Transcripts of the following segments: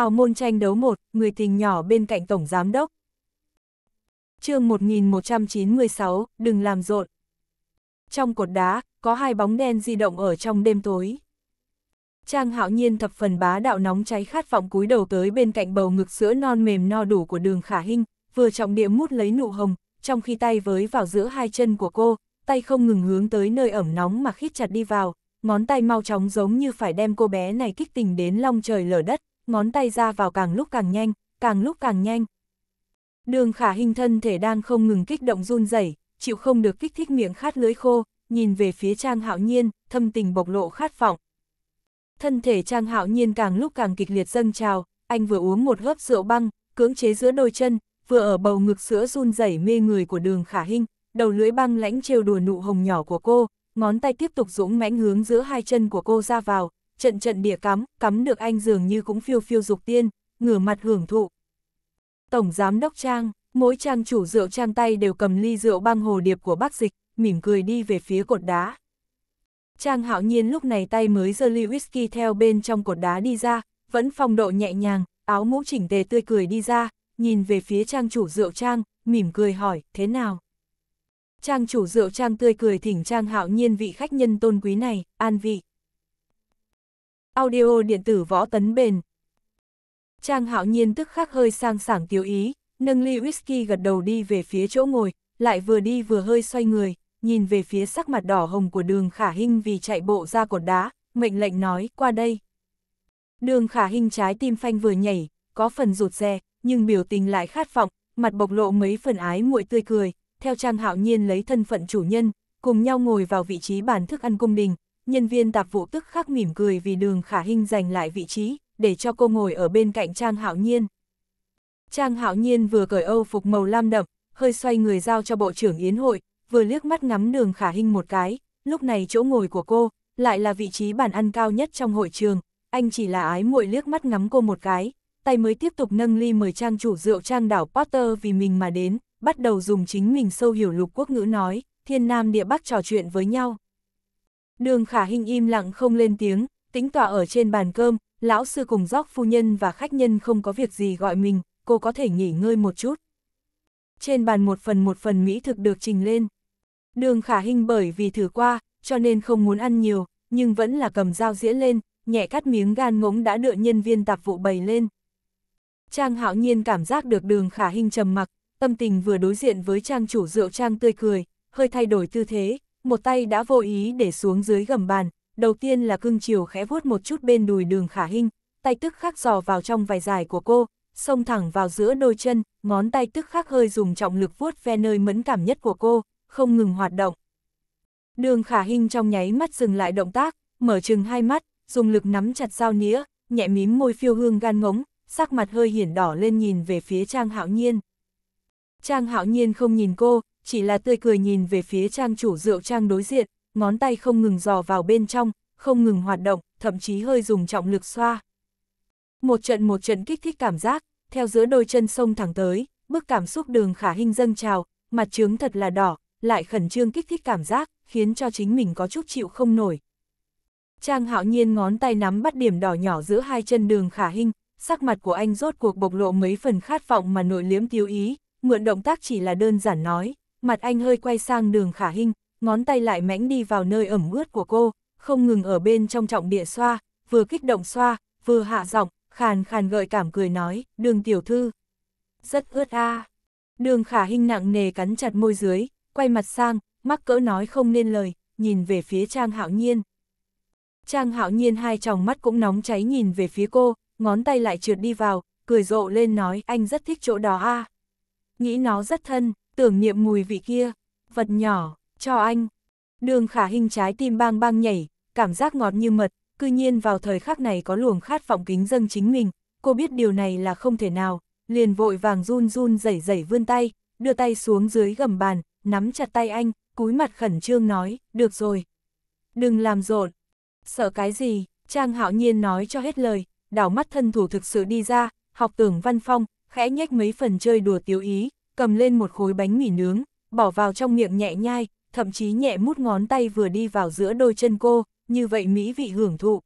hào môn tranh đấu một, người tình nhỏ bên cạnh Tổng Giám Đốc. chương 1196, đừng làm rộn. Trong cột đá, có hai bóng đen di động ở trong đêm tối. Trang hạo nhiên thập phần bá đạo nóng cháy khát vọng cúi đầu tới bên cạnh bầu ngực sữa non mềm no đủ của đường khả hinh, vừa trọng địa mút lấy nụ hồng, trong khi tay với vào giữa hai chân của cô, tay không ngừng hướng tới nơi ẩm nóng mà khít chặt đi vào, ngón tay mau chóng giống như phải đem cô bé này kích tình đến long trời lở đất, ngón tay ra vào càng lúc càng nhanh, càng lúc càng nhanh. Đường khả hình thân thể đang không ngừng kích động run rẩy, chịu không được kích thích miệng khát lưới khô, nhìn về phía Trang Hạo Nhiên, thâm tình bộc lộ khát vọng. Thân thể Trang Hạo Nhiên càng lúc càng kịch liệt dâng trào, anh vừa uống một hớp rượu băng, cưỡng chế giữa đôi chân, vừa ở bầu ngực sữa run rẩy mê người của Đường Khả Hinh, đầu lưỡi băng lãnh trêu đùa nụ hồng nhỏ của cô, ngón tay tiếp tục dũng mãnh hướng giữa hai chân của cô ra vào, trận trận địa cắm, cắm được anh dường như cũng phiêu phiêu dục tiên, ngửa mặt hưởng thụ. Tổng giám đốc Trang, mỗi trang chủ rượu trang tay đều cầm ly rượu băng hồ điệp của bác dịch, mỉm cười đi về phía cột đá. Trang hạo nhiên lúc này tay mới giơ ly whisky theo bên trong cột đá đi ra, vẫn phong độ nhẹ nhàng, áo mũ chỉnh tề tươi cười đi ra, nhìn về phía trang chủ rượu trang, mỉm cười hỏi, thế nào? Trang chủ rượu trang tươi cười thỉnh trang hạo nhiên vị khách nhân tôn quý này, an vị audio điện tử võ tấn bền. Trang hạo nhiên tức khắc hơi sang sảng tiểu ý, nâng ly whisky gật đầu đi về phía chỗ ngồi, lại vừa đi vừa hơi xoay người, nhìn về phía sắc mặt đỏ hồng của đường khả hinh vì chạy bộ ra cột đá, mệnh lệnh nói qua đây. Đường khả hinh trái tim phanh vừa nhảy, có phần rụt rè, nhưng biểu tình lại khát vọng, mặt bộc lộ mấy phần ái muội tươi cười, theo Trang Hạo Nhiên lấy thân phận chủ nhân, cùng nhau ngồi vào vị trí bàn thức ăn cung đình, nhân viên tạp vụ tức khắc mỉm cười vì đường khả hình giành lại vị trí, để cho cô ngồi ở bên cạnh Trang Hạo Nhiên. Trang Hạo Nhiên vừa cởi âu phục màu lam đậm, hơi xoay người giao cho bộ trưởng Yến hội, vừa liếc mắt ngắm đường khả hình một cái, lúc này chỗ ngồi của cô, lại là vị trí bàn ăn cao nhất trong hội trường, anh chỉ là ái muội liếc mắt ngắm cô một cái, tay mới tiếp tục nâng ly mời Trang chủ rượu Trang đảo Potter vì mình mà đến, bắt đầu dùng chính mình sâu hiểu lục quốc ngữ nói, thiên nam địa bắc trò chuyện với nhau. Đường khả hình im lặng không lên tiếng, tính tọa ở trên bàn cơm, lão sư cùng dốc phu nhân và khách nhân không có việc gì gọi mình, cô có thể nghỉ ngơi một chút. Trên bàn một phần một phần mỹ thực được trình lên. Đường khả hình bởi vì thử qua, cho nên không muốn ăn nhiều, nhưng vẫn là cầm dao dĩa lên, nhẹ cắt miếng gan ngỗng đã đựa nhân viên tạp vụ bày lên. Trang hạo nhiên cảm giác được đường khả hình trầm mặc, tâm tình vừa đối diện với trang chủ rượu trang tươi cười, hơi thay đổi tư thế, một tay đã vô ý để xuống dưới gầm bàn, đầu tiên là cưng chiều khẽ vuốt một chút bên đùi đường khả hình, tay tức khắc dò vào trong vài dài của cô, xông thẳng vào giữa đôi chân, ngón tay tức khắc hơi dùng trọng lực vuốt ve nơi mẫn cảm nhất của cô, không ngừng hoạt động. Đường khả hình trong nháy mắt dừng lại động tác, mở chừng hai mắt, dùng lực nắm chặt dao nĩa, nhẹ mím môi phiêu hương gan ngống, sắc mặt hơi hiển đỏ lên nhìn về phía Trang Hạo Nhiên. Trang Hạo Nhiên không nhìn cô, chỉ là tươi cười nhìn về phía trang chủ rượu trang đối diện, ngón tay không ngừng dò vào bên trong, không ngừng hoạt động, thậm chí hơi dùng trọng lực xoa. Một trận một trận kích thích cảm giác, theo giữa đôi chân sông thẳng tới, bức cảm xúc đường khả hình dâng trào, mặt trướng thật là đỏ, lại khẩn trương kích thích cảm giác, khiến cho chính mình có chút chịu không nổi. Trang hạo nhiên ngón tay nắm bắt điểm đỏ nhỏ giữa hai chân đường khả hình, sắc mặt của anh rốt cuộc bộc lộ mấy phần khát vọng mà nội liếm tiêu ý, mượn động tác chỉ là đơn giản nói, mặt anh hơi quay sang đường khả hình, ngón tay lại mãnh đi vào nơi ẩm ướt của cô, không ngừng ở bên trong trọng địa xoa, vừa kích động xoa, vừa hạ giọng, khàn khàn gợi cảm cười nói, đường tiểu thư. Rất ướt a Đường khả hình nặng nề cắn chặt môi dưới, quay mặt sang, mắc cỡ nói không nên lời, nhìn về phía Trang Hạo Nhiên. Trang Hạo Nhiên hai tròng mắt cũng nóng cháy nhìn về phía cô, ngón tay lại trượt đi vào, cười rộ lên nói anh rất thích chỗ đó a Nghĩ nó rất thân tưởng niệm mùi vị kia, vật nhỏ, cho anh. Đường khả hình trái tim bang bang nhảy, cảm giác ngọt như mật, cư nhiên vào thời khắc này có luồng khát vọng kính dâng chính mình, cô biết điều này là không thể nào, liền vội vàng run run rẩy rẩy vươn tay, đưa tay xuống dưới gầm bàn, nắm chặt tay anh, cúi mặt khẩn trương nói, được rồi. Đừng làm rộn. Sợ cái gì, Trang hạo nhiên nói cho hết lời, đảo mắt thân thủ thực sự đi ra, học tưởng văn phong, khẽ nhếch mấy phần chơi đùa tiếu ý, cầm lên một khối bánh mì nướng, bỏ vào trong miệng nhẹ nhai, thậm chí nhẹ mút ngón tay vừa đi vào giữa đôi chân cô, như vậy mỹ vị hưởng thụ.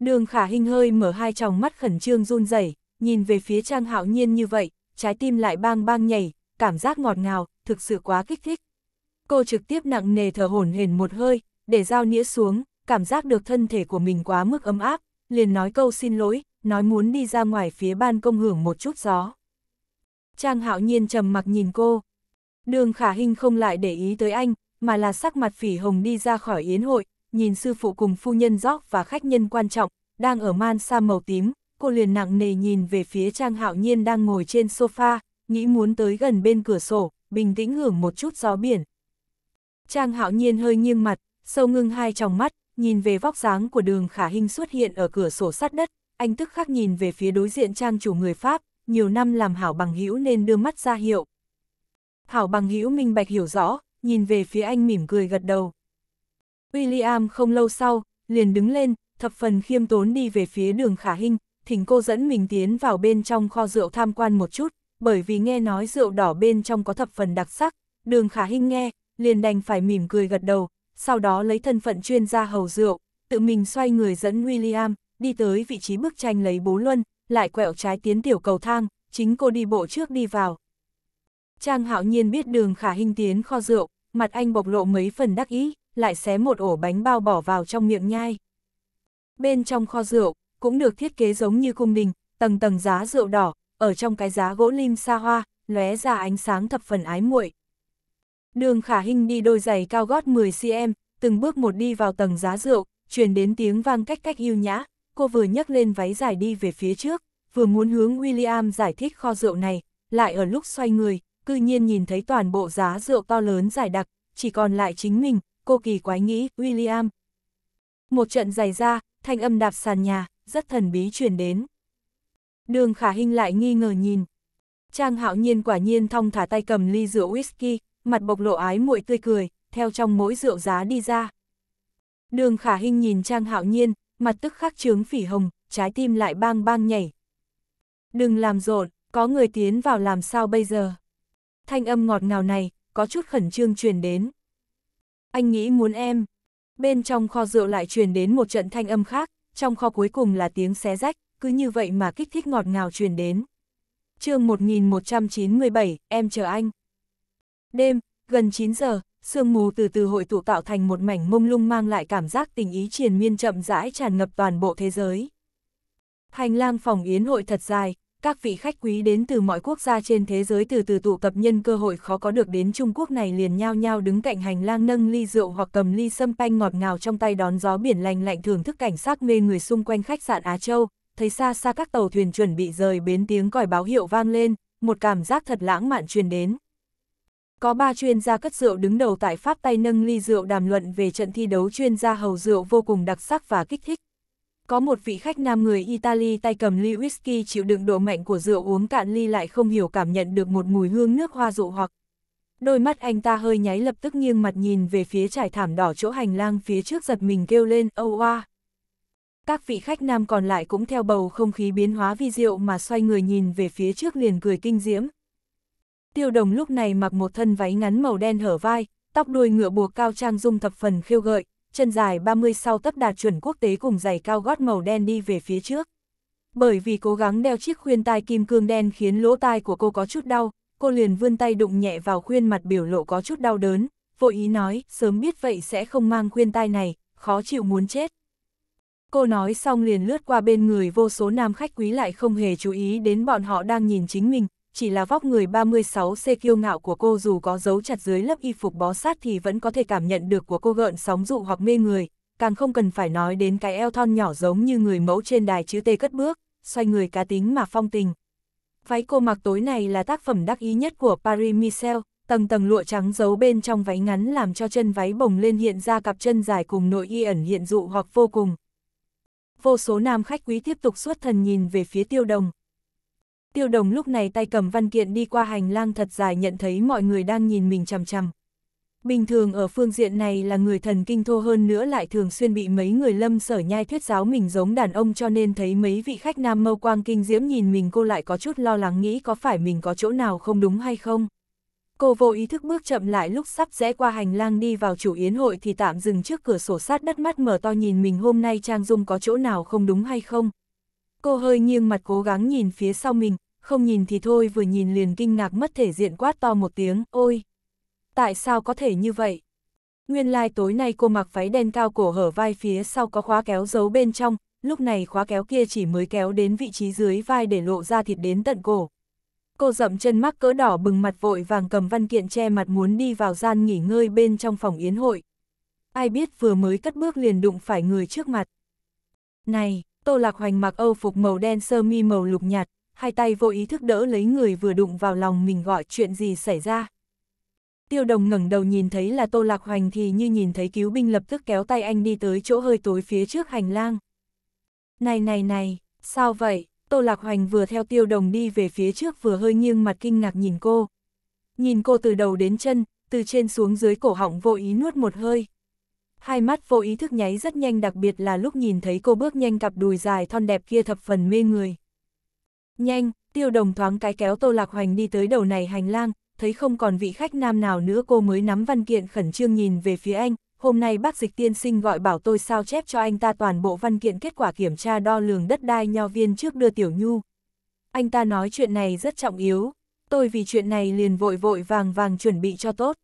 Đường khả hình hơi mở hai tròng mắt khẩn trương run rẩy nhìn về phía trang hạo nhiên như vậy, trái tim lại bang bang nhảy, cảm giác ngọt ngào, thực sự quá kích thích. Cô trực tiếp nặng nề thở hổn hển một hơi, để dao nĩa xuống, cảm giác được thân thể của mình quá mức ấm áp, liền nói câu xin lỗi, nói muốn đi ra ngoài phía ban công hưởng một chút gió. Trang hạo nhiên trầm mặc nhìn cô. Đường khả Hinh không lại để ý tới anh, mà là sắc mặt phỉ hồng đi ra khỏi yến hội, nhìn sư phụ cùng phu nhân gióc và khách nhân quan trọng, đang ở man sa màu tím, cô liền nặng nề nhìn về phía Trang Hạo Nhiên đang ngồi trên sofa, nghĩ muốn tới gần bên cửa sổ, bình tĩnh hưởng một chút gió biển. Trang Hạo Nhiên hơi nghiêng mặt, sâu ngưng hai tròng mắt, nhìn về vóc dáng của đường khả Hinh xuất hiện ở cửa sổ sát đất, anh tức khắc nhìn về phía đối diện Trang chủ người Pháp, nhiều năm làm hảo bằng hữu nên đưa mắt ra hiệu. Hảo bằng hữu minh bạch hiểu rõ, nhìn về phía anh mỉm cười gật đầu. William không lâu sau, liền đứng lên, thập phần khiêm tốn đi về phía đường khả hình, thỉnh cô dẫn mình tiến vào bên trong kho rượu tham quan một chút, bởi vì nghe nói rượu đỏ bên trong có thập phần đặc sắc, đường khả hình nghe, liền đành phải mỉm cười gật đầu, sau đó lấy thân phận chuyên gia hầu rượu, tự mình xoay người dẫn William, đi tới vị trí bức tranh lấy bố luân, lại quẹo trái tiến tiểu cầu thang, chính cô đi bộ trước đi vào. Trang hạo nhiên biết đường khả hình tiến kho rượu, mặt anh bộc lộ mấy phần đắc ý, lại xé một ổ bánh bao bỏ vào trong miệng nhai. Bên trong kho rượu, cũng được thiết kế giống như cung đình, tầng tầng giá rượu đỏ, ở trong cái giá gỗ lim xa hoa, lóe ra ánh sáng thập phần ái muội. Đường khả hình đi đôi giày cao gót 10cm, từng bước một đi vào tầng giá rượu, truyền đến tiếng vang cách cách yêu nhã, cô vừa nhấc lên váy dài đi về phía trước, vừa muốn hướng William giải thích kho rượu này, lại ở lúc xoay người, cư nhiên nhìn thấy toàn bộ giá rượu to lớn dài đặc, chỉ còn lại chính mình, cô kỳ quái nghĩ, William. Một trận giày ra, thanh âm đạp sàn nhà, rất thần bí truyền đến. Đường khả hình lại nghi ngờ nhìn. Trang hạo nhiên quả nhiên thong thả tay cầm ly rượu whisky, mặt bộc lộ ái muội tươi cười, theo trong mỗi rượu giá đi ra. Đường khả hình nhìn Trang hạo nhiên, mặt tức khắc trướng phỉ hồng, trái tim lại bang bang nhảy. Đừng làm rộn, có người tiến vào làm sao bây giờ? Thanh âm ngọt ngào này, có chút khẩn trương truyền đến. Anh nghĩ muốn em. Bên trong kho rượu lại truyền đến một trận thanh âm khác, trong kho cuối cùng là tiếng xé rách, cứ như vậy mà kích thích ngọt ngào truyền đến. chương 1197, em chờ anh. Đêm, gần 9 giờ, sương mù từ từ hội tụ tạo thành một mảnh mông lung mang lại cảm giác tình ý triền miên chậm rãi tràn ngập toàn bộ thế giới. Hành lang phòng yến hội thật dài, các vị khách quý đến từ mọi quốc gia trên thế giới từ từ tụ tập nhân cơ hội khó có được đến Trung Quốc này liền nhao nhau đứng cạnh hành lang nâng ly rượu hoặc cầm ly sâm panh ngọt ngào trong tay đón gió biển lành lạnh thưởng thức cảnh sát mê người xung quanh khách sạn Á Châu, thấy xa xa các tàu thuyền chuẩn bị rời bến tiếng còi báo hiệu vang lên, một cảm giác thật lãng mạn truyền đến. Có ba chuyên gia cất rượu đứng đầu tại Pháp tay nâng ly rượu đàm luận về trận thi đấu chuyên gia hầu rượu vô cùng đặc sắc và kích thích. Có một vị khách nam người Italy tay cầm ly whisky chịu đựng độ mạnh của rượu uống cạn ly lại không hiểu cảm nhận được một mùi hương nước hoa rượu hoặc. Đôi mắt anh ta hơi nháy lập tức nghiêng mặt nhìn về phía trải thảm đỏ chỗ hành lang phía trước giật mình kêu lên âu oh, oa. Ah. Các vị khách nam còn lại cũng theo bầu không khí biến hóa vi diệu mà xoay người nhìn về phía trước liền cười kinh diễm tiêu đồng lúc này mặc một thân váy ngắn màu đen hở vai, tóc đuôi ngựa buộc cao trang dung thập phần khiêu gợi, chân dài 30 sau tấp đạt chuẩn quốc tế cùng giày cao gót màu đen đi về phía trước. Bởi vì cố gắng đeo chiếc khuyên tai kim cương đen khiến lỗ tai của cô có chút đau, cô liền vươn tay đụng nhẹ vào khuyên mặt biểu lộ có chút đau đớn, Vội ý nói, sớm biết vậy sẽ không mang khuyên tai này, khó chịu muốn chết. Cô nói xong liền lướt qua bên người vô số nam khách quý lại không hề chú ý đến bọn họ đang nhìn chính mình, chỉ là vóc người 36C kiêu ngạo của cô dù có giấu chặt dưới lớp y phục bó sát thì vẫn có thể cảm nhận được của cô gợn sóng dụ hoặc mê người, càng không cần phải nói đến cái eo thon nhỏ giống như người mẫu trên đài chữ T cất bước, xoay người cá tính mà phong tình. Váy cô mặc tối này là tác phẩm đắc ý nhất của Paris Michel, tầng tầng lụa trắng giấu bên trong váy ngắn làm cho chân váy bồng lên hiện ra cặp chân dài cùng nội y ẩn hiện dụ hoặc vô cùng. Vô số nam khách quý tiếp tục suốt thần nhìn về phía tiêu đồng, Tiêu đồng lúc này tay cầm văn kiện đi qua hành lang thật dài nhận thấy mọi người đang nhìn mình chằm chằm. Bình thường ở phương diện này là người thần kinh thô hơn nữa lại thường xuyên bị mấy người lâm sở nhai thuyết giáo mình giống đàn ông cho nên thấy mấy vị khách nam mâu quang kinh diễm nhìn mình cô lại có chút lo lắng nghĩ có phải mình có chỗ nào không đúng hay không. Cô vô ý thức bước chậm lại lúc sắp rẽ qua hành lang đi vào chủ yến hội thì tạm dừng trước cửa sổ sát đất mắt mở to nhìn mình hôm nay Trang Dung có chỗ nào không đúng hay không. Cô hơi nghiêng mặt cố gắng nhìn phía sau mình, không nhìn thì thôi vừa nhìn liền kinh ngạc mất thể diện quát to một tiếng, ôi! Tại sao có thể như vậy? Nguyên lai like tối nay cô mặc váy đen cao cổ hở vai phía sau có khóa kéo giấu bên trong, lúc này khóa kéo kia chỉ mới kéo đến vị trí dưới vai để lộ ra thịt đến tận cổ. Cô dậm chân mắc cỡ đỏ bừng mặt vội vàng cầm văn kiện che mặt muốn đi vào gian nghỉ ngơi bên trong phòng yến hội. Ai biết vừa mới cất bước liền đụng phải người trước mặt. Này, Tô Lạc Hoành mặc âu phục màu đen sơ mi màu lục nhạt, hai tay vô ý thức đỡ lấy người vừa đụng vào lòng mình gọi chuyện gì xảy ra. Tiêu đồng ngẩng đầu nhìn thấy là Tô Lạc Hoành thì như nhìn thấy cứu binh lập tức kéo tay anh đi tới chỗ hơi tối phía trước hành lang. Này này này, sao vậy? Tô Lạc Hoành vừa theo tiêu đồng đi về phía trước vừa hơi nghiêng mặt kinh ngạc nhìn cô. Nhìn cô từ đầu đến chân, từ trên xuống dưới cổ họng vô ý nuốt một hơi. Hai mắt vô ý thức nháy rất nhanh đặc biệt là lúc nhìn thấy cô bước nhanh cặp đùi dài thon đẹp kia thập phần mê người. Nhanh, tiêu đồng thoáng cái kéo Tô Lạc Hoành đi tới đầu này hành lang, thấy không còn vị khách nam nào nữa cô mới nắm văn kiện khẩn trương nhìn về phía anh, hôm nay bác dịch tiên sinh gọi bảo tôi sao chép cho anh ta toàn bộ văn kiện kết quả kiểm tra đo lường đất đai nho viên trước đưa Tiểu Nhu. Anh ta nói chuyện này rất trọng yếu, tôi vì chuyện này liền vội vội vàng vàng chuẩn bị cho tốt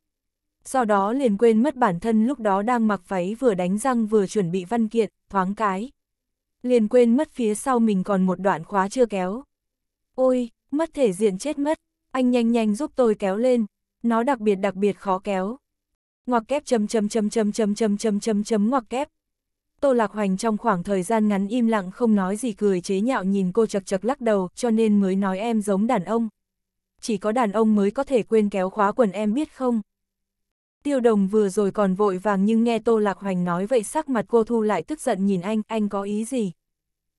do đó liền quên mất bản thân lúc đó đang mặc váy vừa đánh răng vừa chuẩn bị văn kiện, thoáng cái. Liền quên mất phía sau mình còn một đoạn khóa chưa kéo. Ôi, mất thể diện chết mất, anh nhanh nhanh giúp tôi kéo lên, nó đặc biệt đặc biệt khó kéo. Ngoặc kép chấm chấm chấm chấm chấm chấm chấm chấm chấm ngoặc kép. Tô Lạc Hoành trong khoảng thời gian ngắn im lặng không nói gì cười chế nhạo nhìn cô chật chật lắc đầu cho nên mới nói em giống đàn ông. Chỉ có đàn ông mới có thể quên kéo khóa quần em biết không? Tiêu đồng vừa rồi còn vội vàng nhưng nghe Tô Lạc Hoành nói vậy sắc mặt cô thu lại tức giận nhìn anh, anh có ý gì?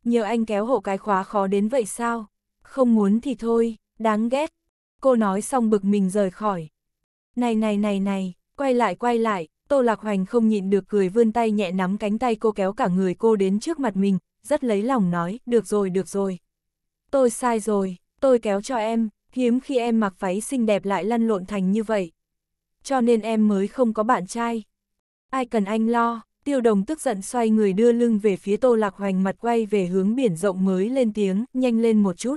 Nhờ anh kéo hộ cái khóa khó đến vậy sao? Không muốn thì thôi, đáng ghét. Cô nói xong bực mình rời khỏi. Này này này này, quay lại quay lại, Tô Lạc Hoành không nhịn được cười vươn tay nhẹ nắm cánh tay cô kéo cả người cô đến trước mặt mình, rất lấy lòng nói, được rồi được rồi. Tôi sai rồi, tôi kéo cho em, hiếm khi em mặc váy xinh đẹp lại lăn lộn thành như vậy cho nên em mới không có bạn trai. Ai cần anh lo, tiêu đồng tức giận xoay người đưa lưng về phía tô lạc hoành mặt quay về hướng biển rộng mới lên tiếng, nhanh lên một chút.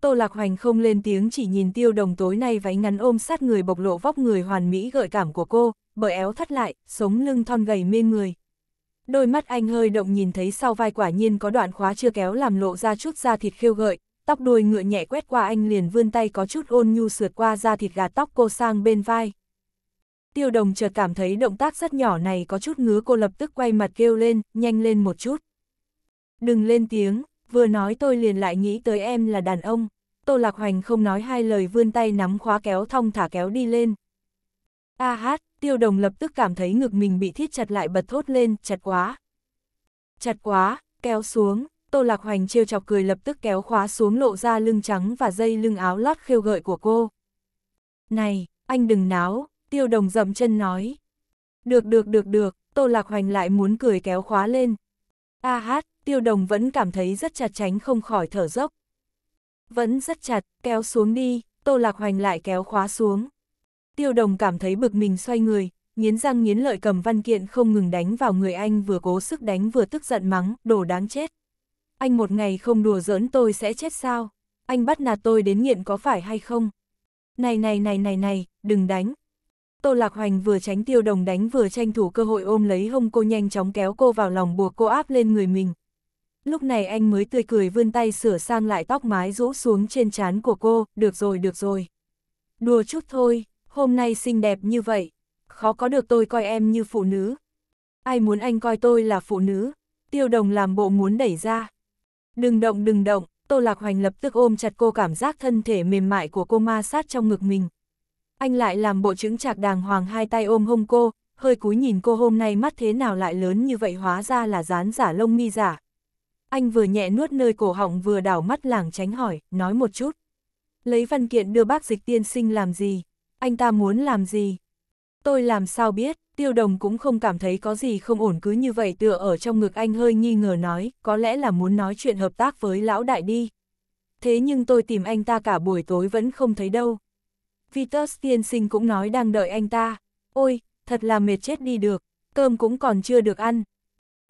Tô lạc hoành không lên tiếng chỉ nhìn tiêu đồng tối nay váy ngắn ôm sát người bộc lộ vóc người hoàn mỹ gợi cảm của cô, bởi éo thắt lại, sống lưng thon gầy mê người. Đôi mắt anh hơi động nhìn thấy sau vai quả nhiên có đoạn khóa chưa kéo làm lộ ra chút da thịt khêu gợi, tóc đuôi ngựa nhẹ quét qua anh liền vươn tay có chút ôn nhu sượt qua da thịt gà tóc cô sang bên vai. Tiêu đồng chợt cảm thấy động tác rất nhỏ này có chút ngứa cô lập tức quay mặt kêu lên, nhanh lên một chút. Đừng lên tiếng, vừa nói tôi liền lại nghĩ tới em là đàn ông. Tô Lạc Hoành không nói hai lời vươn tay nắm khóa kéo thong thả kéo đi lên. A à hát, tiêu đồng lập tức cảm thấy ngực mình bị thiết chặt lại bật thốt lên, chặt quá. Chặt quá, kéo xuống, Tô Lạc Hoành trêu chọc cười lập tức kéo khóa xuống lộ ra lưng trắng và dây lưng áo lót khêu gợi của cô. Này, anh đừng náo, tiêu đồng dậm chân nói. Được được được được, Tô Lạc Hoành lại muốn cười kéo khóa lên. A à hát, tiêu đồng vẫn cảm thấy rất chặt tránh không khỏi thở dốc. Vẫn rất chặt, kéo xuống đi, Tô Lạc Hoành lại kéo khóa xuống. Tiêu đồng cảm thấy bực mình xoay người, nghiến răng nghiến lợi cầm văn kiện không ngừng đánh vào người anh vừa cố sức đánh vừa tức giận mắng, đồ đáng chết anh một ngày không đùa giỡn tôi sẽ chết sao? Anh bắt nạt tôi đến nghiện có phải hay không? Này này này này này, đừng đánh. Tô Lạc Hoành vừa tránh tiêu đồng đánh vừa tranh thủ cơ hội ôm lấy hông cô nhanh chóng kéo cô vào lòng buộc cô áp lên người mình. Lúc này anh mới tươi cười vươn tay sửa sang lại tóc mái rũ xuống trên trán của cô, được rồi được rồi. Đùa chút thôi, hôm nay xinh đẹp như vậy, khó có được tôi coi em như phụ nữ. Ai muốn anh coi tôi là phụ nữ, tiêu đồng làm bộ muốn đẩy ra, Đừng động đừng động, Tô Lạc Hoành lập tức ôm chặt cô cảm giác thân thể mềm mại của cô ma sát trong ngực mình. Anh lại làm bộ chứng chạc đàng hoàng hai tay ôm hông cô, hơi cúi nhìn cô hôm nay mắt thế nào lại lớn như vậy hóa ra là dán giả lông mi giả. Anh vừa nhẹ nuốt nơi cổ họng vừa đảo mắt làng tránh hỏi, nói một chút. Lấy văn kiện đưa bác dịch tiên sinh làm gì? Anh ta muốn làm gì? Tôi làm sao biết? tiêu đồng cũng không cảm thấy có gì không ổn cứ như vậy tựa ở trong ngực anh hơi nghi ngờ nói, có lẽ là muốn nói chuyện hợp tác với lão đại đi. Thế nhưng tôi tìm anh ta cả buổi tối vẫn không thấy đâu. Vitus tiên sinh cũng nói đang đợi anh ta, ôi, thật là mệt chết đi được, cơm cũng còn chưa được ăn.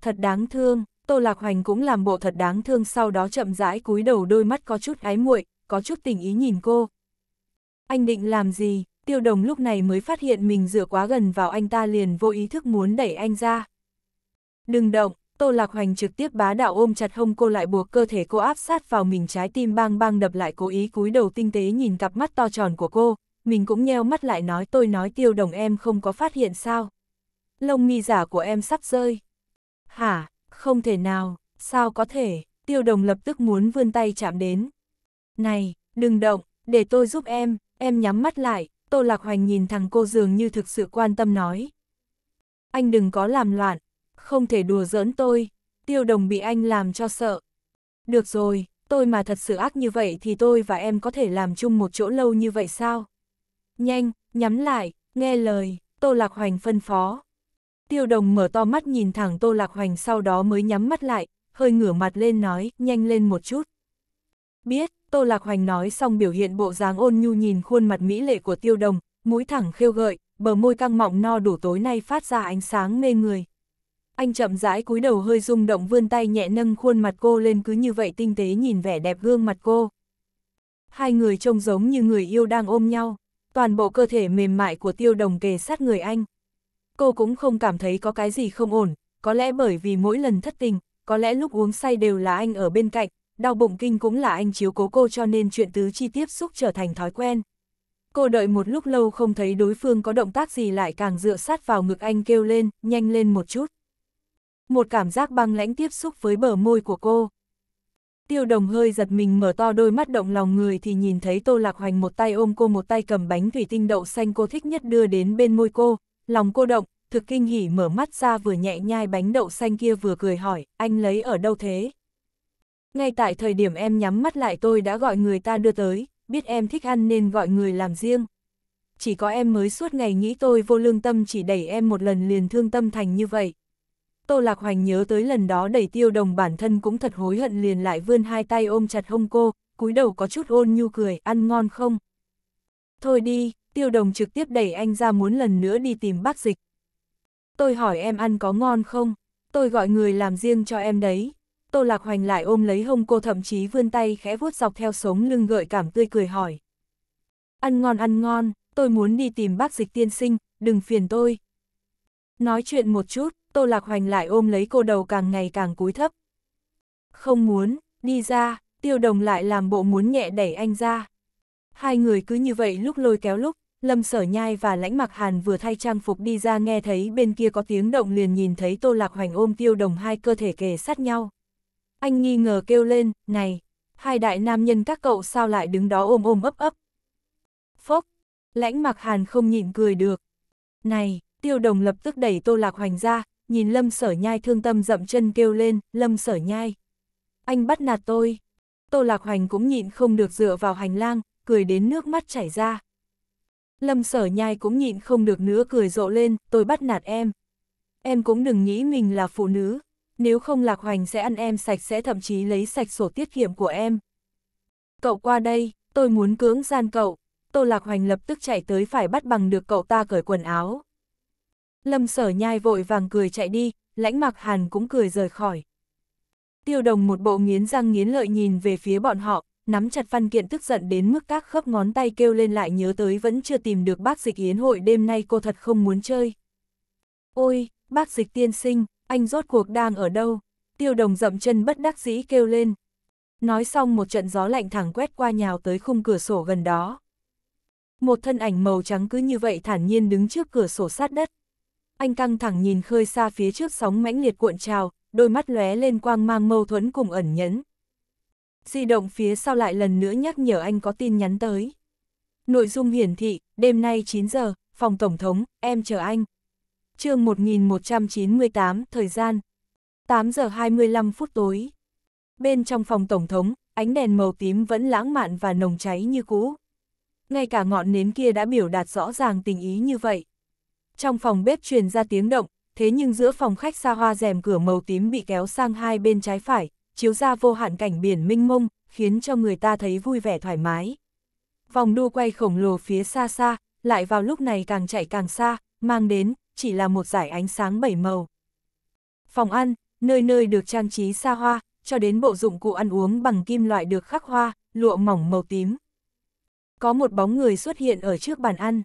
Thật đáng thương, Tô Lạc Hoành cũng làm bộ thật đáng thương sau đó chậm rãi cúi đầu đôi mắt có chút ái muội, có chút tình ý nhìn cô. Anh định làm gì? tiêu đồng lúc này mới phát hiện mình dựa quá gần vào anh ta liền vô ý thức muốn đẩy anh ra. Đừng động, Tô Lạc Hoành trực tiếp bá đạo ôm chặt hông cô lại buộc cơ thể cô áp sát vào mình trái tim bang bang đập lại cố ý cúi đầu tinh tế nhìn cặp mắt to tròn của cô, mình cũng nheo mắt lại nói tôi nói tiêu đồng em không có phát hiện sao. Lông mi giả của em sắp rơi. Hả, không thể nào, sao có thể, tiêu đồng lập tức muốn vươn tay chạm đến. Này, đừng động, để tôi giúp em, em nhắm mắt lại, Tô Lạc Hoành nhìn thằng cô dường như thực sự quan tâm nói. Anh đừng có làm loạn, không thể đùa giỡn tôi, tiêu đồng bị anh làm cho sợ. Được rồi, tôi mà thật sự ác như vậy thì tôi và em có thể làm chung một chỗ lâu như vậy sao? Nhanh, nhắm lại, nghe lời, Tô Lạc Hoành phân phó. Tiêu đồng mở to mắt nhìn thẳng Tô Lạc Hoành sau đó mới nhắm mắt lại, hơi ngửa mặt lên nói, nhanh lên một chút. Biết, Tô Lạc Hoành nói xong biểu hiện bộ dáng ôn nhu nhìn khuôn mặt mỹ lệ của tiêu đồng, mũi thẳng khêu gợi, bờ môi căng mọng no đủ tối nay phát ra ánh sáng mê người. Anh chậm rãi cúi đầu hơi rung động vươn tay nhẹ nâng khuôn mặt cô lên cứ như vậy tinh tế nhìn vẻ đẹp gương mặt cô. Hai người trông giống như người yêu đang ôm nhau, toàn bộ cơ thể mềm mại của tiêu đồng kề sát người anh. Cô cũng không cảm thấy có cái gì không ổn, có lẽ bởi vì mỗi lần thất tình, có lẽ lúc uống say đều là anh ở bên cạnh, đau bụng kinh cũng là anh chiếu cố cô cho nên chuyện tứ chi tiếp xúc trở thành thói quen. Cô đợi một lúc lâu không thấy đối phương có động tác gì lại càng dựa sát vào ngực anh kêu lên, nhanh lên một chút. Một cảm giác băng lãnh tiếp xúc với bờ môi của cô. Tiêu đồng hơi giật mình mở to đôi mắt động lòng người thì nhìn thấy Tô Lạc Hoành một tay ôm cô một tay cầm bánh thủy tinh đậu xanh cô thích nhất đưa đến bên môi cô, lòng cô động, thực kinh hỉ mở mắt ra vừa nhẹ nhai bánh đậu xanh kia vừa cười hỏi, anh lấy ở đâu thế? ngay tại thời điểm em nhắm mắt lại tôi đã gọi người ta đưa tới, biết em thích ăn nên gọi người làm riêng. Chỉ có em mới suốt ngày nghĩ tôi vô lương tâm chỉ đẩy em một lần liền thương tâm thành như vậy. Tô Lạc Hoành nhớ tới lần đó đẩy tiêu đồng bản thân cũng thật hối hận liền lại vươn hai tay ôm chặt hông cô, cúi đầu có chút ôn nhu cười, ăn ngon không? Thôi đi, tiêu đồng trực tiếp đẩy anh ra muốn lần nữa đi tìm bác dịch. Tôi hỏi em ăn có ngon không? Tôi gọi người làm riêng cho em đấy. Tô Lạc Hoành lại ôm lấy hông cô thậm chí vươn tay khẽ vuốt dọc theo sống lưng gợi cảm tươi cười hỏi. Ăn ngon ăn ngon, tôi muốn đi tìm bác dịch tiên sinh, đừng phiền tôi. Nói chuyện một chút, Tô Lạc Hoành lại ôm lấy cô đầu càng ngày càng cúi thấp. Không muốn, đi ra, tiêu đồng lại làm bộ muốn nhẹ đẩy anh ra. Hai người cứ như vậy lúc lôi kéo lúc, Lâm Sở Nhai và Lãnh Mặc Hàn vừa thay trang phục đi ra nghe thấy bên kia có tiếng động liền nhìn thấy Tô Lạc Hoành ôm tiêu đồng hai cơ thể kề sát nhau. Anh nghi ngờ kêu lên, này, hai đại nam nhân các cậu sao lại đứng đó ôm ôm ấp ấp. Phốc, lãnh mặc hàn không nhịn cười được. Này, tiêu đồng lập tức đẩy tô lạc hoành ra, nhìn lâm sở nhai thương tâm dậm chân kêu lên, lâm sở nhai. Anh bắt nạt tôi. Tô lạc hoành cũng nhịn không được dựa vào hành lang, cười đến nước mắt chảy ra. Lâm sở nhai cũng nhịn không được nữa cười rộ lên, tôi bắt nạt em. Em cũng đừng nghĩ mình là phụ nữ, nếu không Lạc Hoành sẽ ăn em sạch sẽ thậm chí lấy sạch sổ tiết kiệm của em. Cậu qua đây, tôi muốn cưỡng gian cậu. Tô Lạc Hoành lập tức chạy tới phải bắt bằng được cậu ta cởi quần áo. Lâm sở nhai vội vàng cười chạy đi, lãnh mặc hàn cũng cười rời khỏi. Tiêu đồng một bộ nghiến răng nghiến lợi nhìn về phía bọn họ, nắm chặt văn kiện tức giận đến mức các khớp ngón tay kêu lên lại nhớ tới vẫn chưa tìm được bác dịch yến hội đêm nay cô thật không muốn chơi. Ôi, bác dịch tiên sinh, anh rốt cuộc đang ở đâu? Tiêu đồng dậm chân bất đắc dĩ kêu lên. Nói xong một trận gió lạnh thẳng quét qua nhào tới khung cửa sổ gần đó. Một thân ảnh màu trắng cứ như vậy thản nhiên đứng trước cửa sổ sát đất. Anh căng thẳng nhìn khơi xa phía trước sóng mãnh liệt cuộn trào, đôi mắt lóe lên quang mang mâu thuẫn cùng ẩn nhẫn. Di động phía sau lại lần nữa nhắc nhở anh có tin nhắn tới. Nội dung hiển thị, đêm nay 9 giờ, phòng tổng thống, em chờ anh chương 1198, thời gian 8 giờ 25 phút tối. Bên trong phòng Tổng thống, ánh đèn màu tím vẫn lãng mạn và nồng cháy như cũ. Ngay cả ngọn nến kia đã biểu đạt rõ ràng tình ý như vậy. Trong phòng bếp truyền ra tiếng động, thế nhưng giữa phòng khách xa hoa rèm cửa màu tím bị kéo sang hai bên trái phải, chiếu ra vô hạn cảnh biển minh mông, khiến cho người ta thấy vui vẻ thoải mái. Vòng đua quay khổng lồ phía xa xa, lại vào lúc này càng chạy càng xa, mang đến chỉ là một giải ánh sáng bảy màu. Phòng ăn, nơi nơi được trang trí xa hoa, cho đến bộ dụng cụ ăn uống bằng kim loại được khắc hoa, lụa mỏng màu tím. Có một bóng người xuất hiện ở trước bàn ăn.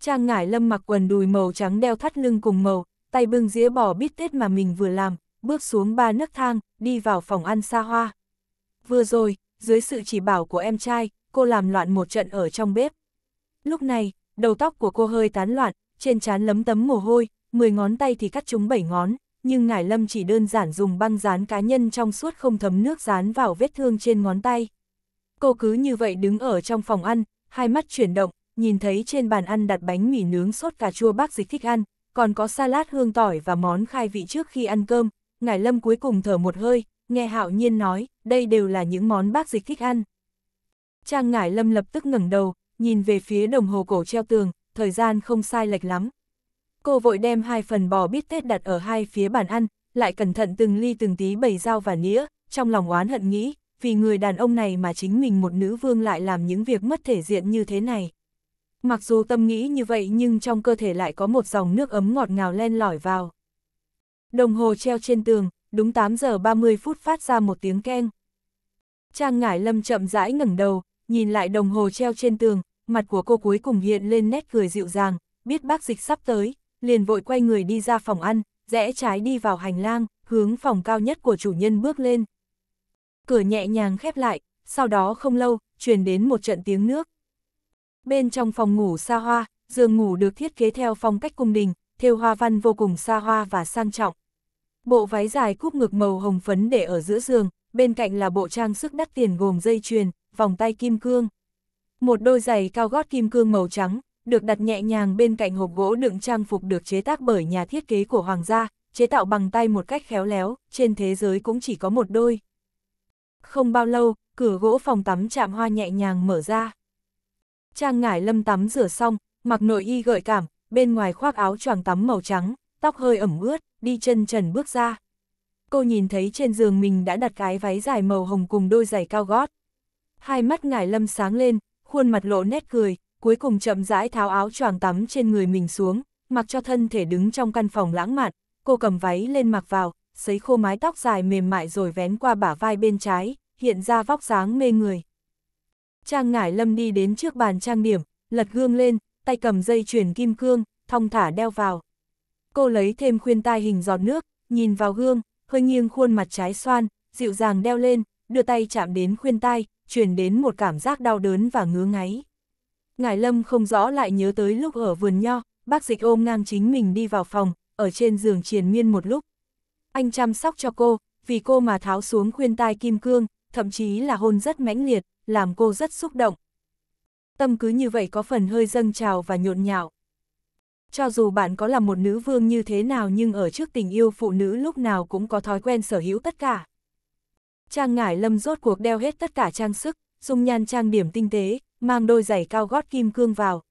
Trang ngải lâm mặc quần đùi màu trắng đeo thắt lưng cùng màu, tay bưng dĩa bò bít tết mà mình vừa làm, bước xuống ba nước thang, đi vào phòng ăn xa hoa. Vừa rồi, dưới sự chỉ bảo của em trai, cô làm loạn một trận ở trong bếp. Lúc này, đầu tóc của cô hơi tán loạn, trên trán lấm tấm mồ hôi, 10 ngón tay thì cắt chúng 7 ngón, nhưng Ngải Lâm chỉ đơn giản dùng băng dán cá nhân trong suốt không thấm nước dán vào vết thương trên ngón tay. Cô cứ như vậy đứng ở trong phòng ăn, hai mắt chuyển động, nhìn thấy trên bàn ăn đặt bánh mì nướng sốt cà chua bác dịch thích ăn, còn có salad hương tỏi và món khai vị trước khi ăn cơm, Ngải Lâm cuối cùng thở một hơi, nghe Hạo Nhiên nói, đây đều là những món bác dịch thích ăn. Trang Ngải Lâm lập tức ngẩng đầu, nhìn về phía đồng hồ cổ treo tường, thời gian không sai lệch lắm. Cô vội đem hai phần bò bít tết đặt ở hai phía bàn ăn, lại cẩn thận từng ly từng tí bày dao và nĩa, trong lòng oán hận nghĩ, vì người đàn ông này mà chính mình một nữ vương lại làm những việc mất thể diện như thế này. Mặc dù tâm nghĩ như vậy nhưng trong cơ thể lại có một dòng nước ấm ngọt ngào len lỏi vào. Đồng hồ treo trên tường, đúng 8 giờ 30 phút phát ra một tiếng keng. Trang Ngải Lâm chậm rãi ngẩng đầu, nhìn lại đồng hồ treo trên tường, mặt của cô cuối cùng hiện lên nét cười dịu dàng, biết bác dịch sắp tới, liền vội quay người đi ra phòng ăn, rẽ trái đi vào hành lang, hướng phòng cao nhất của chủ nhân bước lên. Cửa nhẹ nhàng khép lại, sau đó không lâu, truyền đến một trận tiếng nước. Bên trong phòng ngủ xa hoa, giường ngủ được thiết kế theo phong cách cung đình, theo hoa văn vô cùng xa hoa và sang trọng. Bộ váy dài cúp ngực màu hồng phấn để ở giữa giường, bên cạnh là bộ trang sức đắt tiền gồm dây chuyền, vòng tay kim cương. Một đôi giày cao gót kim cương màu trắng, được đặt nhẹ nhàng bên cạnh hộp gỗ đựng trang phục được chế tác bởi nhà thiết kế của hoàng gia, chế tạo bằng tay một cách khéo léo, trên thế giới cũng chỉ có một đôi. Không bao lâu, cửa gỗ phòng tắm chạm hoa nhẹ nhàng mở ra. Trang ngải lâm tắm rửa xong, mặc nội y gợi cảm, bên ngoài khoác áo choàng tắm màu trắng, tóc hơi ẩm ướt, đi chân trần bước ra. Cô nhìn thấy trên giường mình đã đặt cái váy dài màu hồng cùng đôi giày cao gót. Hai mắt ngải lâm sáng lên, khuôn mặt lộ nét cười, cuối cùng chậm rãi tháo áo choàng tắm trên người mình xuống, mặc cho thân thể đứng trong căn phòng lãng mạn, cô cầm váy lên mặc vào, sấy khô mái tóc dài mềm mại rồi vén qua bả vai bên trái, hiện ra vóc dáng mê người. Trang Ngải Lâm đi đến trước bàn trang điểm, lật gương lên, tay cầm dây chuyền kim cương, thong thả đeo vào. Cô lấy thêm khuyên tai hình giọt nước, nhìn vào gương, hơi nghiêng khuôn mặt trái xoan, dịu dàng đeo lên, đưa tay chạm đến khuyên tai, truyền đến một cảm giác đau đớn và ngứa ngáy. Ngài Lâm không rõ lại nhớ tới lúc ở vườn nho, bác dịch ôm ngang chính mình đi vào phòng, ở trên giường triền miên một lúc. Anh chăm sóc cho cô, vì cô mà tháo xuống khuyên tai kim cương, thậm chí là hôn rất mãnh liệt, làm cô rất xúc động. Tâm cứ như vậy có phần hơi dâng trào và nhộn nhạo. Cho dù bạn có là một nữ vương như thế nào nhưng ở trước tình yêu phụ nữ lúc nào cũng có thói quen sở hữu tất cả. Trang ngải lâm rốt cuộc đeo hết tất cả trang sức, dung nhan trang điểm tinh tế, mang đôi giày cao gót kim cương vào.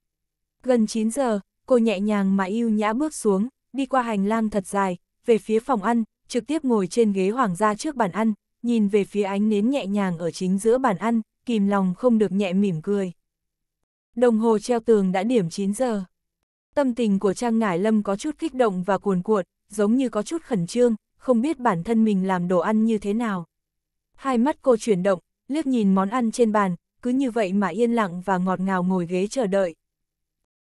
Gần 9 giờ, cô nhẹ nhàng mà yêu nhã bước xuống, đi qua hành lang thật dài, về phía phòng ăn, trực tiếp ngồi trên ghế hoàng gia trước bàn ăn, nhìn về phía ánh nến nhẹ nhàng ở chính giữa bàn ăn, kìm lòng không được nhẹ mỉm cười. Đồng hồ treo tường đã điểm 9 giờ. Tâm tình của Trang Ngải Lâm có chút kích động và cuồn cuộn, giống như có chút khẩn trương, không biết bản thân mình làm đồ ăn như thế nào. Hai mắt cô chuyển động, liếc nhìn món ăn trên bàn, cứ như vậy mà yên lặng và ngọt ngào ngồi ghế chờ đợi.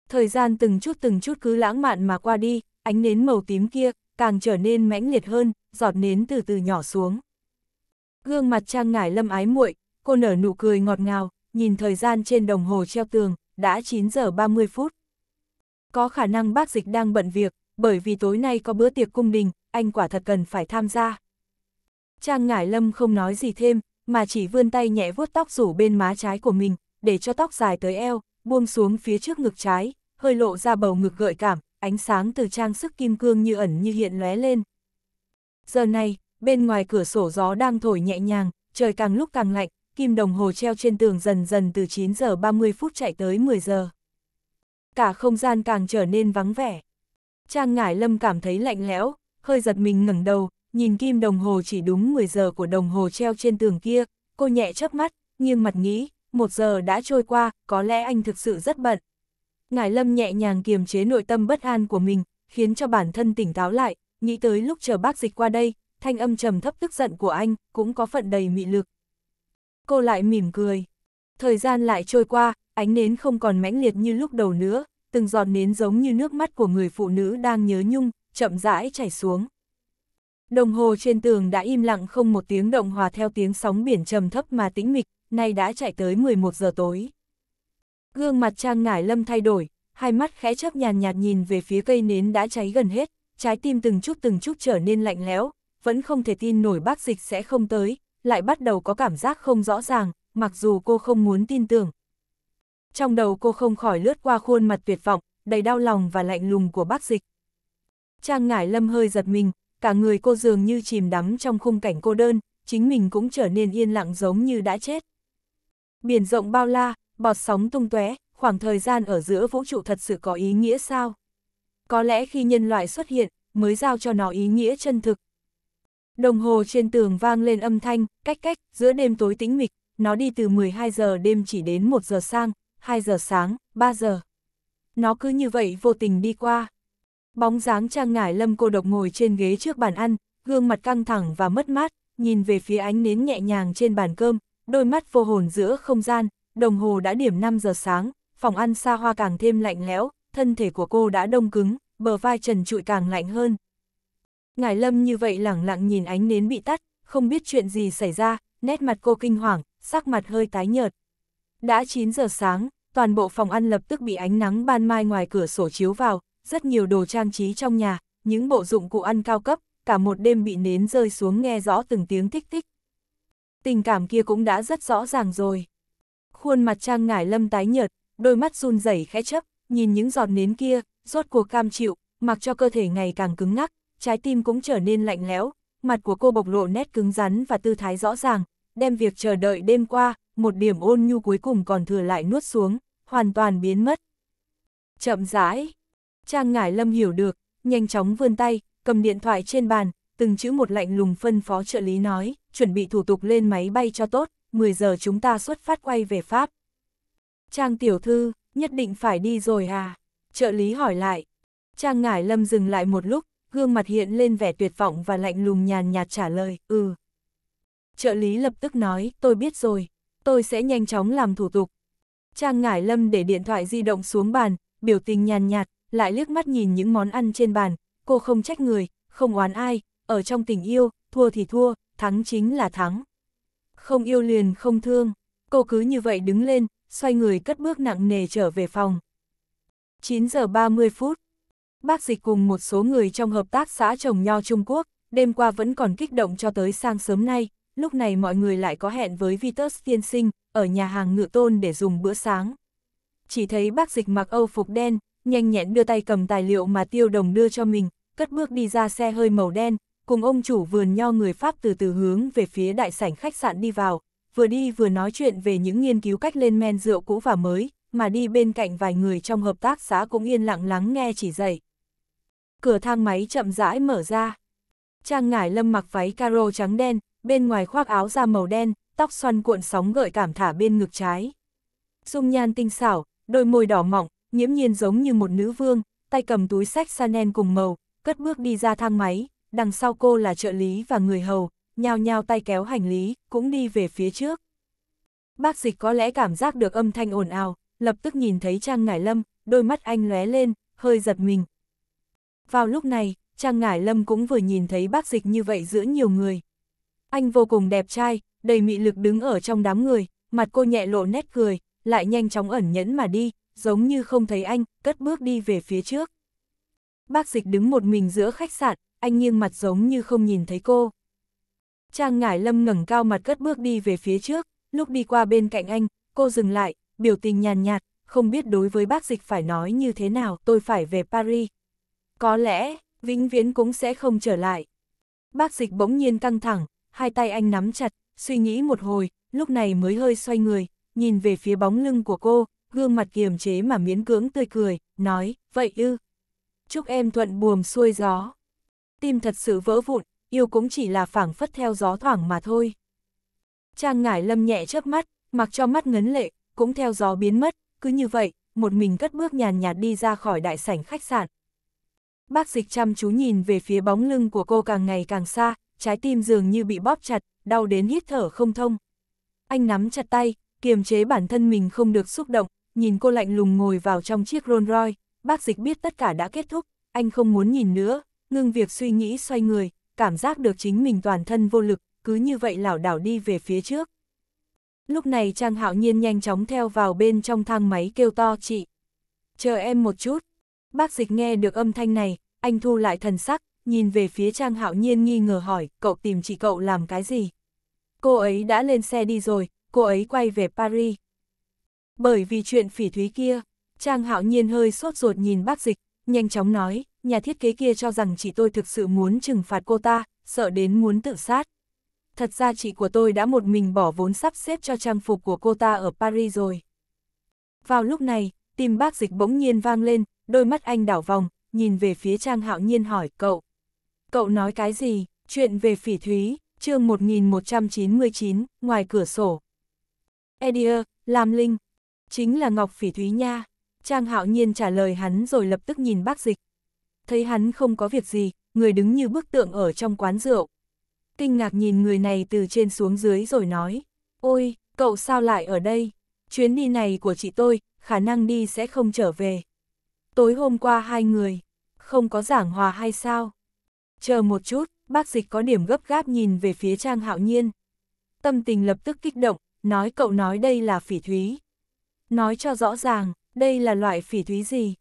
Thời gian từng chút từng chút cứ lãng mạn mà qua đi, ánh nến màu tím kia càng trở nên mãnh liệt hơn, giọt nến từ từ nhỏ xuống. Gương mặt Trang Ngải Lâm ái muội, cô nở nụ cười ngọt ngào, nhìn thời gian trên đồng hồ treo tường, đã 9 giờ 30 phút. Có khả năng bác dịch đang bận việc, bởi vì tối nay có bữa tiệc cung đình, anh quả thật cần phải tham gia. Trang Ngải Lâm không nói gì thêm, mà chỉ vươn tay nhẹ vuốt tóc rủ bên má trái của mình, để cho tóc dài tới eo, buông xuống phía trước ngực trái, hơi lộ ra bầu ngực gợi cảm, ánh sáng từ trang sức kim cương như ẩn như hiện lóe lên. Giờ này, bên ngoài cửa sổ gió đang thổi nhẹ nhàng, trời càng lúc càng lạnh, kim đồng hồ treo trên tường dần dần từ 9 giờ 30 phút chạy tới 10 giờ. Cả không gian càng trở nên vắng vẻ. Trang Ngải Lâm cảm thấy lạnh lẽo, hơi giật mình ngẩng đầu, nhìn kim đồng hồ chỉ đúng 10 giờ của đồng hồ treo trên tường kia, cô nhẹ chớp mắt, nghiêng mặt nghĩ, một giờ đã trôi qua, có lẽ anh thực sự rất bận. Ngài Lâm nhẹ nhàng kiềm chế nội tâm bất an của mình, khiến cho bản thân tỉnh táo lại, nghĩ tới lúc chờ bác dịch qua đây, thanh âm trầm thấp tức giận của anh cũng có phận đầy mị lực. Cô lại mỉm cười. Thời gian lại trôi qua, ánh nến không còn mãnh liệt như lúc đầu nữa, từng giọt nến giống như nước mắt của người phụ nữ đang nhớ nhung, chậm rãi chảy xuống. Đồng hồ trên tường đã im lặng không một tiếng động hòa theo tiếng sóng biển trầm thấp mà tĩnh mịch, nay đã chạy tới 11 giờ tối. Gương mặt Trang Ngải Lâm thay đổi, hai mắt khẽ chớp nhàn nhạt nhìn về phía cây nến đã cháy gần hết, trái tim từng chút từng chút trở nên lạnh lẽo, vẫn không thể tin nổi bác dịch sẽ không tới, lại bắt đầu có cảm giác không rõ ràng, mặc dù cô không muốn tin tưởng. Trong đầu cô không khỏi lướt qua khuôn mặt tuyệt vọng, đầy đau lòng và lạnh lùng của bác dịch. Trang Ngải Lâm hơi giật mình, cả người cô dường như chìm đắm trong khung cảnh cô đơn, chính mình cũng trở nên yên lặng giống như đã chết. Biển rộng bao la, bọt sóng tung tóe, khoảng thời gian ở giữa vũ trụ thật sự có ý nghĩa sao? Có lẽ khi nhân loại xuất hiện, mới giao cho nó ý nghĩa chân thực. Đồng hồ trên tường vang lên âm thanh, cách cách, giữa đêm tối tĩnh mịch, nó đi từ 12 giờ đêm chỉ đến 1 giờ sang, 2 giờ sáng, 3 giờ. Nó cứ như vậy vô tình đi qua. Bóng dáng Trang Ngải Lâm cô độc ngồi trên ghế trước bàn ăn, gương mặt căng thẳng và mất mát, nhìn về phía ánh nến nhẹ nhàng trên bàn cơm, đôi mắt vô hồn giữa không gian, đồng hồ đã điểm 5 giờ sáng, phòng ăn xa hoa càng thêm lạnh lẽo, thân thể của cô đã đông cứng, bờ vai trần trụi càng lạnh hơn. Ngải Lâm như vậy lẳng lặng nhìn ánh nến bị tắt, không biết chuyện gì xảy ra, nét mặt cô kinh hoàng, sắc mặt hơi tái nhợt. Đã 9 giờ sáng, toàn bộ phòng ăn lập tức bị ánh nắng ban mai ngoài cửa sổ chiếu vào, rất nhiều đồ trang trí trong nhà, những bộ dụng cụ ăn cao cấp, cả một đêm bị nến rơi xuống nghe rõ từng tiếng tích tích. Tình cảm kia cũng đã rất rõ ràng rồi. Khuôn mặt Trang Ngải Lâm tái nhợt, đôi mắt run rẩy khẽ chấp, nhìn những giọt nến kia, rốt cuộc cam chịu, mặc cho cơ thể ngày càng cứng ngắc, trái tim cũng trở nên lạnh lẽo, mặt của cô bộc lộ nét cứng rắn và tư thái rõ ràng, đem việc chờ đợi đêm qua, một điểm ôn nhu cuối cùng còn thừa lại nuốt xuống, hoàn toàn biến mất. Chậm rãi, Trang Ngải Lâm hiểu được, nhanh chóng vươn tay, cầm điện thoại trên bàn, từng chữ một lạnh lùng phân phó trợ lý nói, chuẩn bị thủ tục lên máy bay cho tốt, 10 giờ chúng ta xuất phát quay về Pháp. Trang tiểu thư, nhất định phải đi rồi à? Trợ lý hỏi lại. Trang Ngải Lâm dừng lại một lúc, gương mặt hiện lên vẻ tuyệt vọng và lạnh lùng nhàn nhạt trả lời, ừ. Trợ lý lập tức nói, tôi biết rồi, tôi sẽ nhanh chóng làm thủ tục. Trang Ngải Lâm để điện thoại di động xuống bàn, biểu tình nhàn nhạt, lại liếc mắt nhìn những món ăn trên bàn, cô không trách người, không oán ai, ở trong tình yêu, thua thì thua, thắng chính là thắng. Không yêu liền không thương, cô cứ như vậy đứng lên, xoay người cất bước nặng nề trở về phòng. 9 giờ 30 phút, bác dịch cùng một số người trong hợp tác xã trồng nho Trung Quốc, đêm qua vẫn còn kích động cho tới sang sớm nay, lúc này mọi người lại có hẹn với Vitus tiên sinh, ở nhà hàng ngựa tôn để dùng bữa sáng. Chỉ thấy bác dịch mặc âu phục đen, nhanh nhẹn đưa tay cầm tài liệu mà tiêu đồng đưa cho mình, cất bước đi ra xe hơi màu đen, cùng ông chủ vườn nho người Pháp từ từ hướng về phía đại sảnh khách sạn đi vào, vừa đi vừa nói chuyện về những nghiên cứu cách lên men rượu cũ và mới, mà đi bên cạnh vài người trong hợp tác xã cũng yên lặng lắng nghe chỉ dạy. Cửa thang máy chậm rãi mở ra. Trang ngải lâm mặc váy caro trắng đen, bên ngoài khoác áo da màu đen, tóc xoăn cuộn sóng gợi cảm thả bên ngực trái. Dung nhan tinh xảo, đôi môi đỏ mọng, nhiễm nhiên giống như một nữ vương, tay cầm túi sách Sanen cùng màu, cất bước đi ra thang máy, đằng sau cô là trợ lý và người hầu, nhao nhào tay kéo hành lý, cũng đi về phía trước. Bác dịch có lẽ cảm giác được âm thanh ồn ào, lập tức nhìn thấy Trang Ngải Lâm, đôi mắt anh lóe lên, hơi giật mình. Vào lúc này, Trang Ngải Lâm cũng vừa nhìn thấy bác dịch như vậy giữa nhiều người. Anh vô cùng đẹp trai, đầy mị lực đứng ở trong đám người, mặt cô nhẹ lộ nét cười, lại nhanh chóng ẩn nhẫn mà đi, giống như không thấy anh, cất bước đi về phía trước. Bác dịch đứng một mình giữa khách sạn, anh nghiêng mặt giống như không nhìn thấy cô. Trang ngải lâm ngẩng cao mặt cất bước đi về phía trước, lúc đi qua bên cạnh anh, cô dừng lại, biểu tình nhàn nhạt, không biết đối với bác dịch phải nói như thế nào, tôi phải về Paris. Có lẽ, vĩnh viễn cũng sẽ không trở lại. Bác dịch bỗng nhiên căng thẳng, hai tay anh nắm chặt, suy nghĩ một hồi, lúc này mới hơi xoay người, nhìn về phía bóng lưng của cô, gương mặt kiềm chế mà miễn cưỡng tươi cười, nói, vậy ư. Chúc em thuận buồm xuôi gió. Tim thật sự vỡ vụn, yêu cũng chỉ là phảng phất theo gió thoảng mà thôi. Trang ngải lâm nhẹ chớp mắt, mặc cho mắt ngấn lệ, cũng theo gió biến mất, cứ như vậy, một mình cất bước nhàn nhạt đi ra khỏi đại sảnh khách sạn. Bác dịch chăm chú nhìn về phía bóng lưng của cô càng ngày càng xa, trái tim dường như bị bóp chặt, đau đến hít thở không thông. Anh nắm chặt tay, kiềm chế bản thân mình không được xúc động, nhìn cô lạnh lùng ngồi vào trong chiếc Rolls Royce, bác dịch biết tất cả đã kết thúc, anh không muốn nhìn nữa, ngưng việc suy nghĩ xoay người, cảm giác được chính mình toàn thân vô lực, cứ như vậy lảo đảo đi về phía trước. Lúc này Trang Hạo Nhiên nhanh chóng theo vào bên trong thang máy kêu to chị. Chờ em một chút. Bác dịch nghe được âm thanh này, anh thu lại thần sắc, nhìn về phía Trang Hạo Nhiên nghi ngờ hỏi, cậu tìm chị cậu làm cái gì? Cô ấy đã lên xe đi rồi, cô ấy quay về Paris. Bởi vì chuyện phỉ thúy kia, Trang hạo nhiên hơi sốt ruột nhìn bác dịch, nhanh chóng nói, nhà thiết kế kia cho rằng chị tôi thực sự muốn trừng phạt cô ta, sợ đến muốn tự sát. Thật ra chị của tôi đã một mình bỏ vốn sắp xếp cho trang phục của cô ta ở Paris rồi. Vào lúc này, tim bác dịch bỗng nhiên vang lên, đôi mắt anh đảo vòng, nhìn về phía Trang Hạo Nhiên hỏi cậu. Cậu nói cái gì, chuyện về phỉ thúy, chương 1199, ngoài cửa sổ. Edia, Lam Linh, Chính là Ngọc Phỉ Thúy nha. Trang hạo nhiên trả lời hắn rồi lập tức nhìn bác dịch. Thấy hắn không có việc gì, người đứng như bức tượng ở trong quán rượu. Kinh ngạc nhìn người này từ trên xuống dưới rồi nói. Ôi, cậu sao lại ở đây? Chuyến đi này của chị tôi, khả năng đi sẽ không trở về. Tối hôm qua hai người, không có giảng hòa hay sao? Chờ một chút, bác dịch có điểm gấp gáp nhìn về phía Trang Hạo Nhiên. Tâm tình lập tức kích động, nói cậu nói đây là phỉ thúy. Nói cho rõ ràng, đây là loại phỉ thúy gì?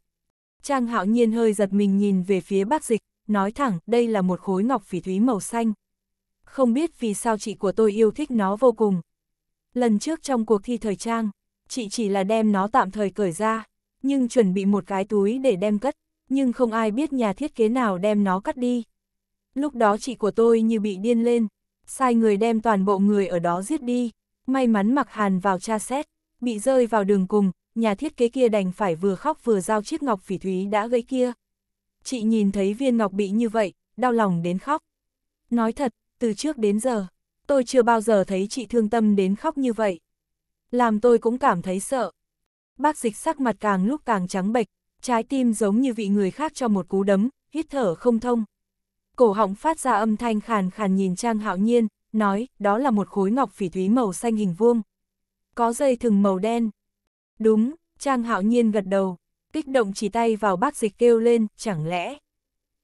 Trang hạo nhiên hơi giật mình nhìn về phía bác dịch, nói thẳng đây là một khối ngọc phỉ thúy màu xanh. Không biết vì sao chị của tôi yêu thích nó vô cùng. Lần trước trong cuộc thi thời trang, chị chỉ là đem nó tạm thời cởi ra, nhưng chuẩn bị một cái túi để đem cất, nhưng không ai biết nhà thiết kế nào đem nó cắt đi. Lúc đó chị của tôi như bị điên lên, sai người đem toàn bộ người ở đó giết đi, may mắn mặc hàn vào tra xét. Bị rơi vào đường cùng, nhà thiết kế kia đành phải vừa khóc vừa giao chiếc ngọc phỉ thúy đã gây kia. Chị nhìn thấy viên ngọc bị như vậy, đau lòng đến khóc. Nói thật, từ trước đến giờ, tôi chưa bao giờ thấy chị thương tâm đến khóc như vậy. Làm tôi cũng cảm thấy sợ. Bác dịch sắc mặt càng lúc càng trắng bệch, trái tim giống như vị người khác cho một cú đấm, hít thở không thông. Cổ họng phát ra âm thanh khàn khàn nhìn Trang Hạo Nhiên, nói, đó là một khối ngọc phỉ thúy màu xanh hình vuông có dây thừng màu đen. Đúng, Trang hạo nhiên gật đầu, kích động chỉ tay vào bác dịch kêu lên, chẳng lẽ.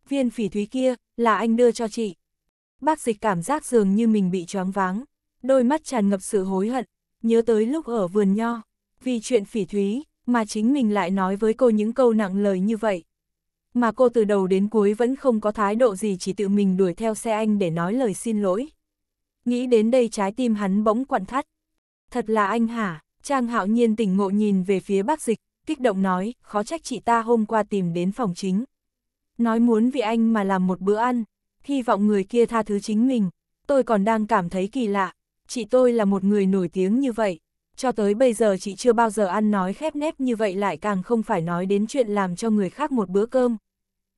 Viên phỉ thúy kia, là anh đưa cho chị. Bác dịch cảm giác dường như mình bị choáng váng, đôi mắt tràn ngập sự hối hận, nhớ tới lúc ở vườn nho, vì chuyện phỉ thúy, mà chính mình lại nói với cô những câu nặng lời như vậy. Mà cô từ đầu đến cuối vẫn không có thái độ gì chỉ tự mình đuổi theo xe anh để nói lời xin lỗi. Nghĩ đến đây trái tim hắn bỗng quặn thắt, Thật là anh hả? Trang hạo nhiên tỉnh ngộ nhìn về phía bác dịch, kích động nói, khó trách chị ta hôm qua tìm đến phòng chính. Nói muốn vì anh mà làm một bữa ăn, hy vọng người kia tha thứ chính mình. Tôi còn đang cảm thấy kỳ lạ, chị tôi là một người nổi tiếng như vậy. Cho tới bây giờ chị chưa bao giờ ăn nói khép nép như vậy lại càng không phải nói đến chuyện làm cho người khác một bữa cơm.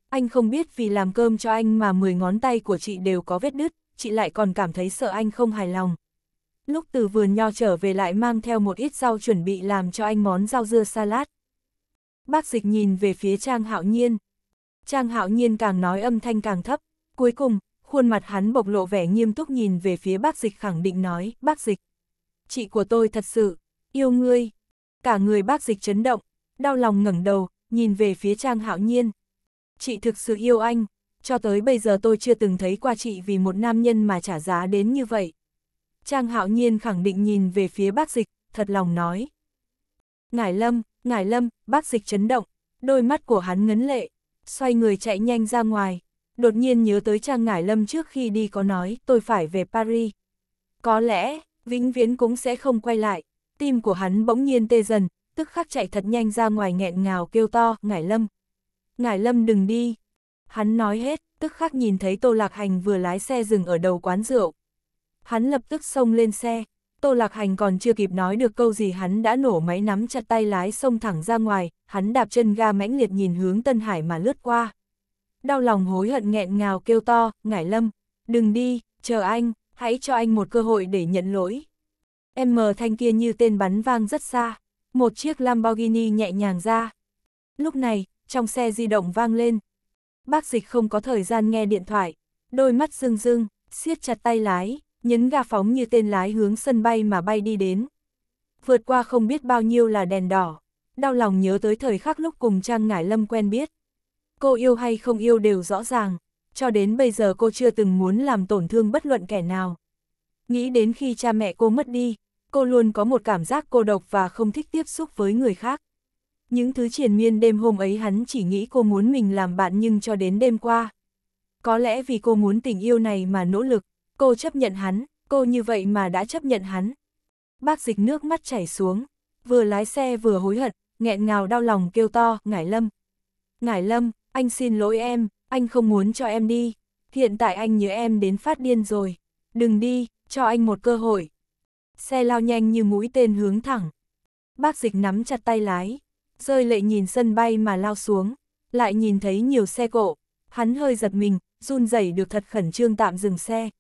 Anh không biết vì làm cơm cho anh mà 10 ngón tay của chị đều có vết đứt, chị lại còn cảm thấy sợ anh không hài lòng lúc từ vườn nho trở về lại mang theo một ít rau chuẩn bị làm cho anh món rau dưa salad. Bác dịch nhìn về phía Trang Hạo Nhiên. Trang Hạo Nhiên càng nói âm thanh càng thấp, cuối cùng, khuôn mặt hắn bộc lộ vẻ nghiêm túc nhìn về phía bác dịch khẳng định nói, bác dịch. Chị của tôi thật sự, yêu ngươi. Cả người bác dịch chấn động, đau lòng ngẩng đầu, nhìn về phía Trang Hạo Nhiên. Chị thực sự yêu anh, cho tới bây giờ tôi chưa từng thấy qua chị vì một nam nhân mà trả giá đến như vậy. Trang hạo nhiên khẳng định nhìn về phía bác dịch, thật lòng nói. Ngải lâm, ngải lâm, bác dịch chấn động, đôi mắt của hắn ngấn lệ, xoay người chạy nhanh ra ngoài. Đột nhiên nhớ tới Trang Ngải Lâm trước khi đi có nói tôi phải về Paris. Có lẽ, vĩnh viễn cũng sẽ không quay lại. Tim của hắn bỗng nhiên tê dần, tức khắc chạy thật nhanh ra ngoài nghẹn ngào kêu to, Ngải Lâm. Ngải Lâm đừng đi. Hắn nói hết, tức khắc nhìn thấy Tô Lạc Hành vừa lái xe dừng ở đầu quán rượu, hắn lập tức xông lên xe. Tô Lạc Hành còn chưa kịp nói được câu gì hắn đã nổ máy nắm chặt tay lái xông thẳng ra ngoài, hắn đạp chân ga mãnh liệt nhìn hướng Tân Hải mà lướt qua. Đau lòng hối hận nghẹn ngào kêu to, ngải lâm, đừng đi, chờ anh, hãy cho anh một cơ hội để nhận lỗi. Em mờ thanh kia như tên bắn vang rất xa, một chiếc Lamborghini nhẹ nhàng ra. Lúc này, trong xe di động vang lên. Bác dịch không có thời gian nghe điện thoại, đôi mắt rưng rưng, siết chặt tay lái, nhấn ga phóng như tên lái hướng sân bay mà bay đi đến. Vượt qua không biết bao nhiêu là đèn đỏ, đau lòng nhớ tới thời khắc lúc cùng Trang Ngải Lâm quen biết. Cô yêu hay không yêu đều rõ ràng, cho đến bây giờ cô chưa từng muốn làm tổn thương bất luận kẻ nào. Nghĩ đến khi cha mẹ cô mất đi, cô luôn có một cảm giác cô độc và không thích tiếp xúc với người khác. Những thứ triền miên đêm hôm ấy hắn chỉ nghĩ cô muốn mình làm bạn nhưng cho đến đêm qua. Có lẽ vì cô muốn tình yêu này mà nỗ lực. Cô chấp nhận hắn, cô như vậy mà đã chấp nhận hắn. Bác dịch nước mắt chảy xuống, vừa lái xe vừa hối hận, nghẹn ngào đau lòng kêu to, ngải lâm. Ngải lâm, anh xin lỗi em, anh không muốn cho em đi. Hiện tại anh nhớ em đến phát điên rồi. Đừng đi, cho anh một cơ hội. Xe lao nhanh như mũi tên hướng thẳng. Bác dịch nắm chặt tay lái, rơi lệ nhìn sân bay mà lao xuống, lại nhìn thấy nhiều xe cộ. Hắn hơi giật mình, run rẩy được thật khẩn trương tạm dừng xe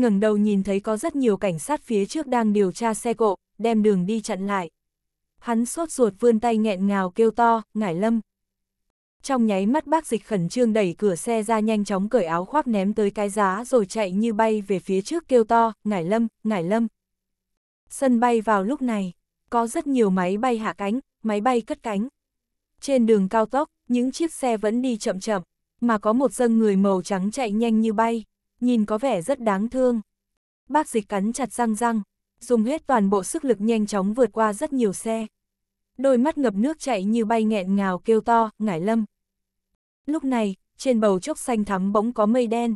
ngẩng đầu nhìn thấy có rất nhiều cảnh sát phía trước đang điều tra xe cộ, đem đường đi chặn lại. Hắn sốt ruột vươn tay nghẹn ngào kêu to, ngải lâm. Trong nháy mắt bác dịch khẩn trương đẩy cửa xe ra nhanh chóng cởi áo khoác ném tới cái giá rồi chạy như bay về phía trước kêu to, ngải lâm, ngải lâm. Sân bay vào lúc này, có rất nhiều máy bay hạ cánh, máy bay cất cánh. Trên đường cao tốc, những chiếc xe vẫn đi chậm chậm, mà có một dâng người màu trắng chạy nhanh như bay nhìn có vẻ rất đáng thương. Bác dịch cắn chặt răng răng, dùng hết toàn bộ sức lực nhanh chóng vượt qua rất nhiều xe. Đôi mắt ngập nước chạy như bay nghẹn ngào kêu to, ngải lâm. Lúc này, trên bầu chốc xanh thắm bỗng có mây đen.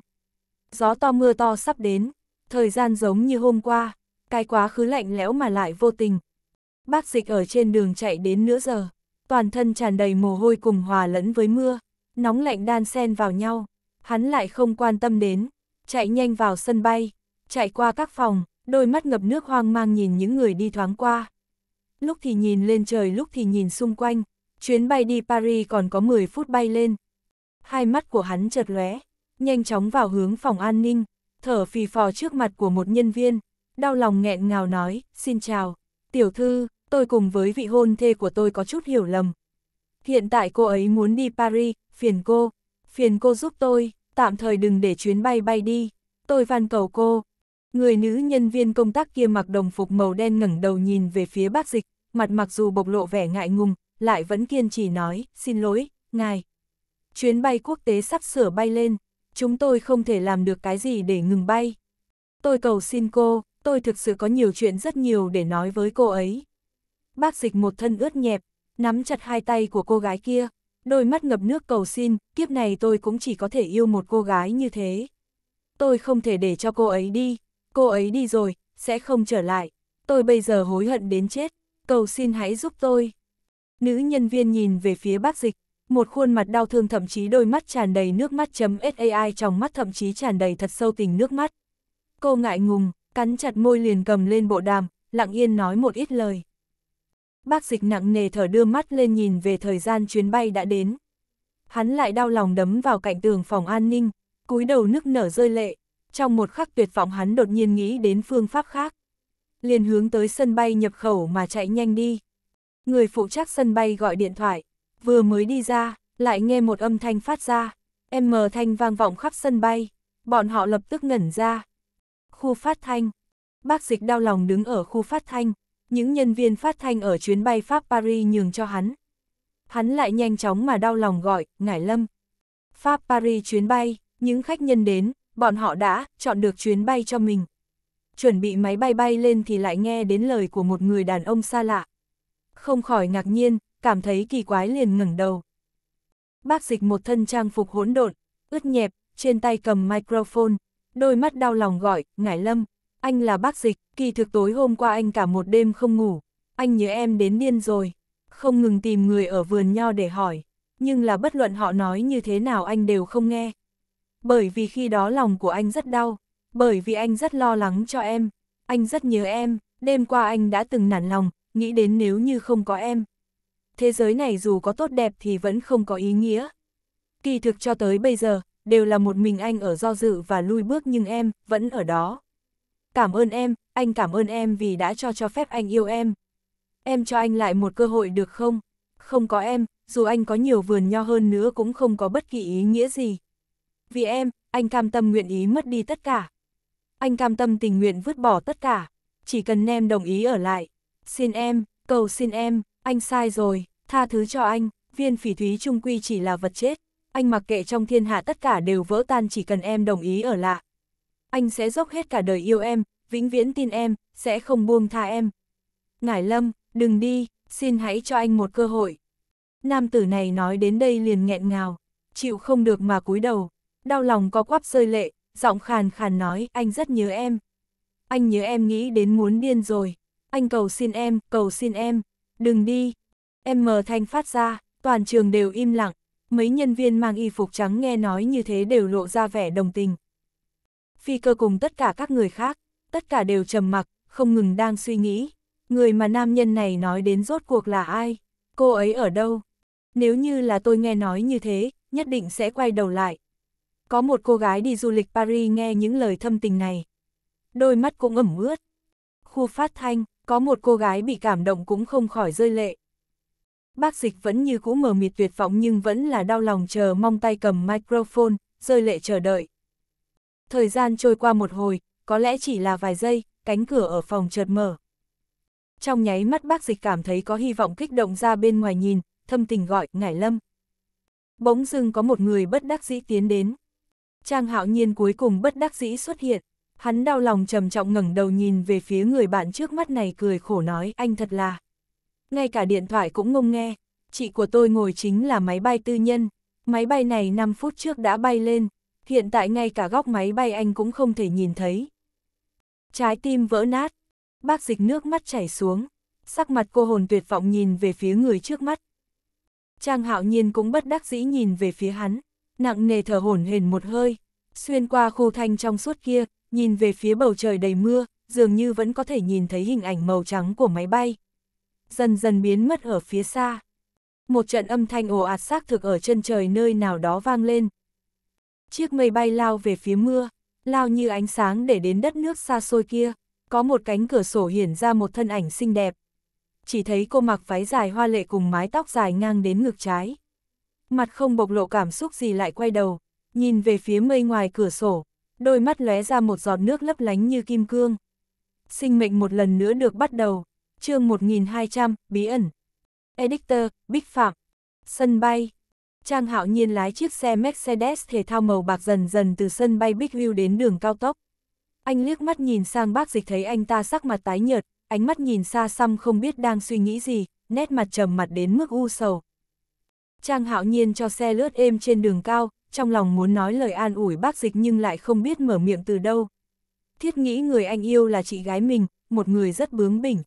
Gió to mưa to sắp đến, thời gian giống như hôm qua, cái quá khứ lạnh lẽo mà lại vô tình. Bác dịch ở trên đường chạy đến nửa giờ, toàn thân tràn đầy mồ hôi cùng hòa lẫn với mưa, nóng lạnh đan xen vào nhau, hắn lại không quan tâm đến, chạy nhanh vào sân bay, chạy qua các phòng, đôi mắt ngập nước hoang mang nhìn những người đi thoáng qua. Lúc thì nhìn lên trời lúc thì nhìn xung quanh, chuyến bay đi Paris còn có 10 phút bay lên. Hai mắt của hắn chợt lóe, nhanh chóng vào hướng phòng an ninh, thở phì phò trước mặt của một nhân viên, đau lòng nghẹn ngào nói, xin chào, tiểu thư, tôi cùng với vị hôn thê của tôi có chút hiểu lầm. Hiện tại cô ấy muốn đi Paris, phiền cô, phiền cô giúp tôi tạm thời đừng để chuyến bay bay đi, tôi van cầu cô. Người nữ nhân viên công tác kia mặc đồng phục màu đen ngẩng đầu nhìn về phía bác dịch, mặt mặc dù bộc lộ vẻ ngại ngùng, lại vẫn kiên trì nói, xin lỗi, ngài. Chuyến bay quốc tế sắp sửa bay lên, chúng tôi không thể làm được cái gì để ngừng bay. Tôi cầu xin cô, tôi thực sự có nhiều chuyện rất nhiều để nói với cô ấy. Bác dịch một thân ướt nhẹp, nắm chặt hai tay của cô gái kia, đôi mắt ngập nước cầu xin, kiếp này tôi cũng chỉ có thể yêu một cô gái như thế. Tôi không thể để cho cô ấy đi, cô ấy đi rồi, sẽ không trở lại, tôi bây giờ hối hận đến chết, cầu xin hãy giúp tôi. Nữ nhân viên nhìn về phía bác dịch, một khuôn mặt đau thương thậm chí đôi mắt tràn đầy nước mắt chấm SAI trong mắt thậm chí tràn đầy thật sâu tình nước mắt. Cô ngại ngùng, cắn chặt môi liền cầm lên bộ đàm, lặng yên nói một ít lời bác dịch nặng nề thở đưa mắt lên nhìn về thời gian chuyến bay đã đến. Hắn lại đau lòng đấm vào cạnh tường phòng an ninh, cúi đầu nức nở rơi lệ, trong một khắc tuyệt vọng hắn đột nhiên nghĩ đến phương pháp khác. Liền hướng tới sân bay nhập khẩu mà chạy nhanh đi. Người phụ trách sân bay gọi điện thoại, vừa mới đi ra, lại nghe một âm thanh phát ra, em mờ thanh vang vọng khắp sân bay, bọn họ lập tức ngẩn ra. Khu phát thanh, bác dịch đau lòng đứng ở khu phát thanh, những nhân viên phát thanh ở chuyến bay Pháp Paris nhường cho hắn. Hắn lại nhanh chóng mà đau lòng gọi, ngải lâm. Pháp Paris chuyến bay, những khách nhân đến, bọn họ đã chọn được chuyến bay cho mình. Chuẩn bị máy bay bay lên thì lại nghe đến lời của một người đàn ông xa lạ. Không khỏi ngạc nhiên, cảm thấy kỳ quái liền ngẩng đầu. Bác dịch một thân trang phục hỗn độn, ướt nhẹp, trên tay cầm microphone, đôi mắt đau lòng gọi, ngải lâm. Anh là bác dịch, kỳ thực tối hôm qua anh cả một đêm không ngủ, anh nhớ em đến điên rồi. Không ngừng tìm người ở vườn nho để hỏi, nhưng là bất luận họ nói như thế nào anh đều không nghe. Bởi vì khi đó lòng của anh rất đau, bởi vì anh rất lo lắng cho em, anh rất nhớ em, đêm qua anh đã từng nản lòng, nghĩ đến nếu như không có em. Thế giới này dù có tốt đẹp thì vẫn không có ý nghĩa. Kỳ thực cho tới bây giờ, đều là một mình anh ở do dự và lui bước nhưng em vẫn ở đó cảm ơn em, anh cảm ơn em vì đã cho cho phép anh yêu em. Em cho anh lại một cơ hội được không? Không có em, dù anh có nhiều vườn nho hơn nữa cũng không có bất kỳ ý nghĩa gì. Vì em, anh cam tâm nguyện ý mất đi tất cả. Anh cam tâm tình nguyện vứt bỏ tất cả. Chỉ cần em đồng ý ở lại. Xin em, cầu xin em, anh sai rồi, tha thứ cho anh. Viên phỉ thúy trung quy chỉ là vật chết. Anh mặc kệ trong thiên hạ tất cả đều vỡ tan chỉ cần em đồng ý ở lại anh sẽ dốc hết cả đời yêu em, vĩnh viễn tin em, sẽ không buông tha em. Ngải Lâm, đừng đi, xin hãy cho anh một cơ hội. Nam tử này nói đến đây liền nghẹn ngào, chịu không được mà cúi đầu, đau lòng có quắp rơi lệ, giọng khàn khàn nói anh rất nhớ em. Anh nhớ em nghĩ đến muốn điên rồi, anh cầu xin em, cầu xin em, đừng đi. Em mờ thanh phát ra, toàn trường đều im lặng, mấy nhân viên mang y phục trắng nghe nói như thế đều lộ ra vẻ đồng tình, phi cơ cùng tất cả các người khác, tất cả đều trầm mặc, không ngừng đang suy nghĩ, người mà nam nhân này nói đến rốt cuộc là ai, cô ấy ở đâu. Nếu như là tôi nghe nói như thế, nhất định sẽ quay đầu lại. Có một cô gái đi du lịch Paris nghe những lời thâm tình này. Đôi mắt cũng ẩm ướt. Khu phát thanh, có một cô gái bị cảm động cũng không khỏi rơi lệ. Bác dịch vẫn như cũ mờ mịt tuyệt vọng nhưng vẫn là đau lòng chờ mong tay cầm microphone, rơi lệ chờ đợi. Thời gian trôi qua một hồi, có lẽ chỉ là vài giây, cánh cửa ở phòng chợt mở. Trong nháy mắt bác dịch cảm thấy có hy vọng kích động ra bên ngoài nhìn, thâm tình gọi, ngải lâm. Bỗng dưng có một người bất đắc dĩ tiến đến. Trang hạo nhiên cuối cùng bất đắc dĩ xuất hiện. Hắn đau lòng trầm trọng ngẩng đầu nhìn về phía người bạn trước mắt này cười khổ nói anh thật là. Ngay cả điện thoại cũng ngông nghe. Chị của tôi ngồi chính là máy bay tư nhân. Máy bay này 5 phút trước đã bay lên, hiện tại ngay cả góc máy bay anh cũng không thể nhìn thấy. Trái tim vỡ nát, bác dịch nước mắt chảy xuống, sắc mặt cô hồn tuyệt vọng nhìn về phía người trước mắt. Trang hạo nhiên cũng bất đắc dĩ nhìn về phía hắn, nặng nề thở hổn hển một hơi, xuyên qua khu thanh trong suốt kia, nhìn về phía bầu trời đầy mưa, dường như vẫn có thể nhìn thấy hình ảnh màu trắng của máy bay. Dần dần biến mất ở phía xa. Một trận âm thanh ồ ạt xác thực ở chân trời nơi nào đó vang lên, Chiếc mây bay lao về phía mưa, lao như ánh sáng để đến đất nước xa xôi kia, có một cánh cửa sổ hiển ra một thân ảnh xinh đẹp. Chỉ thấy cô mặc váy dài hoa lệ cùng mái tóc dài ngang đến ngực trái. Mặt không bộc lộ cảm xúc gì lại quay đầu, nhìn về phía mây ngoài cửa sổ, đôi mắt lóe ra một giọt nước lấp lánh như kim cương. Sinh mệnh một lần nữa được bắt đầu, chương 1200, bí ẩn. Editor, Bích Phạm, sân bay. Trang Hạo Nhiên lái chiếc xe Mercedes thể thao màu bạc dần dần từ sân bay Big View đến đường cao tốc. Anh liếc mắt nhìn sang bác dịch thấy anh ta sắc mặt tái nhợt, ánh mắt nhìn xa xăm không biết đang suy nghĩ gì, nét mặt trầm mặt đến mức u sầu. Trang Hạo Nhiên cho xe lướt êm trên đường cao, trong lòng muốn nói lời an ủi bác dịch nhưng lại không biết mở miệng từ đâu. Thiết nghĩ người anh yêu là chị gái mình, một người rất bướng bỉnh.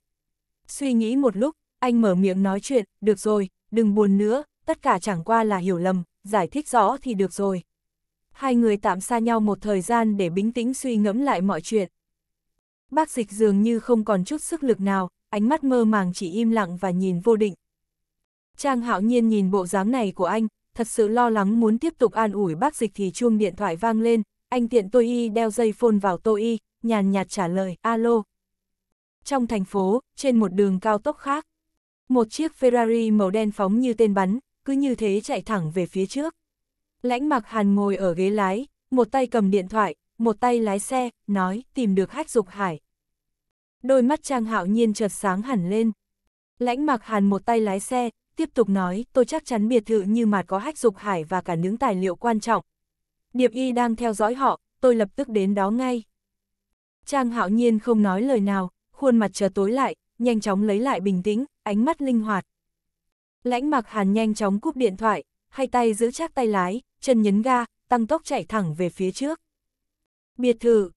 Suy nghĩ một lúc, anh mở miệng nói chuyện, được rồi, đừng buồn nữa, tất cả chẳng qua là hiểu lầm, giải thích rõ thì được rồi. Hai người tạm xa nhau một thời gian để bình tĩnh suy ngẫm lại mọi chuyện. Bác dịch dường như không còn chút sức lực nào, ánh mắt mơ màng chỉ im lặng và nhìn vô định. Trang hạo nhiên nhìn bộ dáng này của anh, thật sự lo lắng muốn tiếp tục an ủi bác dịch thì chuông điện thoại vang lên, anh tiện tôi y đeo dây phone vào tôi y, nhàn nhạt trả lời, alo. Trong thành phố, trên một đường cao tốc khác, một chiếc Ferrari màu đen phóng như tên bắn, cứ như thế chạy thẳng về phía trước. Lãnh mặc hàn ngồi ở ghế lái, một tay cầm điện thoại, một tay lái xe, nói tìm được hách dục hải. Đôi mắt Trang Hạo Nhiên chợt sáng hẳn lên. Lãnh mặc hàn một tay lái xe, tiếp tục nói tôi chắc chắn biệt thự như mặt có hách dục hải và cả những tài liệu quan trọng. Điệp y đang theo dõi họ, tôi lập tức đến đó ngay. Trang Hạo Nhiên không nói lời nào, khuôn mặt chờ tối lại, nhanh chóng lấy lại bình tĩnh, ánh mắt linh hoạt, Lãnh mặc hàn nhanh chóng cúp điện thoại, hai tay giữ chắc tay lái, chân nhấn ga, tăng tốc chạy thẳng về phía trước. Biệt thự.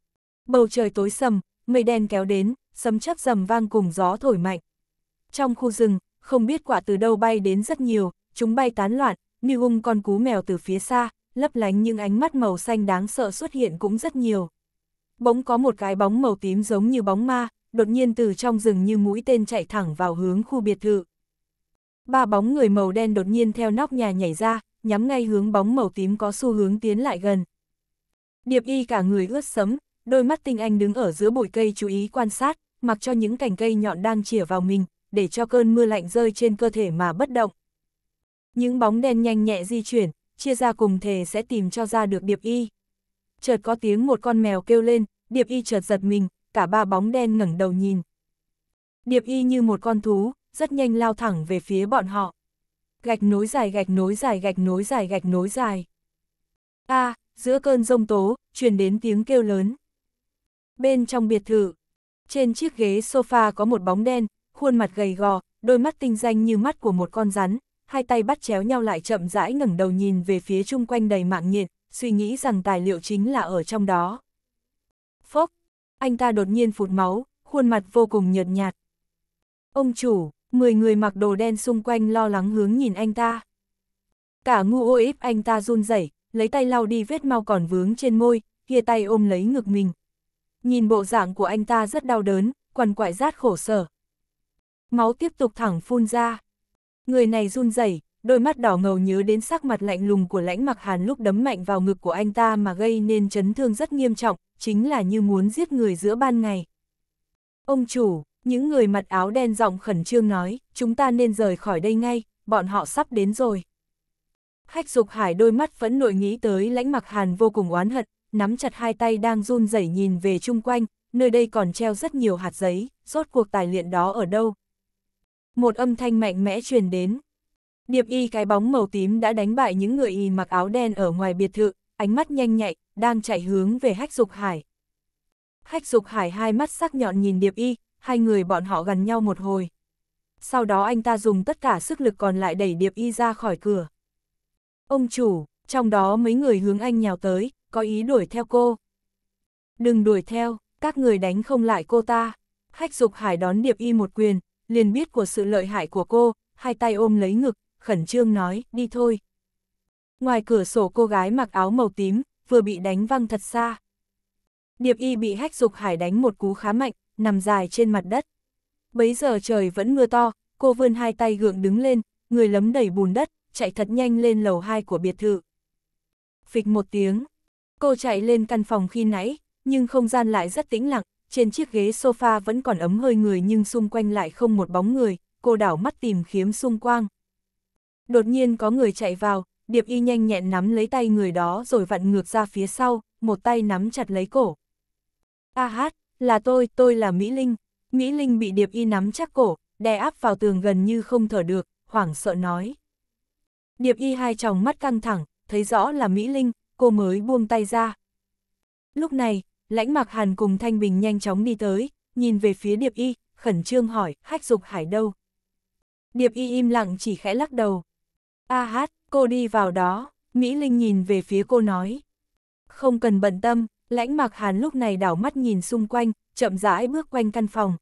Bầu trời tối sầm, mây đen kéo đến, sấm chớp rầm vang cùng gió thổi mạnh. Trong khu rừng, không biết quả từ đâu bay đến rất nhiều, chúng bay tán loạn, như ung con cú mèo từ phía xa, lấp lánh những ánh mắt màu xanh đáng sợ xuất hiện cũng rất nhiều. Bỗng có một cái bóng màu tím giống như bóng ma, đột nhiên từ trong rừng như mũi tên chạy thẳng vào hướng khu biệt thự. Ba bóng người màu đen đột nhiên theo nóc nhà nhảy ra, nhắm ngay hướng bóng màu tím có xu hướng tiến lại gần. Điệp y cả người ướt sấm, đôi mắt tinh anh đứng ở giữa bụi cây chú ý quan sát, mặc cho những cành cây nhọn đang chĩa vào mình, để cho cơn mưa lạnh rơi trên cơ thể mà bất động. Những bóng đen nhanh nhẹ di chuyển, chia ra cùng thể sẽ tìm cho ra được điệp y. Chợt có tiếng một con mèo kêu lên, điệp y chợt giật mình, cả ba bóng đen ngẩng đầu nhìn. Điệp y như một con thú, rất nhanh lao thẳng về phía bọn họ. Gạch nối dài gạch nối dài gạch nối dài gạch nối dài. A, à, giữa cơn rông tố, truyền đến tiếng kêu lớn. Bên trong biệt thự, trên chiếc ghế sofa có một bóng đen, khuôn mặt gầy gò, đôi mắt tinh danh như mắt của một con rắn, hai tay bắt chéo nhau lại chậm rãi ngẩng đầu nhìn về phía chung quanh đầy mạng nhiệt, suy nghĩ rằng tài liệu chính là ở trong đó. Phốc, anh ta đột nhiên phụt máu, khuôn mặt vô cùng nhợt nhạt. Ông chủ, 10 người mặc đồ đen xung quanh lo lắng hướng nhìn anh ta. Cả ngu ô íp anh ta run rẩy, lấy tay lau đi vết mau còn vướng trên môi, kia tay ôm lấy ngực mình. Nhìn bộ dạng của anh ta rất đau đớn, quằn quại rát khổ sở. Máu tiếp tục thẳng phun ra. Người này run rẩy, đôi mắt đỏ ngầu nhớ đến sắc mặt lạnh lùng của lãnh mặc hàn lúc đấm mạnh vào ngực của anh ta mà gây nên chấn thương rất nghiêm trọng, chính là như muốn giết người giữa ban ngày. Ông chủ, những người mặt áo đen giọng khẩn trương nói, chúng ta nên rời khỏi đây ngay, bọn họ sắp đến rồi. khách Dục Hải đôi mắt phẫn nội nghĩ tới lãnh mặc hàn vô cùng oán hận, nắm chặt hai tay đang run rẩy nhìn về chung quanh, nơi đây còn treo rất nhiều hạt giấy, rốt cuộc tài liệu đó ở đâu. Một âm thanh mạnh mẽ truyền đến. Điệp y cái bóng màu tím đã đánh bại những người y mặc áo đen ở ngoài biệt thự, ánh mắt nhanh nhạy, đang chạy hướng về hách Dục Hải. Hách Dục Hải hai mắt sắc nhọn nhìn Điệp y, hai người bọn họ gần nhau một hồi. Sau đó anh ta dùng tất cả sức lực còn lại đẩy Điệp Y ra khỏi cửa. Ông chủ, trong đó mấy người hướng anh nhào tới, có ý đuổi theo cô. Đừng đuổi theo, các người đánh không lại cô ta. Hách Dục Hải đón Điệp Y một quyền, liền biết của sự lợi hại của cô, hai tay ôm lấy ngực, khẩn trương nói, đi thôi. Ngoài cửa sổ cô gái mặc áo màu tím, vừa bị đánh văng thật xa. Điệp Y bị Hách Dục Hải đánh một cú khá mạnh, nằm dài trên mặt đất. Bấy giờ trời vẫn mưa to, cô vươn hai tay gượng đứng lên, người lấm đầy bùn đất, chạy thật nhanh lên lầu 2 của biệt thự. Phịch một tiếng, cô chạy lên căn phòng khi nãy, nhưng không gian lại rất tĩnh lặng, trên chiếc ghế sofa vẫn còn ấm hơi người nhưng xung quanh lại không một bóng người, cô đảo mắt tìm kiếm xung quanh. Đột nhiên có người chạy vào, Điệp Y nhanh nhẹn nắm lấy tay người đó rồi vặn ngược ra phía sau, một tay nắm chặt lấy cổ. A hát, là tôi, tôi là Mỹ Linh. Mỹ Linh bị Điệp Y nắm chắc cổ, đè áp vào tường gần như không thở được, hoảng sợ nói. Điệp Y hai tròng mắt căng thẳng, thấy rõ là Mỹ Linh, cô mới buông tay ra. Lúc này, lãnh mặc hàn cùng Thanh Bình nhanh chóng đi tới, nhìn về phía Điệp Y, khẩn trương hỏi, hách dục hải đâu? Điệp Y im lặng chỉ khẽ lắc đầu. A hát, cô đi vào đó, Mỹ Linh nhìn về phía cô nói. Không cần bận tâm, Lãnh mạc hàn lúc này đảo mắt nhìn xung quanh, chậm rãi bước quanh căn phòng.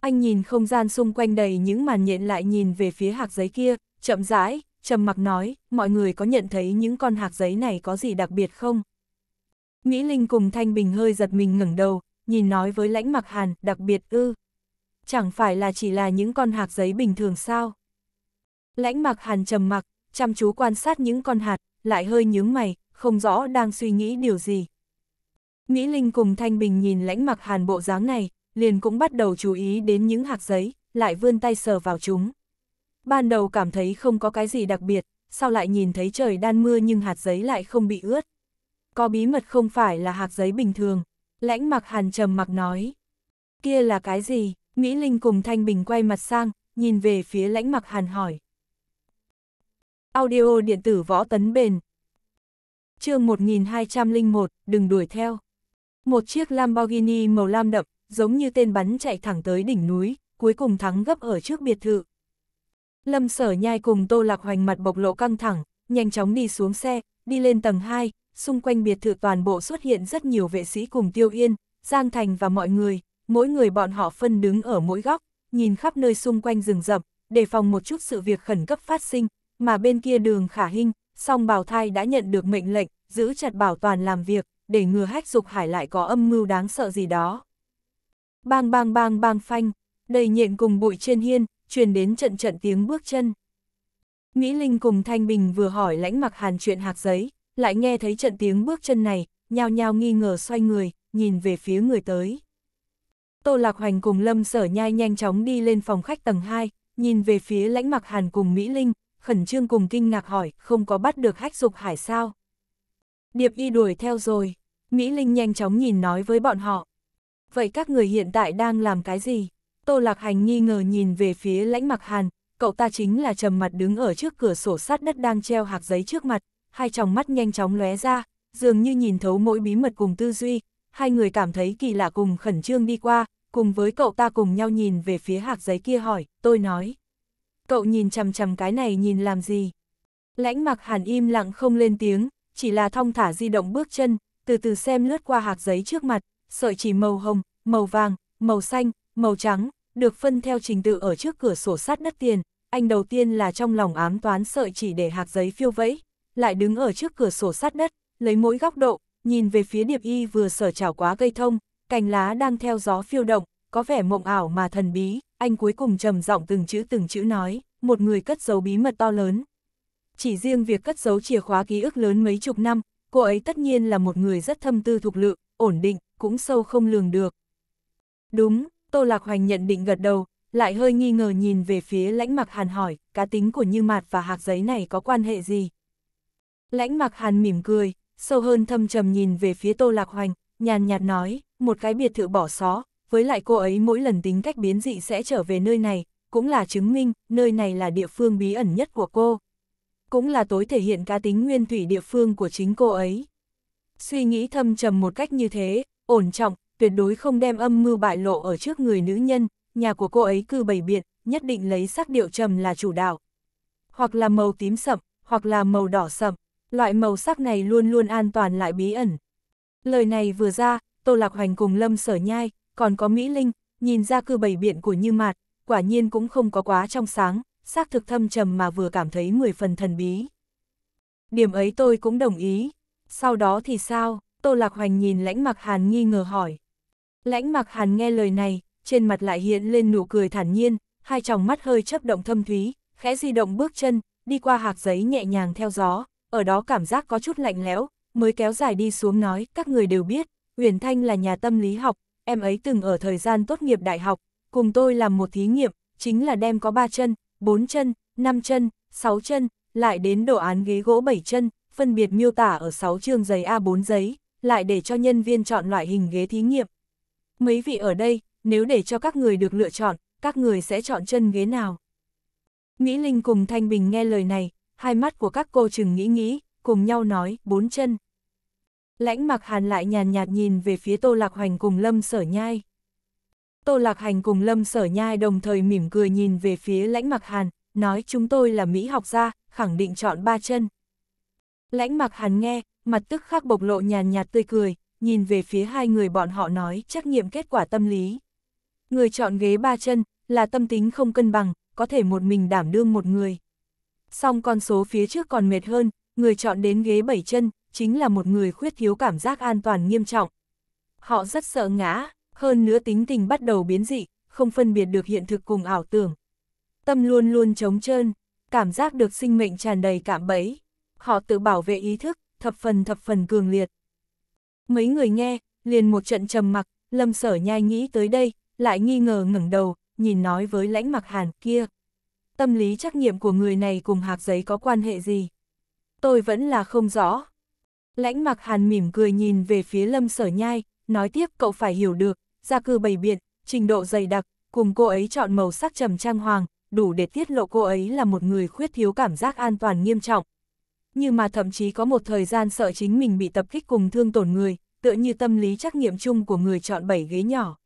Anh nhìn không gian xung quanh đầy những màn nhện lại nhìn về phía hạc giấy kia, chậm rãi, trầm mặc nói, mọi người có nhận thấy những con hạc giấy này có gì đặc biệt không? Mỹ Linh cùng Thanh Bình hơi giật mình ngẩng đầu, nhìn nói với lãnh mặc hàn, đặc biệt ư. Chẳng phải là chỉ là những con hạc giấy bình thường sao? Lãnh mặc hàn trầm mặc, chăm chú quan sát những con hạt, lại hơi nhướng mày, không rõ đang suy nghĩ điều gì. Mỹ Linh cùng Thanh Bình nhìn lãnh mặc hàn bộ dáng này, liền cũng bắt đầu chú ý đến những hạt giấy, lại vươn tay sờ vào chúng. Ban đầu cảm thấy không có cái gì đặc biệt, sau lại nhìn thấy trời đan mưa nhưng hạt giấy lại không bị ướt. Có bí mật không phải là hạt giấy bình thường, lãnh mặc hàn trầm mặc nói. Kia là cái gì? Mỹ Linh cùng Thanh Bình quay mặt sang, nhìn về phía lãnh mặc hàn hỏi. Audio điện tử võ tấn bền. chương 1201, đừng đuổi theo. Một chiếc Lamborghini màu lam đậm, giống như tên bắn chạy thẳng tới đỉnh núi, cuối cùng thắng gấp ở trước biệt thự. Lâm sở nhai cùng Tô Lạc Hoành mặt bộc lộ căng thẳng, nhanh chóng đi xuống xe, đi lên tầng 2, xung quanh biệt thự toàn bộ xuất hiện rất nhiều vệ sĩ cùng Tiêu Yên, Giang Thành và mọi người, mỗi người bọn họ phân đứng ở mỗi góc, nhìn khắp nơi xung quanh rừng rậm, đề phòng một chút sự việc khẩn cấp phát sinh, mà bên kia đường khả hình, song bào thai đã nhận được mệnh lệnh, giữ chặt bảo toàn làm việc để ngừa hách dục hải lại có âm mưu đáng sợ gì đó. Bang bang bang bang phanh, đầy nhện cùng bụi trên hiên, truyền đến trận trận tiếng bước chân. Mỹ Linh cùng Thanh Bình vừa hỏi lãnh mặc hàn chuyện hạc giấy, lại nghe thấy trận tiếng bước chân này, nhao nhao nghi ngờ xoay người, nhìn về phía người tới. Tô Lạc Hoành cùng Lâm Sở Nhai nhanh chóng đi lên phòng khách tầng 2, nhìn về phía lãnh mặc hàn cùng Mỹ Linh, khẩn trương cùng kinh ngạc hỏi, không có bắt được hách dục hải sao? Điệp y đuổi theo rồi. Mỹ Linh nhanh chóng nhìn nói với bọn họ. Vậy các người hiện tại đang làm cái gì? Tô Lạc Hành nghi ngờ nhìn về phía lãnh mặc hàn, cậu ta chính là trầm mặt đứng ở trước cửa sổ sát đất đang treo hạc giấy trước mặt, hai tròng mắt nhanh chóng lóe ra, dường như nhìn thấu mỗi bí mật cùng tư duy, hai người cảm thấy kỳ lạ cùng khẩn trương đi qua, cùng với cậu ta cùng nhau nhìn về phía hạc giấy kia hỏi, tôi nói. Cậu nhìn chằm chằm cái này nhìn làm gì? Lãnh mặc hàn im lặng không lên tiếng, chỉ là thong thả di động bước chân, từ từ xem lướt qua hạt giấy trước mặt, sợi chỉ màu hồng, màu vàng, màu xanh, màu trắng, được phân theo trình tự ở trước cửa sổ sát đất tiền, anh đầu tiên là trong lòng ám toán sợi chỉ để hạt giấy phiêu vẫy, lại đứng ở trước cửa sổ sát đất, lấy mỗi góc độ, nhìn về phía điệp y vừa sở trảo quá gây thông, cành lá đang theo gió phiêu động, có vẻ mộng ảo mà thần bí, anh cuối cùng trầm giọng từng chữ từng chữ nói, một người cất giấu bí mật to lớn, chỉ riêng việc cất giấu chìa khóa ký ức lớn mấy chục năm, cô ấy tất nhiên là một người rất thâm tư thuộc lự, ổn định, cũng sâu không lường được. Đúng, Tô Lạc Hoành nhận định gật đầu, lại hơi nghi ngờ nhìn về phía lãnh mặc hàn hỏi, cá tính của Như Mạt và hạc giấy này có quan hệ gì? Lãnh mặc hàn mỉm cười, sâu hơn thâm trầm nhìn về phía Tô Lạc Hoành, nhàn nhạt nói, một cái biệt thự bỏ xó, với lại cô ấy mỗi lần tính cách biến dị sẽ trở về nơi này, cũng là chứng minh nơi này là địa phương bí ẩn nhất của cô cũng là tối thể hiện cá tính nguyên thủy địa phương của chính cô ấy. Suy nghĩ thâm trầm một cách như thế, ổn trọng, tuyệt đối không đem âm mưu bại lộ ở trước người nữ nhân, nhà của cô ấy cư bày biện, nhất định lấy sắc điệu trầm là chủ đạo. Hoặc là màu tím sậm, hoặc là màu đỏ sậm, loại màu sắc này luôn luôn an toàn lại bí ẩn. Lời này vừa ra, Tô Lạc Hoành cùng Lâm Sở Nhai, còn có Mỹ Linh, nhìn ra cư bày biện của Như Mạt, quả nhiên cũng không có quá trong sáng, xác thực thâm trầm mà vừa cảm thấy mười phần thần bí. Điểm ấy tôi cũng đồng ý. Sau đó thì sao? Tô Lạc Hoành nhìn lãnh mặc hàn nghi ngờ hỏi. Lãnh mặc hàn nghe lời này, trên mặt lại hiện lên nụ cười thản nhiên, hai tròng mắt hơi chấp động thâm thúy, khẽ di động bước chân, đi qua hạc giấy nhẹ nhàng theo gió, ở đó cảm giác có chút lạnh lẽo, mới kéo dài đi xuống nói, các người đều biết, Huyền Thanh là nhà tâm lý học, em ấy từng ở thời gian tốt nghiệp đại học, cùng tôi làm một thí nghiệm, chính là đem có ba chân, bốn chân, năm chân, sáu chân, lại đến đồ án ghế gỗ bảy chân, phân biệt miêu tả ở sáu chương giấy A4 giấy, lại để cho nhân viên chọn loại hình ghế thí nghiệm. Mấy vị ở đây, nếu để cho các người được lựa chọn, các người sẽ chọn chân ghế nào? Mỹ Linh cùng Thanh Bình nghe lời này, hai mắt của các cô chừng nghĩ nghĩ, cùng nhau nói, bốn chân. Lãnh mặc hàn lại nhàn nhạt nhìn về phía Tô Lạc Hoành cùng Lâm Sở Nhai. Tô Lạc Hành cùng Lâm Sở Nhai đồng thời mỉm cười nhìn về phía lãnh mặc hàn, nói chúng tôi là Mỹ học gia, khẳng định chọn ba chân. Lãnh mặc hàn nghe, mặt tức khắc bộc lộ nhàn nhạt tươi cười, nhìn về phía hai người bọn họ nói trắc nghiệm kết quả tâm lý. Người chọn ghế ba chân, là tâm tính không cân bằng, có thể một mình đảm đương một người. Song con số phía trước còn mệt hơn, người chọn đến ghế bảy chân, chính là một người khuyết thiếu cảm giác an toàn nghiêm trọng. Họ rất sợ ngã, hơn nữa tính tình bắt đầu biến dị, không phân biệt được hiện thực cùng ảo tưởng. Tâm luôn luôn trống trơn, cảm giác được sinh mệnh tràn đầy cảm bẫy. Họ tự bảo vệ ý thức, thập phần thập phần cường liệt. Mấy người nghe, liền một trận trầm mặc, lâm sở nhai nghĩ tới đây, lại nghi ngờ ngẩng đầu, nhìn nói với lãnh mặc hàn kia. Tâm lý trắc nghiệm của người này cùng hạc giấy có quan hệ gì? Tôi vẫn là không rõ. Lãnh mặc hàn mỉm cười nhìn về phía lâm sở nhai, nói tiếp cậu phải hiểu được, gia cư bầy biện, trình độ dày đặc, cùng cô ấy chọn màu sắc trầm trang hoàng, đủ để tiết lộ cô ấy là một người khuyết thiếu cảm giác an toàn nghiêm trọng. Như mà thậm chí có một thời gian sợ chính mình bị tập kích cùng thương tổn người, tựa như tâm lý trắc nghiệm chung của người chọn bảy ghế nhỏ.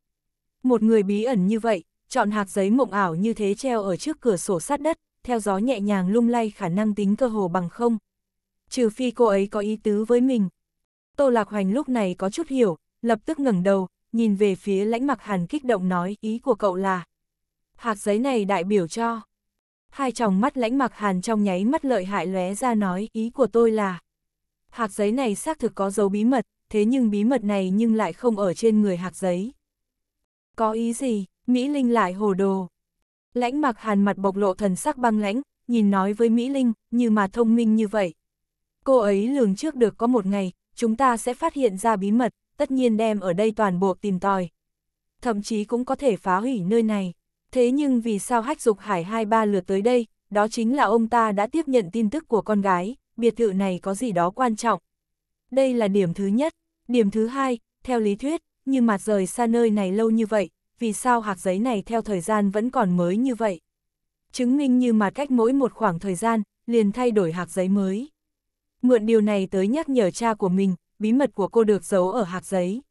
Một người bí ẩn như vậy, chọn hạt giấy mộng ảo như thế treo ở trước cửa sổ sát đất, theo gió nhẹ nhàng lung lay khả năng tính cơ hồ bằng không. Trừ phi cô ấy có ý tứ với mình. Tô Lạc Hoành lúc này có chút hiểu, lập tức ngẩng đầu, nhìn về phía lãnh mặc hàn kích động nói ý của cậu là. hạt giấy này đại biểu cho. Hai tròng mắt lãnh mặc hàn trong nháy mắt lợi hại lóe ra nói ý của tôi là. hạt giấy này xác thực có dấu bí mật, thế nhưng bí mật này nhưng lại không ở trên người hạt giấy. Có ý gì, Mỹ Linh lại hồ đồ. Lãnh mặc hàn mặt bộc lộ thần sắc băng lãnh, nhìn nói với Mỹ Linh, như mà thông minh như vậy. Cô ấy lường trước được có một ngày, chúng ta sẽ phát hiện ra bí mật, tất nhiên đem ở đây toàn bộ tìm tòi. Thậm chí cũng có thể phá hủy nơi này. Thế nhưng vì sao hách dục hải hai ba lượt tới đây, đó chính là ông ta đã tiếp nhận tin tức của con gái, biệt thự này có gì đó quan trọng. Đây là điểm thứ nhất. Điểm thứ hai, theo lý thuyết, nhưng mặt rời xa nơi này lâu như vậy, vì sao hạc giấy này theo thời gian vẫn còn mới như vậy? Chứng minh như mặt cách mỗi một khoảng thời gian, liền thay đổi hạc giấy mới. Mượn điều này tới nhắc nhở cha của mình, bí mật của cô được giấu ở hạt giấy.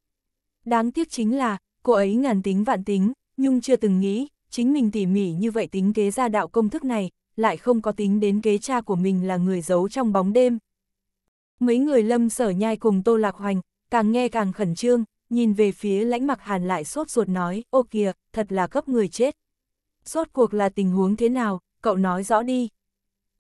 Đáng tiếc chính là, cô ấy ngàn tính vạn tính, nhưng chưa từng nghĩ, chính mình tỉ mỉ như vậy tính kế ra đạo công thức này, lại không có tính đến kế cha của mình là người giấu trong bóng đêm. Mấy người lâm sở nhai cùng Tô Lạc Hoành, càng nghe càng khẩn trương, nhìn về phía lãnh mặc hàn lại sốt ruột nói, ô kìa, thật là cấp người chết. Sốt cuộc là tình huống thế nào, cậu nói rõ đi.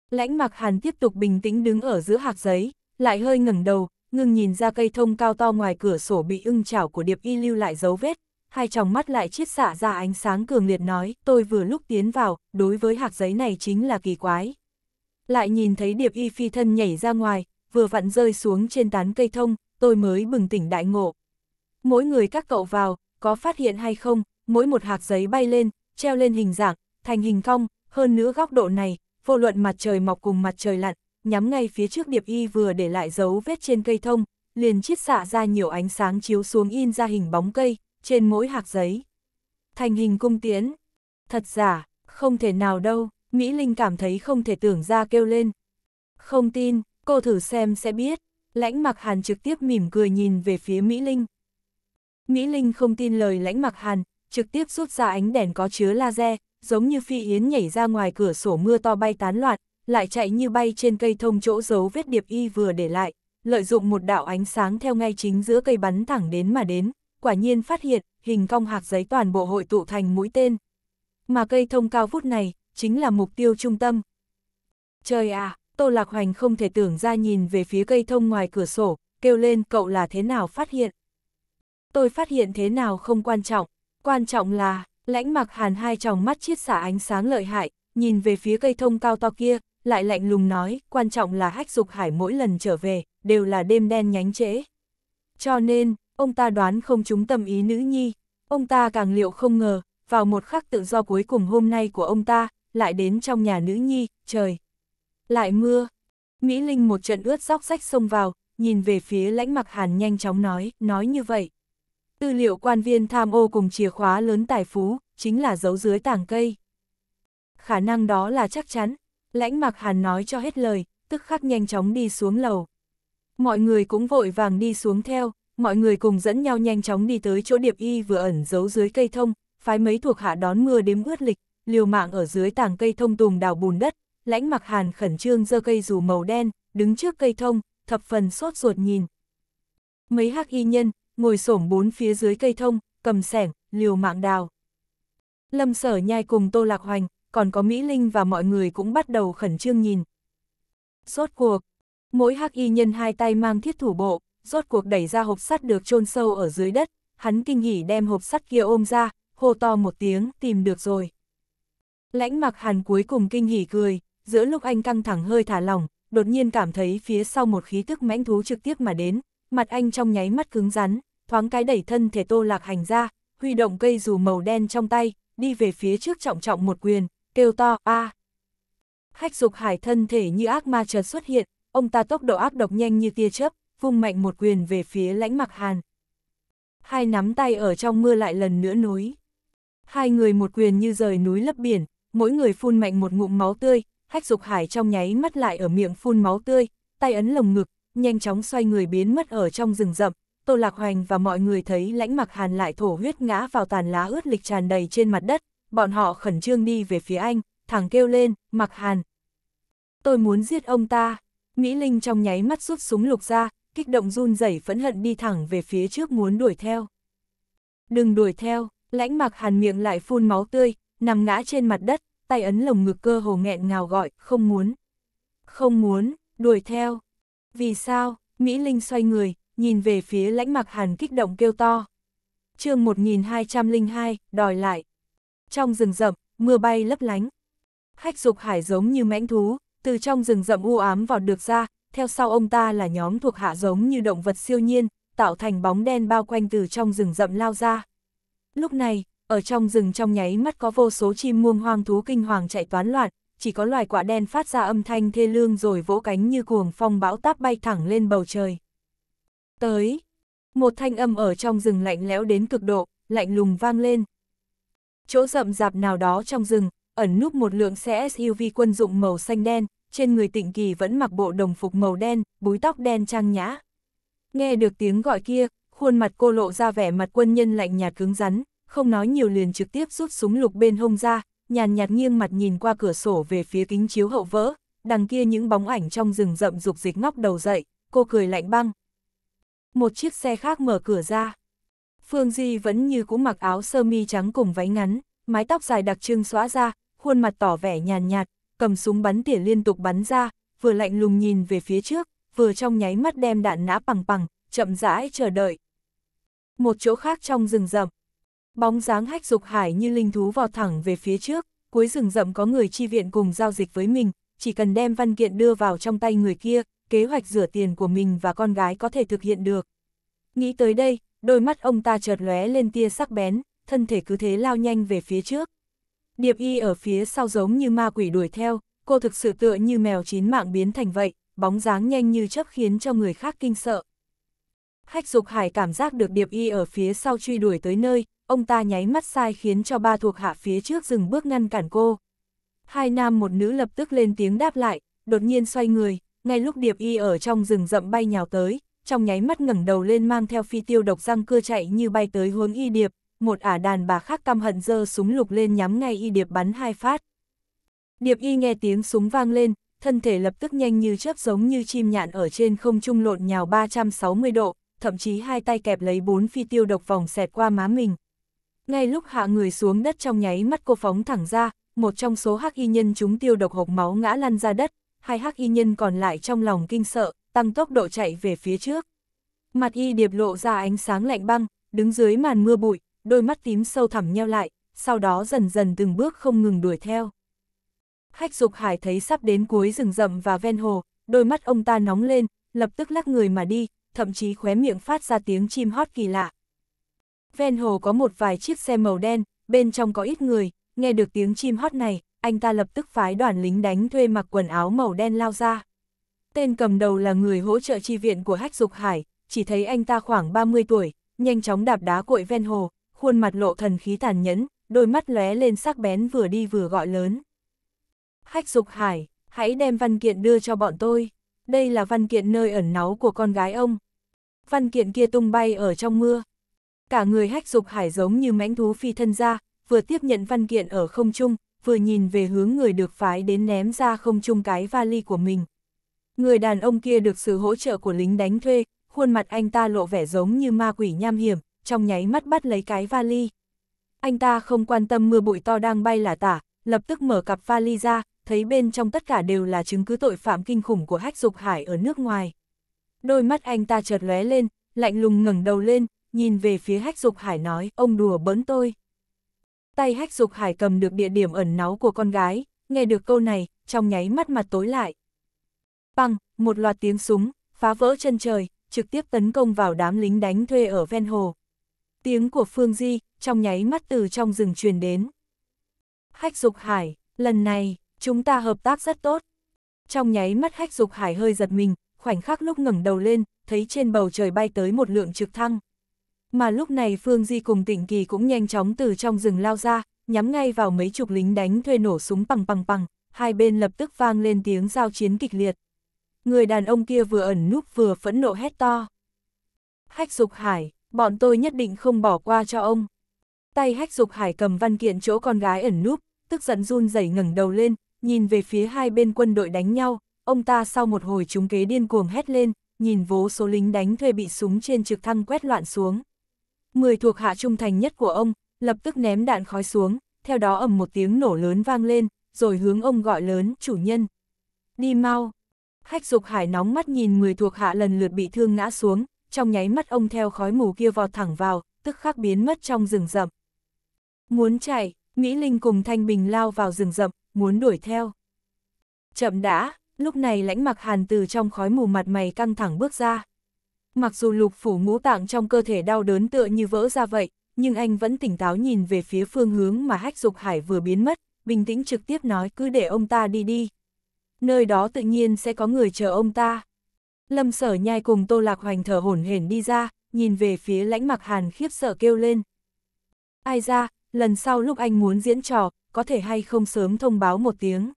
Lãnh mặc hàn tiếp tục bình tĩnh đứng ở giữa hạc giấy, lại hơi ngẩng đầu, ngưng nhìn ra cây thông cao to ngoài cửa sổ bị ưng chảo của Điệp Y lưu lại dấu vết, hai tròng mắt lại chiết xạ ra ánh sáng cường liệt nói, tôi vừa lúc tiến vào, đối với hạt giấy này chính là kỳ quái. Lại nhìn thấy Điệp Y phi thân nhảy ra ngoài, vừa vặn rơi xuống trên tán cây thông, tôi mới bừng tỉnh đại ngộ. Mỗi người các cậu vào, có phát hiện hay không, mỗi một hạt giấy bay lên, treo lên hình dạng, thành hình cong, hơn nữa góc độ này, vô luận mặt trời mọc cùng mặt trời lặn, nhắm ngay phía trước điệp y vừa để lại dấu vết trên cây thông, liền chiết xạ ra nhiều ánh sáng chiếu xuống in ra hình bóng cây, trên mỗi hạt giấy. Thành hình cung tiễn. Thật giả, không thể nào đâu, Mỹ Linh cảm thấy không thể tưởng ra kêu lên. Không tin, cô thử xem sẽ biết. Lãnh mặc hàn trực tiếp mỉm cười nhìn về phía Mỹ Linh. Mỹ Linh không tin lời lãnh mặc hàn, trực tiếp rút ra ánh đèn có chứa laser, giống như phi yến nhảy ra ngoài cửa sổ mưa to bay tán loạn, lại chạy như bay trên cây thông chỗ dấu vết điệp y vừa để lại, lợi dụng một đạo ánh sáng theo ngay chính giữa cây bắn thẳng đến mà đến, quả nhiên phát hiện, hình cong hạc giấy toàn bộ hội tụ thành mũi tên. Mà cây thông cao vút này, chính là mục tiêu trung tâm. Trời à, Tô Lạc Hoành không thể tưởng ra nhìn về phía cây thông ngoài cửa sổ, kêu lên cậu là thế nào phát hiện. Tôi phát hiện thế nào không quan trọng, quan trọng là, lãnh mặc hàn hai tròng mắt chiết xả ánh sáng lợi hại, nhìn về phía cây thông cao to kia, lại lạnh lùng nói, quan trọng là hách dục hải mỗi lần trở về, đều là đêm đen nhánh trễ. Cho nên, ông ta đoán không trúng tâm ý nữ nhi, ông ta càng liệu không ngờ, vào một khắc tự do cuối cùng hôm nay của ông ta, lại đến trong nhà nữ nhi, trời. Lại mưa, Mỹ Linh một trận ướt dóc sách xông vào, nhìn về phía lãnh mặc hàn nhanh chóng nói, nói như vậy. Tư liệu quan viên tham ô cùng chìa khóa lớn tài phú, chính là giấu dưới tảng cây. Khả năng đó là chắc chắn, Lãnh Mạc Hàn nói cho hết lời, tức khắc nhanh chóng đi xuống lầu. Mọi người cũng vội vàng đi xuống theo, mọi người cùng dẫn nhau nhanh chóng đi tới chỗ điệp y vừa ẩn giấu dưới cây thông, phái mấy thuộc hạ đón mưa đếm ướt lịch, liều mạng ở dưới tảng cây thông tùng đào bùn đất, lãnh mặc hàn khẩn trương giơ cây dù màu đen, đứng trước cây thông, thập phần sốt ruột nhìn. Mấy hắc y nhân, ngồi xổm bốn phía dưới cây thông, cầm sẻng, liều mạng đào. Lâm sở nhai cùng tô lạc hoành, còn có Mỹ Linh và mọi người cũng bắt đầu khẩn trương nhìn. Rốt cuộc, mỗi hắc y nhân hai tay mang thiết thủ bộ, rốt cuộc đẩy ra hộp sắt được chôn sâu ở dưới đất, hắn kinh hỉ đem hộp sắt kia ôm ra, hô to một tiếng, tìm được rồi. Lãnh mặc hàn cuối cùng kinh hỉ cười, giữa lúc anh căng thẳng hơi thả lỏng, đột nhiên cảm thấy phía sau một khí tức mãnh thú trực tiếp mà đến, mặt anh trong nháy mắt cứng rắn, thoáng cái đẩy thân thể tô lạc hành ra, huy động cây dù màu đen trong tay, đi về phía trước trọng trọng một quyền, kêu to, a à. Hách dục hải thân thể như ác ma chợt xuất hiện, ông ta tốc độ ác độc nhanh như tia chớp, vung mạnh một quyền về phía lãnh mặc hàn. Hai nắm tay ở trong mưa lại lần nữa núi Hai người một quyền như rời núi lấp biển, mỗi người phun mạnh một ngụm máu tươi, hách dục hải trong nháy mắt lại ở miệng phun máu tươi, tay ấn lồng ngực, nhanh chóng xoay người biến mất ở trong rừng rậm. Tô Lạc Hoành và mọi người thấy lãnh mặc hàn lại thổ huyết ngã vào tàn lá ướt lịch tràn đầy trên mặt đất, bọn họ khẩn trương đi về phía anh, thẳng kêu lên, mặc hàn. Tôi muốn giết ông ta. Mỹ Linh trong nháy mắt rút súng lục ra, kích động run rẩy phẫn hận đi thẳng về phía trước muốn đuổi theo. Đừng đuổi theo, lãnh mặc hàn miệng lại phun máu tươi, nằm ngã trên mặt đất, tay ấn lồng ngực cơ hồ nghẹn ngào gọi, không muốn. Không muốn, đuổi theo. Vì sao, Mỹ Linh xoay người, nhìn về phía lãnh mặc hàn kích động kêu to. chương 1202, đòi lại. Trong rừng rậm, mưa bay lấp lánh. Hách dục hải giống như mãnh thú, từ trong rừng rậm u ám vọt được ra, theo sau ông ta là nhóm thuộc hạ giống như động vật siêu nhiên, tạo thành bóng đen bao quanh từ trong rừng rậm lao ra. Lúc này, ở trong rừng trong nháy mắt có vô số chim muông hoang thú kinh hoàng chạy toán loạn, chỉ có loài quạ đen phát ra âm thanh thê lương rồi vỗ cánh như cuồng phong bão táp bay thẳng lên bầu trời. Tới, một thanh âm ở trong rừng lạnh lẽo đến cực độ, lạnh lùng vang lên, chỗ rậm rạp nào đó trong rừng, ẩn núp một lượng xe SUV quân dụng màu xanh đen, trên người tịnh kỳ vẫn mặc bộ đồng phục màu đen, búi tóc đen trang nhã. Nghe được tiếng gọi kia, khuôn mặt cô lộ ra vẻ mặt quân nhân lạnh nhạt cứng rắn, không nói nhiều liền trực tiếp rút súng lục bên hông ra, nhàn nhạt nghiêng mặt nhìn qua cửa sổ về phía kính chiếu hậu vỡ, đằng kia những bóng ảnh trong rừng rậm rục dịch ngóc đầu dậy, cô cười lạnh băng. Một chiếc xe khác mở cửa ra. Phương Di vẫn như cũ mặc áo sơ mi trắng cùng váy ngắn, mái tóc dài đặc trưng xóa ra, khuôn mặt tỏ vẻ nhàn nhạt, cầm súng bắn tỉa liên tục bắn ra, vừa lạnh lùng nhìn về phía trước, vừa trong nháy mắt đem đạn nã bằng bằng, chậm rãi chờ đợi. Một chỗ khác trong rừng rậm, bóng dáng hách dục hải như linh thú vọt thẳng về phía trước, cuối rừng rậm có người chi viện cùng giao dịch với mình, chỉ cần đem văn kiện đưa vào trong tay người kia, kế hoạch rửa tiền của mình và con gái có thể thực hiện được. Nghĩ tới đây, đôi mắt ông ta chợt lóe lên tia sắc bén, thân thể cứ thế lao nhanh về phía trước. Điệp y ở phía sau giống như ma quỷ đuổi theo, cô thực sự tựa như mèo chín mạng biến thành vậy, bóng dáng nhanh như chớp khiến cho người khác kinh sợ. Hách Dục Hải cảm giác được Điệp Y ở phía sau truy đuổi tới nơi, ông ta nháy mắt sai khiến cho ba thuộc hạ phía trước dừng bước ngăn cản cô. Hai nam một nữ lập tức lên tiếng đáp lại, đột nhiên xoay người, ngay lúc Điệp Y ở trong rừng rậm bay nhào tới, trong nháy mắt ngẩng đầu lên mang theo phi tiêu độc răng cưa chạy như bay tới hướng y điệp, một ả đàn bà khác căm hận dơ súng lục lên nhắm ngay y điệp bắn hai phát. Điệp y nghe tiếng súng vang lên, thân thể lập tức nhanh như chớp giống như chim nhạn ở trên không trung lộn nhào 360 độ, thậm chí hai tay kẹp lấy bốn phi tiêu độc vòng xẹt qua má mình. Ngay lúc hạ người xuống đất trong nháy mắt cô phóng thẳng ra, một trong số hắc y nhân chúng tiêu độc hộc máu ngã lăn ra đất, hai hắc y nhân còn lại trong lòng kinh sợ, tăng tốc độ chạy về phía trước. Mặt y điệp lộ ra ánh sáng lạnh băng, đứng dưới màn mưa bụi, đôi mắt tím sâu thẳm nheo lại, sau đó dần dần từng bước không ngừng đuổi theo. khách dục hải thấy sắp đến cuối rừng rậm và ven hồ, đôi mắt ông ta nóng lên, lập tức lắc người mà đi, thậm chí khóe miệng phát ra tiếng chim hót kỳ lạ. Ven hồ có một vài chiếc xe màu đen, bên trong có ít người, nghe được tiếng chim hót này, anh ta lập tức phái đoàn lính đánh thuê mặc quần áo màu đen lao ra. Tên cầm đầu là người hỗ trợ chi viện của Hách Dục Hải, chỉ thấy anh ta khoảng 30 tuổi, nhanh chóng đạp đá cội ven hồ, khuôn mặt lộ thần khí tàn nhẫn, đôi mắt lóe lên sắc bén vừa đi vừa gọi lớn. Hách Dục Hải, hãy đem văn kiện đưa cho bọn tôi. Đây là văn kiện nơi ẩn náu của con gái ông. Văn kiện kia tung bay ở trong mưa. Cả người hách dục hải giống như mãnh thú phi thân ra, vừa tiếp nhận văn kiện ở không trung, vừa nhìn về hướng người được phái đến ném ra không trung cái vali của mình, Người đàn ông kia được sự hỗ trợ của lính đánh thuê, khuôn mặt anh ta lộ vẻ giống như ma quỷ nham hiểm, trong nháy mắt bắt lấy cái vali. Anh ta không quan tâm mưa bụi to đang bay là tả, lập tức mở cặp vali ra, thấy bên trong tất cả đều là chứng cứ tội phạm kinh khủng của hách dục hải ở nước ngoài. Đôi mắt anh ta chợt lóe lên, lạnh lùng ngẩng đầu lên, nhìn về phía hách dục hải nói, ông đùa bỡn tôi. Tay hách dục hải cầm được địa điểm ẩn náu của con gái, nghe được câu này, trong nháy mắt mặt tối lại, bằng, một loạt tiếng súng, phá vỡ chân trời, trực tiếp tấn công vào đám lính đánh thuê ở ven hồ. Tiếng của Phương Di, trong nháy mắt từ trong rừng truyền đến. Hách Dục Hải, lần này, chúng ta hợp tác rất tốt. Trong nháy mắt Hách Dục Hải hơi giật mình, khoảnh khắc lúc ngẩng đầu lên, thấy trên bầu trời bay tới một lượng trực thăng. Mà lúc này Phương Di cùng Tịnh Kỳ cũng nhanh chóng từ trong rừng lao ra, nhắm ngay vào mấy chục lính đánh thuê nổ súng bằng bằng bằng, hai bên lập tức vang lên tiếng giao chiến kịch liệt người đàn ông kia vừa ẩn núp vừa phẫn nộ hét to. Hách Dục Hải, bọn tôi nhất định không bỏ qua cho ông. Tay Hách Dục Hải cầm văn kiện chỗ con gái ẩn núp, tức giận run rẩy ngẩng đầu lên, nhìn về phía hai bên quân đội đánh nhau, ông ta sau một hồi trúng kế điên cuồng hét lên, nhìn vố số lính đánh thuê bị súng trên trực thăng quét loạn xuống. Mười thuộc hạ trung thành nhất của ông, lập tức ném đạn khói xuống, theo đó ầm một tiếng nổ lớn vang lên, rồi hướng ông gọi lớn, chủ nhân. Đi mau, Hách dục hải nóng mắt nhìn người thuộc hạ lần lượt bị thương ngã xuống, trong nháy mắt ông theo khói mù kia vọt thẳng vào, tức khắc biến mất trong rừng rậm. Muốn chạy, Mỹ Linh cùng Thanh Bình lao vào rừng rậm, muốn đuổi theo. Chậm đã, lúc này lãnh mặc hàn từ trong khói mù mặt mày căng thẳng bước ra. Mặc dù lục phủ ngũ tạng trong cơ thể đau đớn tựa như vỡ ra vậy, nhưng anh vẫn tỉnh táo nhìn về phía phương hướng mà hách dục hải vừa biến mất, bình tĩnh trực tiếp nói cứ để ông ta đi đi nơi đó tự nhiên sẽ có người chờ ông ta. Lâm sở nhai cùng Tô Lạc Hoành thở hổn hển đi ra, nhìn về phía lãnh mặc hàn khiếp sợ kêu lên. Ai ra, lần sau lúc anh muốn diễn trò, có thể hay không sớm thông báo một tiếng.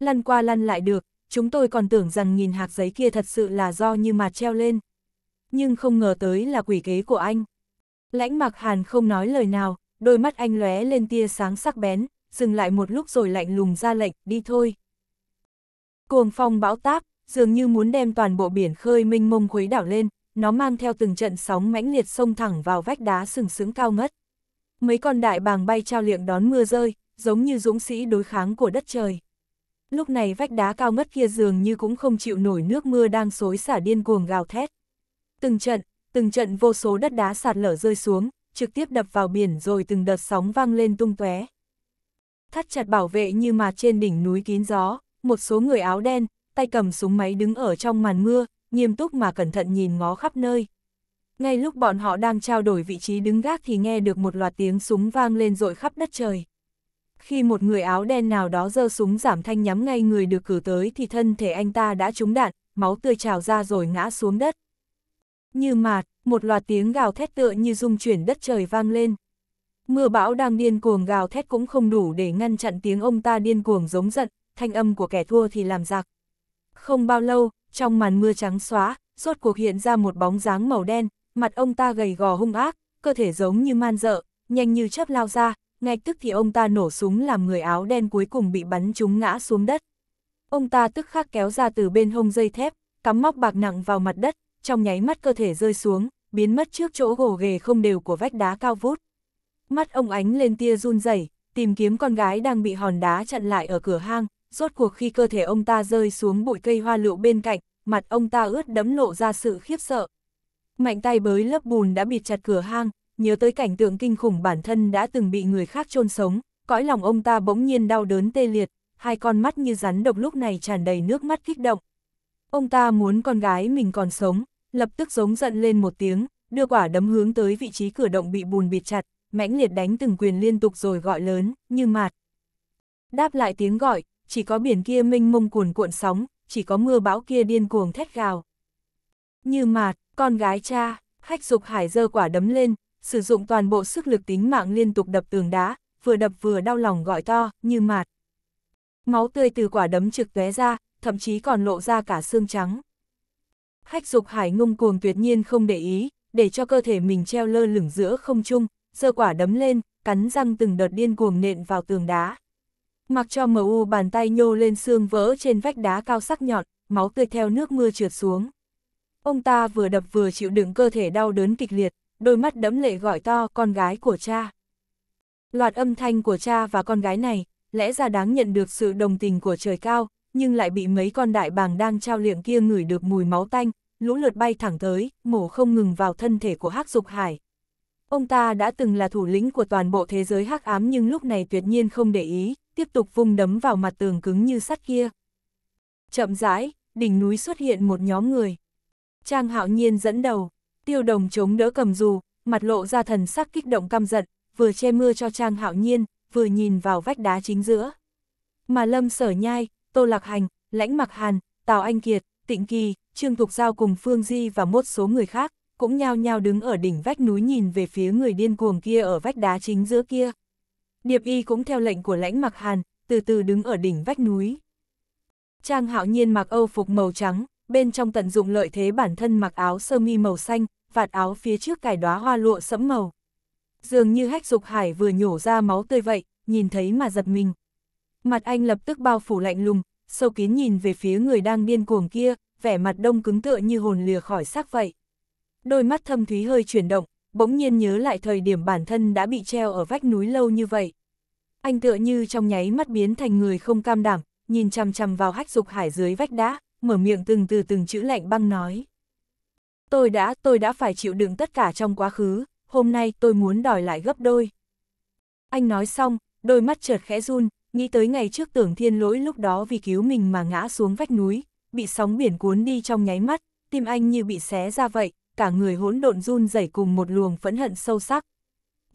Lăn qua lăn lại được, chúng tôi còn tưởng rằng nghìn hạt giấy kia thật sự là do như mà treo lên. Nhưng không ngờ tới là quỷ kế của anh. Lãnh mặc hàn không nói lời nào, đôi mắt anh lóe lên tia sáng sắc bén, dừng lại một lúc rồi lạnh lùng ra lệnh, đi thôi. Cuồng phong bão táp, dường như muốn đem toàn bộ biển khơi mênh mông khuấy đảo lên, nó mang theo từng trận sóng mãnh liệt xông thẳng vào vách đá sừng sững cao ngất. Mấy con đại bàng bay trao liệng đón mưa rơi, giống như dũng sĩ đối kháng của đất trời. Lúc này vách đá cao ngất kia dường như cũng không chịu nổi nước mưa đang xối xả điên cuồng gào thét. Từng trận, từng trận vô số đất đá sạt lở rơi xuống, trực tiếp đập vào biển rồi từng đợt sóng vang lên tung tóe. Thắt chặt bảo vệ như mà trên đỉnh núi kín gió, một số người áo đen, tay cầm súng máy đứng ở trong màn mưa, nghiêm túc mà cẩn thận nhìn ngó khắp nơi. Ngay lúc bọn họ đang trao đổi vị trí đứng gác thì nghe được một loạt tiếng súng vang lên rội khắp đất trời. Khi một người áo đen nào đó giơ súng giảm thanh nhắm ngay người được cử tới thì thân thể anh ta đã trúng đạn, máu tươi trào ra rồi ngã xuống đất. Như mạt, một loạt tiếng gào thét tựa như rung chuyển đất trời vang lên. Mưa bão đang điên cuồng gào thét cũng không đủ để ngăn chặn tiếng ông ta điên cuồng giống giận, thanh âm của kẻ thua thì làm giặc. Không bao lâu, trong màn mưa trắng xóa, rốt cuộc hiện ra một bóng dáng màu đen, mặt ông ta gầy gò hung ác, cơ thể giống như man dợ, nhanh như chớp lao ra, ngay tức thì ông ta nổ súng làm người áo đen cuối cùng bị bắn trúng ngã xuống đất. Ông ta tức khắc kéo ra từ bên hông dây thép, cắm móc bạc nặng vào mặt đất, trong nháy mắt cơ thể rơi xuống, biến mất trước chỗ gồ ghề không đều của vách đá cao vút. Mắt ông ánh lên tia run rẩy, tìm kiếm con gái đang bị hòn đá chặn lại ở cửa hang, rốt cuộc khi cơ thể ông ta rơi xuống bụi cây hoa lựu bên cạnh, mặt ông ta ướt đẫm lộ ra sự khiếp sợ. Mạnh tay bới lớp bùn đã bịt chặt cửa hang, nhớ tới cảnh tượng kinh khủng bản thân đã từng bị người khác chôn sống, cõi lòng ông ta bỗng nhiên đau đớn tê liệt, hai con mắt như rắn độc lúc này tràn đầy nước mắt kích động. Ông ta muốn con gái mình còn sống, lập tức giống giận lên một tiếng, đưa quả đấm hướng tới vị trí cửa động bị bùn bịt chặt, mãnh liệt đánh từng quyền liên tục rồi gọi lớn, như mạt. Đáp lại tiếng gọi, chỉ có biển kia mênh mông cuồn cuộn sóng, chỉ có mưa bão kia điên cuồng thét gào. Như mạt, con gái cha, khách dục hải dơ quả đấm lên, sử dụng toàn bộ sức lực tính mạng liên tục đập tường đá, vừa đập vừa đau lòng gọi to, như mạt. Máu tươi từ quả đấm trực tóe ra, thậm chí còn lộ ra cả xương trắng. khách dục hải ngung cuồng tuyệt nhiên không để ý, để cho cơ thể mình treo lơ lửng giữa không trung, giơ quả đấm lên, cắn răng từng đợt điên cuồng nện vào tường đá mặc cho MU bàn tay nhô lên xương vỡ trên vách đá cao sắc nhọn, máu tươi theo nước mưa trượt xuống. Ông ta vừa đập vừa chịu đựng cơ thể đau đớn kịch liệt, đôi mắt đẫm lệ gọi to con gái của cha. Loạt âm thanh của cha và con gái này, lẽ ra đáng nhận được sự đồng tình của trời cao, nhưng lại bị mấy con đại bàng đang trao liệng kia ngửi được mùi máu tanh, lũ lượt bay thẳng tới, mổ không ngừng vào thân thể của Hắc Dục Hải. Ông ta đã từng là thủ lĩnh của toàn bộ thế giới hắc ám nhưng lúc này tuyệt nhiên không để ý, tiếp tục vung đấm vào mặt tường cứng như sắt kia. Chậm rãi, đỉnh núi xuất hiện một nhóm người. Trang hạo nhiên dẫn đầu, tiêu đồng chống đỡ cầm dù, mặt lộ ra thần sắc kích động căm giận, vừa che mưa cho Trang hạo nhiên, vừa nhìn vào vách đá chính giữa. Mà Lâm Sở Nhai, Tô Lạc Hành, Lãnh Mặc Hàn, Tào Anh Kiệt, Tịnh Kỳ, Trương Thục Giao cùng Phương Di và một số người khác, cũng nhao nhao đứng ở đỉnh vách núi nhìn về phía người điên cuồng kia ở vách đá chính giữa kia. Điệp y cũng theo lệnh của lãnh mặc hàn, từ từ đứng ở đỉnh vách núi. Trang hạo nhiên mặc âu phục màu trắng, bên trong tận dụng lợi thế bản thân mặc áo sơ mi màu xanh, vạt áo phía trước cài đóa hoa lụa sẫm màu. Dường như hách dục hải vừa nhổ ra máu tươi vậy, nhìn thấy mà giật mình. Mặt anh lập tức bao phủ lạnh lùng, sâu kín nhìn về phía người đang điên cuồng kia, vẻ mặt đông cứng tựa như hồn lìa khỏi xác vậy. Đôi mắt thâm thúy hơi chuyển động, bỗng nhiên nhớ lại thời điểm bản thân đã bị treo ở vách núi lâu như vậy. Anh tựa như trong nháy mắt biến thành người không cam đảm, nhìn chằm chằm vào hách dục hải dưới vách đá, mở miệng từng từ từng chữ lạnh băng nói. Tôi đã, tôi đã phải chịu đựng tất cả trong quá khứ, hôm nay tôi muốn đòi lại gấp đôi. Anh nói xong, đôi mắt chợt khẽ run, nghĩ tới ngày trước tưởng thiên lỗi lúc đó vì cứu mình mà ngã xuống vách núi, bị sóng biển cuốn đi trong nháy mắt, tim anh như bị xé ra vậy, cả người hỗn độn run rẩy cùng một luồng phẫn hận sâu sắc.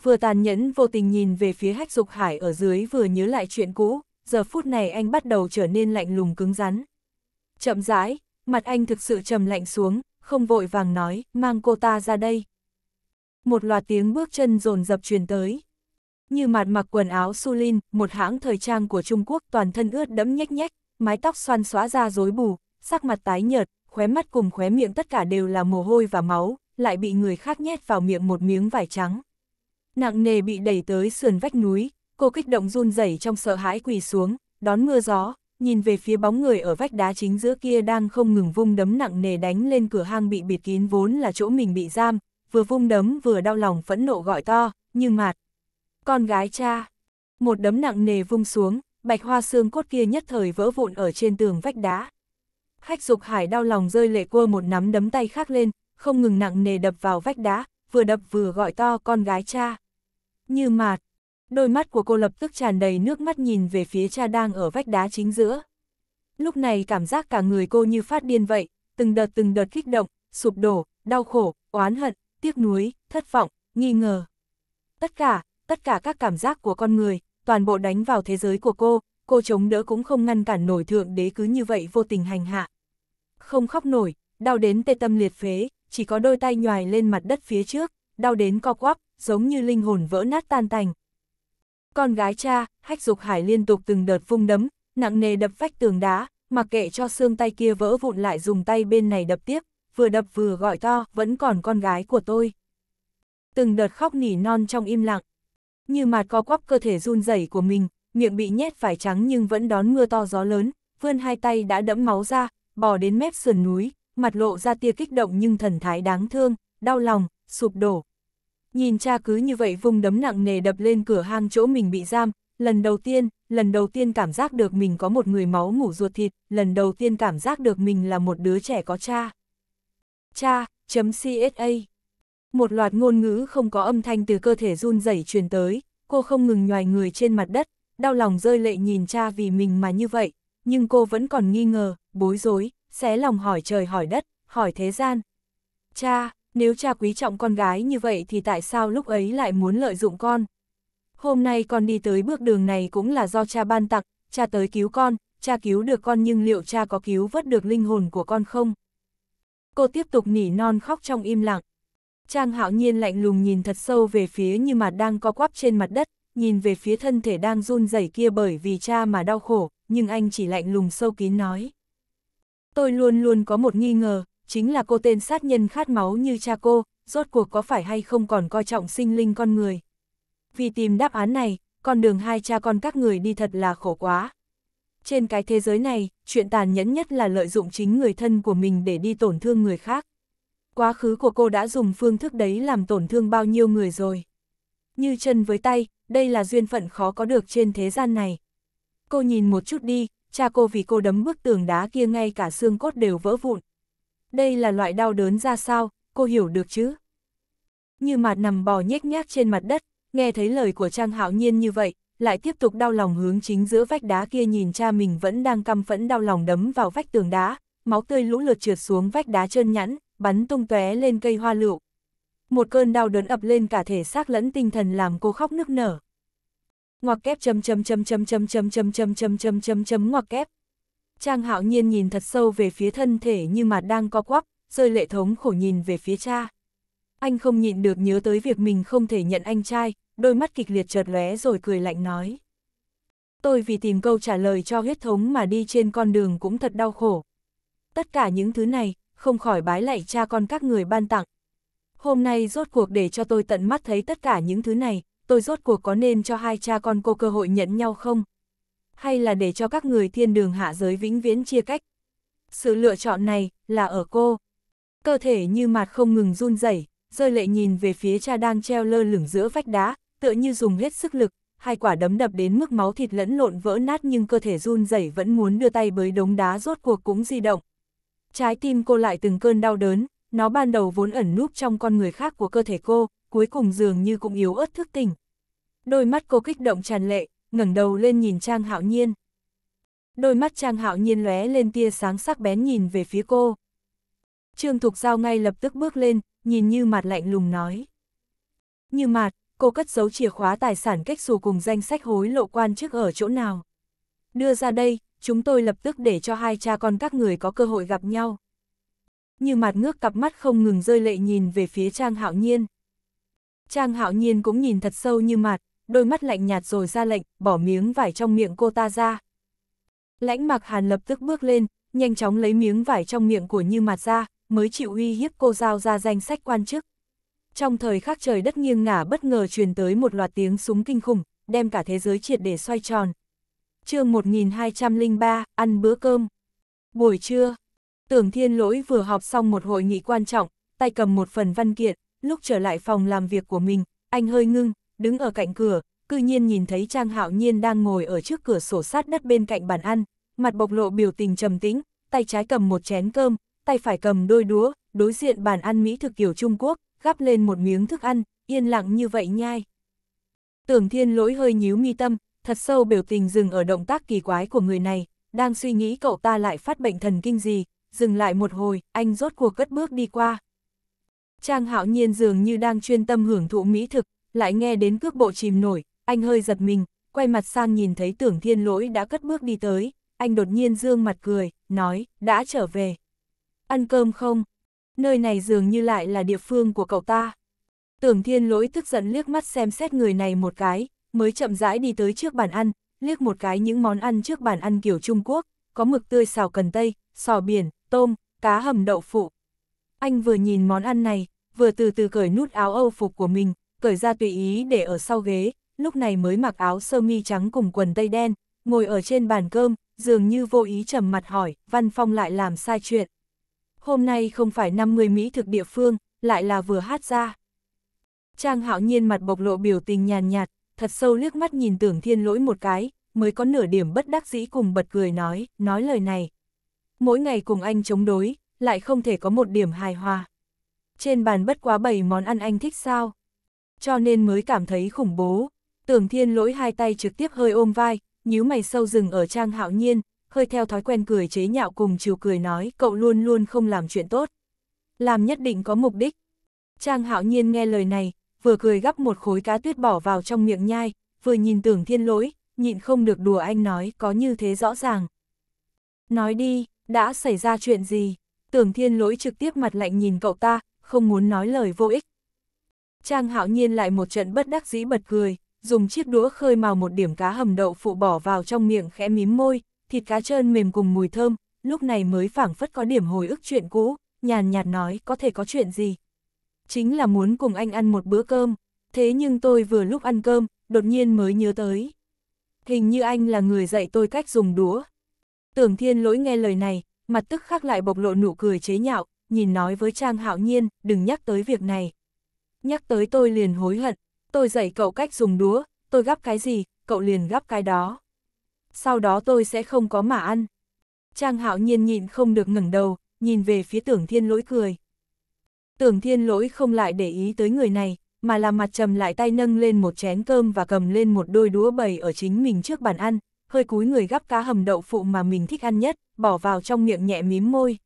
Vừa tàn nhẫn vô tình nhìn về phía hách dục hải ở dưới vừa nhớ lại chuyện cũ, giờ phút này anh bắt đầu trở nên lạnh lùng cứng rắn. Chậm rãi, mặt anh thực sự trầm lạnh xuống, không vội vàng nói, mang cô ta ra đây. Một loạt tiếng bước chân rồn dập truyền tới. Như mặt mặc quần áo Sulin, một hãng thời trang của Trung Quốc toàn thân ướt đẫm nhách nhách, mái tóc xoăn xóa ra rối bù, sắc mặt tái nhợt, khóe mắt cùng khóe miệng tất cả đều là mồ hôi và máu, lại bị người khác nhét vào miệng một miếng vải trắng. Nặng nề bị đẩy tới sườn vách núi, cô kích động run rẩy trong sợ hãi quỳ xuống, đón mưa gió, nhìn về phía bóng người ở vách đá chính giữa kia đang không ngừng vung đấm nặng nề đánh lên cửa hang bị bịt kín vốn là chỗ mình bị giam, vừa vung đấm vừa đau lòng phẫn nộ gọi to, nhưng mà, Con gái cha, một đấm nặng nề vung xuống, bạch hoa xương cốt kia nhất thời vỡ vụn ở trên tường vách đá. Hách Dục Hải đau lòng rơi lệ cua một nắm đấm tay khác lên, không ngừng nặng nề đập vào vách đá, vừa đập vừa gọi to con gái cha. Như mạt, đôi mắt của cô lập tức tràn đầy nước mắt nhìn về phía cha đang ở vách đá chính giữa. Lúc này cảm giác cả người cô như phát điên vậy, từng đợt từng đợt kích động, sụp đổ, đau khổ, oán hận, tiếc nuối, thất vọng, nghi ngờ. Tất cả, tất cả các cảm giác của con người, toàn bộ đánh vào thế giới của cô, cô chống đỡ cũng không ngăn cản nổi thượng đế cứ như vậy vô tình hành hạ. Không khóc nổi, đau đến tê tâm liệt phế, chỉ có đôi tay nhoài lên mặt đất phía trước, đau đến co quắp, giống như linh hồn vỡ nát tan tành. Con gái cha, hách dục hải liên tục từng đợt vung đấm, nặng nề đập vách tường đá, mặc kệ cho xương tay kia vỡ vụn lại dùng tay bên này đập tiếp, vừa đập vừa gọi to, vẫn còn con gái của tôi. Từng đợt khóc nỉ non trong im lặng, như mặt co quắp cơ thể run rẩy của mình, miệng bị nhét phải trắng nhưng vẫn đón mưa to gió lớn, vươn hai tay đã đẫm máu ra, bò đến mép sườn núi, mặt lộ ra tia kích động nhưng thần thái đáng thương, đau lòng, sụp đổ. Nhìn cha cứ như vậy vùng đấm nặng nề đập lên cửa hang chỗ mình bị giam, lần đầu tiên, lần đầu tiên cảm giác được mình có một người máu ngủ ruột thịt, lần đầu tiên cảm giác được mình là một đứa trẻ có cha. Cha, chấm CSA. Một loạt ngôn ngữ không có âm thanh từ cơ thể run rẩy truyền tới, cô không ngừng nhoài người trên mặt đất, đau lòng rơi lệ nhìn cha vì mình mà như vậy, nhưng cô vẫn còn nghi ngờ, bối rối, xé lòng hỏi trời hỏi đất, hỏi thế gian. Cha, nếu cha quý trọng con gái như vậy thì tại sao lúc ấy lại muốn lợi dụng con? Hôm nay con đi tới bước đường này cũng là do cha ban tặng, cha tới cứu con, cha cứu được con nhưng liệu cha có cứu vớt được linh hồn của con không? Cô tiếp tục nỉ non khóc trong im lặng. Trang hạo nhiên lạnh lùng nhìn thật sâu về phía như mặt đang co quắp trên mặt đất, nhìn về phía thân thể đang run rẩy kia bởi vì cha mà đau khổ, nhưng anh chỉ lạnh lùng sâu kín nói. Tôi luôn luôn có một nghi ngờ, chính là cô tên sát nhân khát máu như cha cô, rốt cuộc có phải hay không còn coi trọng sinh linh con người. Vì tìm đáp án này, con đường hai cha con các người đi thật là khổ quá. Trên cái thế giới này, chuyện tàn nhẫn nhất là lợi dụng chính người thân của mình để đi tổn thương người khác. Quá khứ của cô đã dùng phương thức đấy làm tổn thương bao nhiêu người rồi như chân với tay, đây là duyên phận khó có được trên thế gian này. Cô nhìn một chút đi, cha cô vì cô đấm bức tường đá kia ngay cả xương cốt đều vỡ vụn. Đây là loại đau đớn ra sao, cô hiểu được chứ? Như mặt nằm bò nhếch nhác trên mặt đất, nghe thấy lời của Trang Hạo Nhiên như vậy, lại tiếp tục đau lòng hướng chính giữa vách đá kia nhìn cha mình vẫn đang căm phẫn đau lòng đấm vào vách tường đá, máu tươi lũ lượt trượt xuống vách đá trơn nhẵn, bắn tung tóe lên cây hoa lựu một cơn đau đớn ập lên cả thể xác lẫn tinh thần làm cô khóc nức nở. Ngoặc kép chấm chấm chấm chấm chấm chấm chấm chấm chấm chấm chấm chấm ngoặc kép. Trang hạo nhiên nhìn thật sâu về phía thân thể như mà đang co quắp, rơi lệ thống khổ nhìn về phía cha. Anh không nhịn được nhớ tới việc mình không thể nhận anh trai, đôi mắt kịch liệt chợt lóe rồi cười lạnh nói. Tôi vì tìm câu trả lời cho huyết thống mà đi trên con đường cũng thật đau khổ. Tất cả những thứ này, không khỏi bái lạy cha con các người ban tặng, hôm nay rốt cuộc để cho tôi tận mắt thấy tất cả những thứ này, tôi rốt cuộc có nên cho hai cha con cô cơ hội nhận nhau không? Hay là để cho các người thiên đường hạ giới vĩnh viễn chia cách? Sự lựa chọn này là ở cô. Cơ thể như mặt không ngừng run rẩy, rơi lệ nhìn về phía cha đang treo lơ lửng giữa vách đá, tựa như dùng hết sức lực, hai quả đấm đập đến mức máu thịt lẫn lộn vỡ nát nhưng cơ thể run rẩy vẫn muốn đưa tay bới đống đá rốt cuộc cũng di động. Trái tim cô lại từng cơn đau đớn, nó ban đầu vốn ẩn núp trong con người khác của cơ thể cô, cuối cùng dường như cũng yếu ớt thức tỉnh. Đôi mắt cô kích động tràn lệ, ngẩng đầu lên nhìn Trang Hạo Nhiên. Đôi mắt Trang Hạo Nhiên lóe lên tia sáng sắc bén nhìn về phía cô. Trương Thục Giao ngay lập tức bước lên, nhìn như mặt lạnh lùng nói. Như mặt, cô cất giấu chìa khóa tài sản cách xù cùng danh sách hối lộ quan chức ở chỗ nào. Đưa ra đây, chúng tôi lập tức để cho hai cha con các người có cơ hội gặp nhau như mặt ngước cặp mắt không ngừng rơi lệ nhìn về phía Trang Hạo Nhiên. Trang Hạo Nhiên cũng nhìn thật sâu như mặt, đôi mắt lạnh nhạt rồi ra lệnh, bỏ miếng vải trong miệng cô ta ra. Lãnh mặc hàn lập tức bước lên, nhanh chóng lấy miếng vải trong miệng của như mặt ra, mới chịu uy hiếp cô giao ra danh sách quan chức. Trong thời khắc trời đất nghiêng ngả bất ngờ truyền tới một loạt tiếng súng kinh khủng, đem cả thế giới triệt để xoay tròn. chương 1203, ăn bữa cơm. Buổi trưa, Tưởng thiên lỗi vừa họp xong một hội nghị quan trọng, tay cầm một phần văn kiện, lúc trở lại phòng làm việc của mình, anh hơi ngưng, đứng ở cạnh cửa, cư nhiên nhìn thấy Trang Hạo Nhiên đang ngồi ở trước cửa sổ sát đất bên cạnh bàn ăn, mặt bộc lộ biểu tình trầm tĩnh, tay trái cầm một chén cơm, tay phải cầm đôi đũa, đối diện bàn ăn mỹ thực kiểu Trung Quốc, gắp lên một miếng thức ăn, yên lặng như vậy nhai. Tưởng Thiên Lỗi hơi nhíu mi tâm, thật sâu biểu tình dừng ở động tác kỳ quái của người này, đang suy nghĩ cậu ta lại phát bệnh thần kinh gì, dừng lại một hồi, anh rốt cuộc cất bước đi qua. Trang hạo nhiên dường như đang chuyên tâm hưởng thụ mỹ thực, lại nghe đến cước bộ chìm nổi, anh hơi giật mình, quay mặt sang nhìn thấy tưởng thiên lỗi đã cất bước đi tới, anh đột nhiên dương mặt cười, nói, đã trở về. Ăn cơm không? Nơi này dường như lại là địa phương của cậu ta. Tưởng thiên lỗi tức giận liếc mắt xem xét người này một cái, mới chậm rãi đi tới trước bàn ăn, liếc một cái những món ăn trước bàn ăn kiểu Trung Quốc, có mực tươi xào cần tây, sò biển, tôm, cá hầm đậu phụ. Anh vừa nhìn món ăn này, vừa từ từ cởi nút áo âu phục của mình, cởi ra tùy ý để ở sau ghế, lúc này mới mặc áo sơ mi trắng cùng quần tây đen, ngồi ở trên bàn cơm, dường như vô ý trầm mặt hỏi, Văn Phong lại làm sai chuyện. Hôm nay không phải 50 Mỹ thực địa phương, lại là vừa hát ra. Trang hạo nhiên mặt bộc lộ biểu tình nhàn nhạt, thật sâu liếc mắt nhìn tưởng thiên lỗi một cái, mới có nửa điểm bất đắc dĩ cùng bật cười nói, nói lời này, mỗi ngày cùng anh chống đối, lại không thể có một điểm hài hòa. Trên bàn bất quá bảy món ăn anh thích sao? Cho nên mới cảm thấy khủng bố. Tưởng thiên lỗi hai tay trực tiếp hơi ôm vai, nhíu mày sâu rừng ở trang hạo nhiên, hơi theo thói quen cười chế nhạo cùng chiều cười nói cậu luôn luôn không làm chuyện tốt. Làm nhất định có mục đích. Trang hạo nhiên nghe lời này, vừa cười gắp một khối cá tuyết bỏ vào trong miệng nhai, vừa nhìn tưởng thiên lỗi, nhịn không được đùa anh nói có như thế rõ ràng. Nói đi, đã xảy ra chuyện gì? Tưởng thiên lỗi trực tiếp mặt lạnh nhìn cậu ta, không muốn nói lời vô ích. Trang hạo nhiên lại một trận bất đắc dĩ bật cười, dùng chiếc đũa khơi màu một điểm cá hầm đậu phụ bỏ vào trong miệng khẽ mím môi, thịt cá trơn mềm cùng mùi thơm, lúc này mới phảng phất có điểm hồi ức chuyện cũ, nhàn nhạt nói có thể có chuyện gì. Chính là muốn cùng anh ăn một bữa cơm, thế nhưng tôi vừa lúc ăn cơm, đột nhiên mới nhớ tới. Hình như anh là người dạy tôi cách dùng đũa, Tưởng thiên lỗi nghe lời này, mặt tức khắc lại bộc lộ nụ cười chế nhạo, nhìn nói với Trang Hạo Nhiên, đừng nhắc tới việc này. Nhắc tới tôi liền hối hận, tôi dạy cậu cách dùng đúa, tôi gắp cái gì, cậu liền gắp cái đó. Sau đó tôi sẽ không có mà ăn. Trang Hạo Nhiên nhịn không được ngẩng đầu, nhìn về phía tưởng thiên lỗi cười. Tưởng thiên lỗi không lại để ý tới người này, mà là mặt trầm lại tay nâng lên một chén cơm và cầm lên một đôi đũa bầy ở chính mình trước bàn ăn, hơi cúi người gắp cá hầm đậu phụ mà mình thích ăn nhất, bỏ vào trong miệng nhẹ mím môi.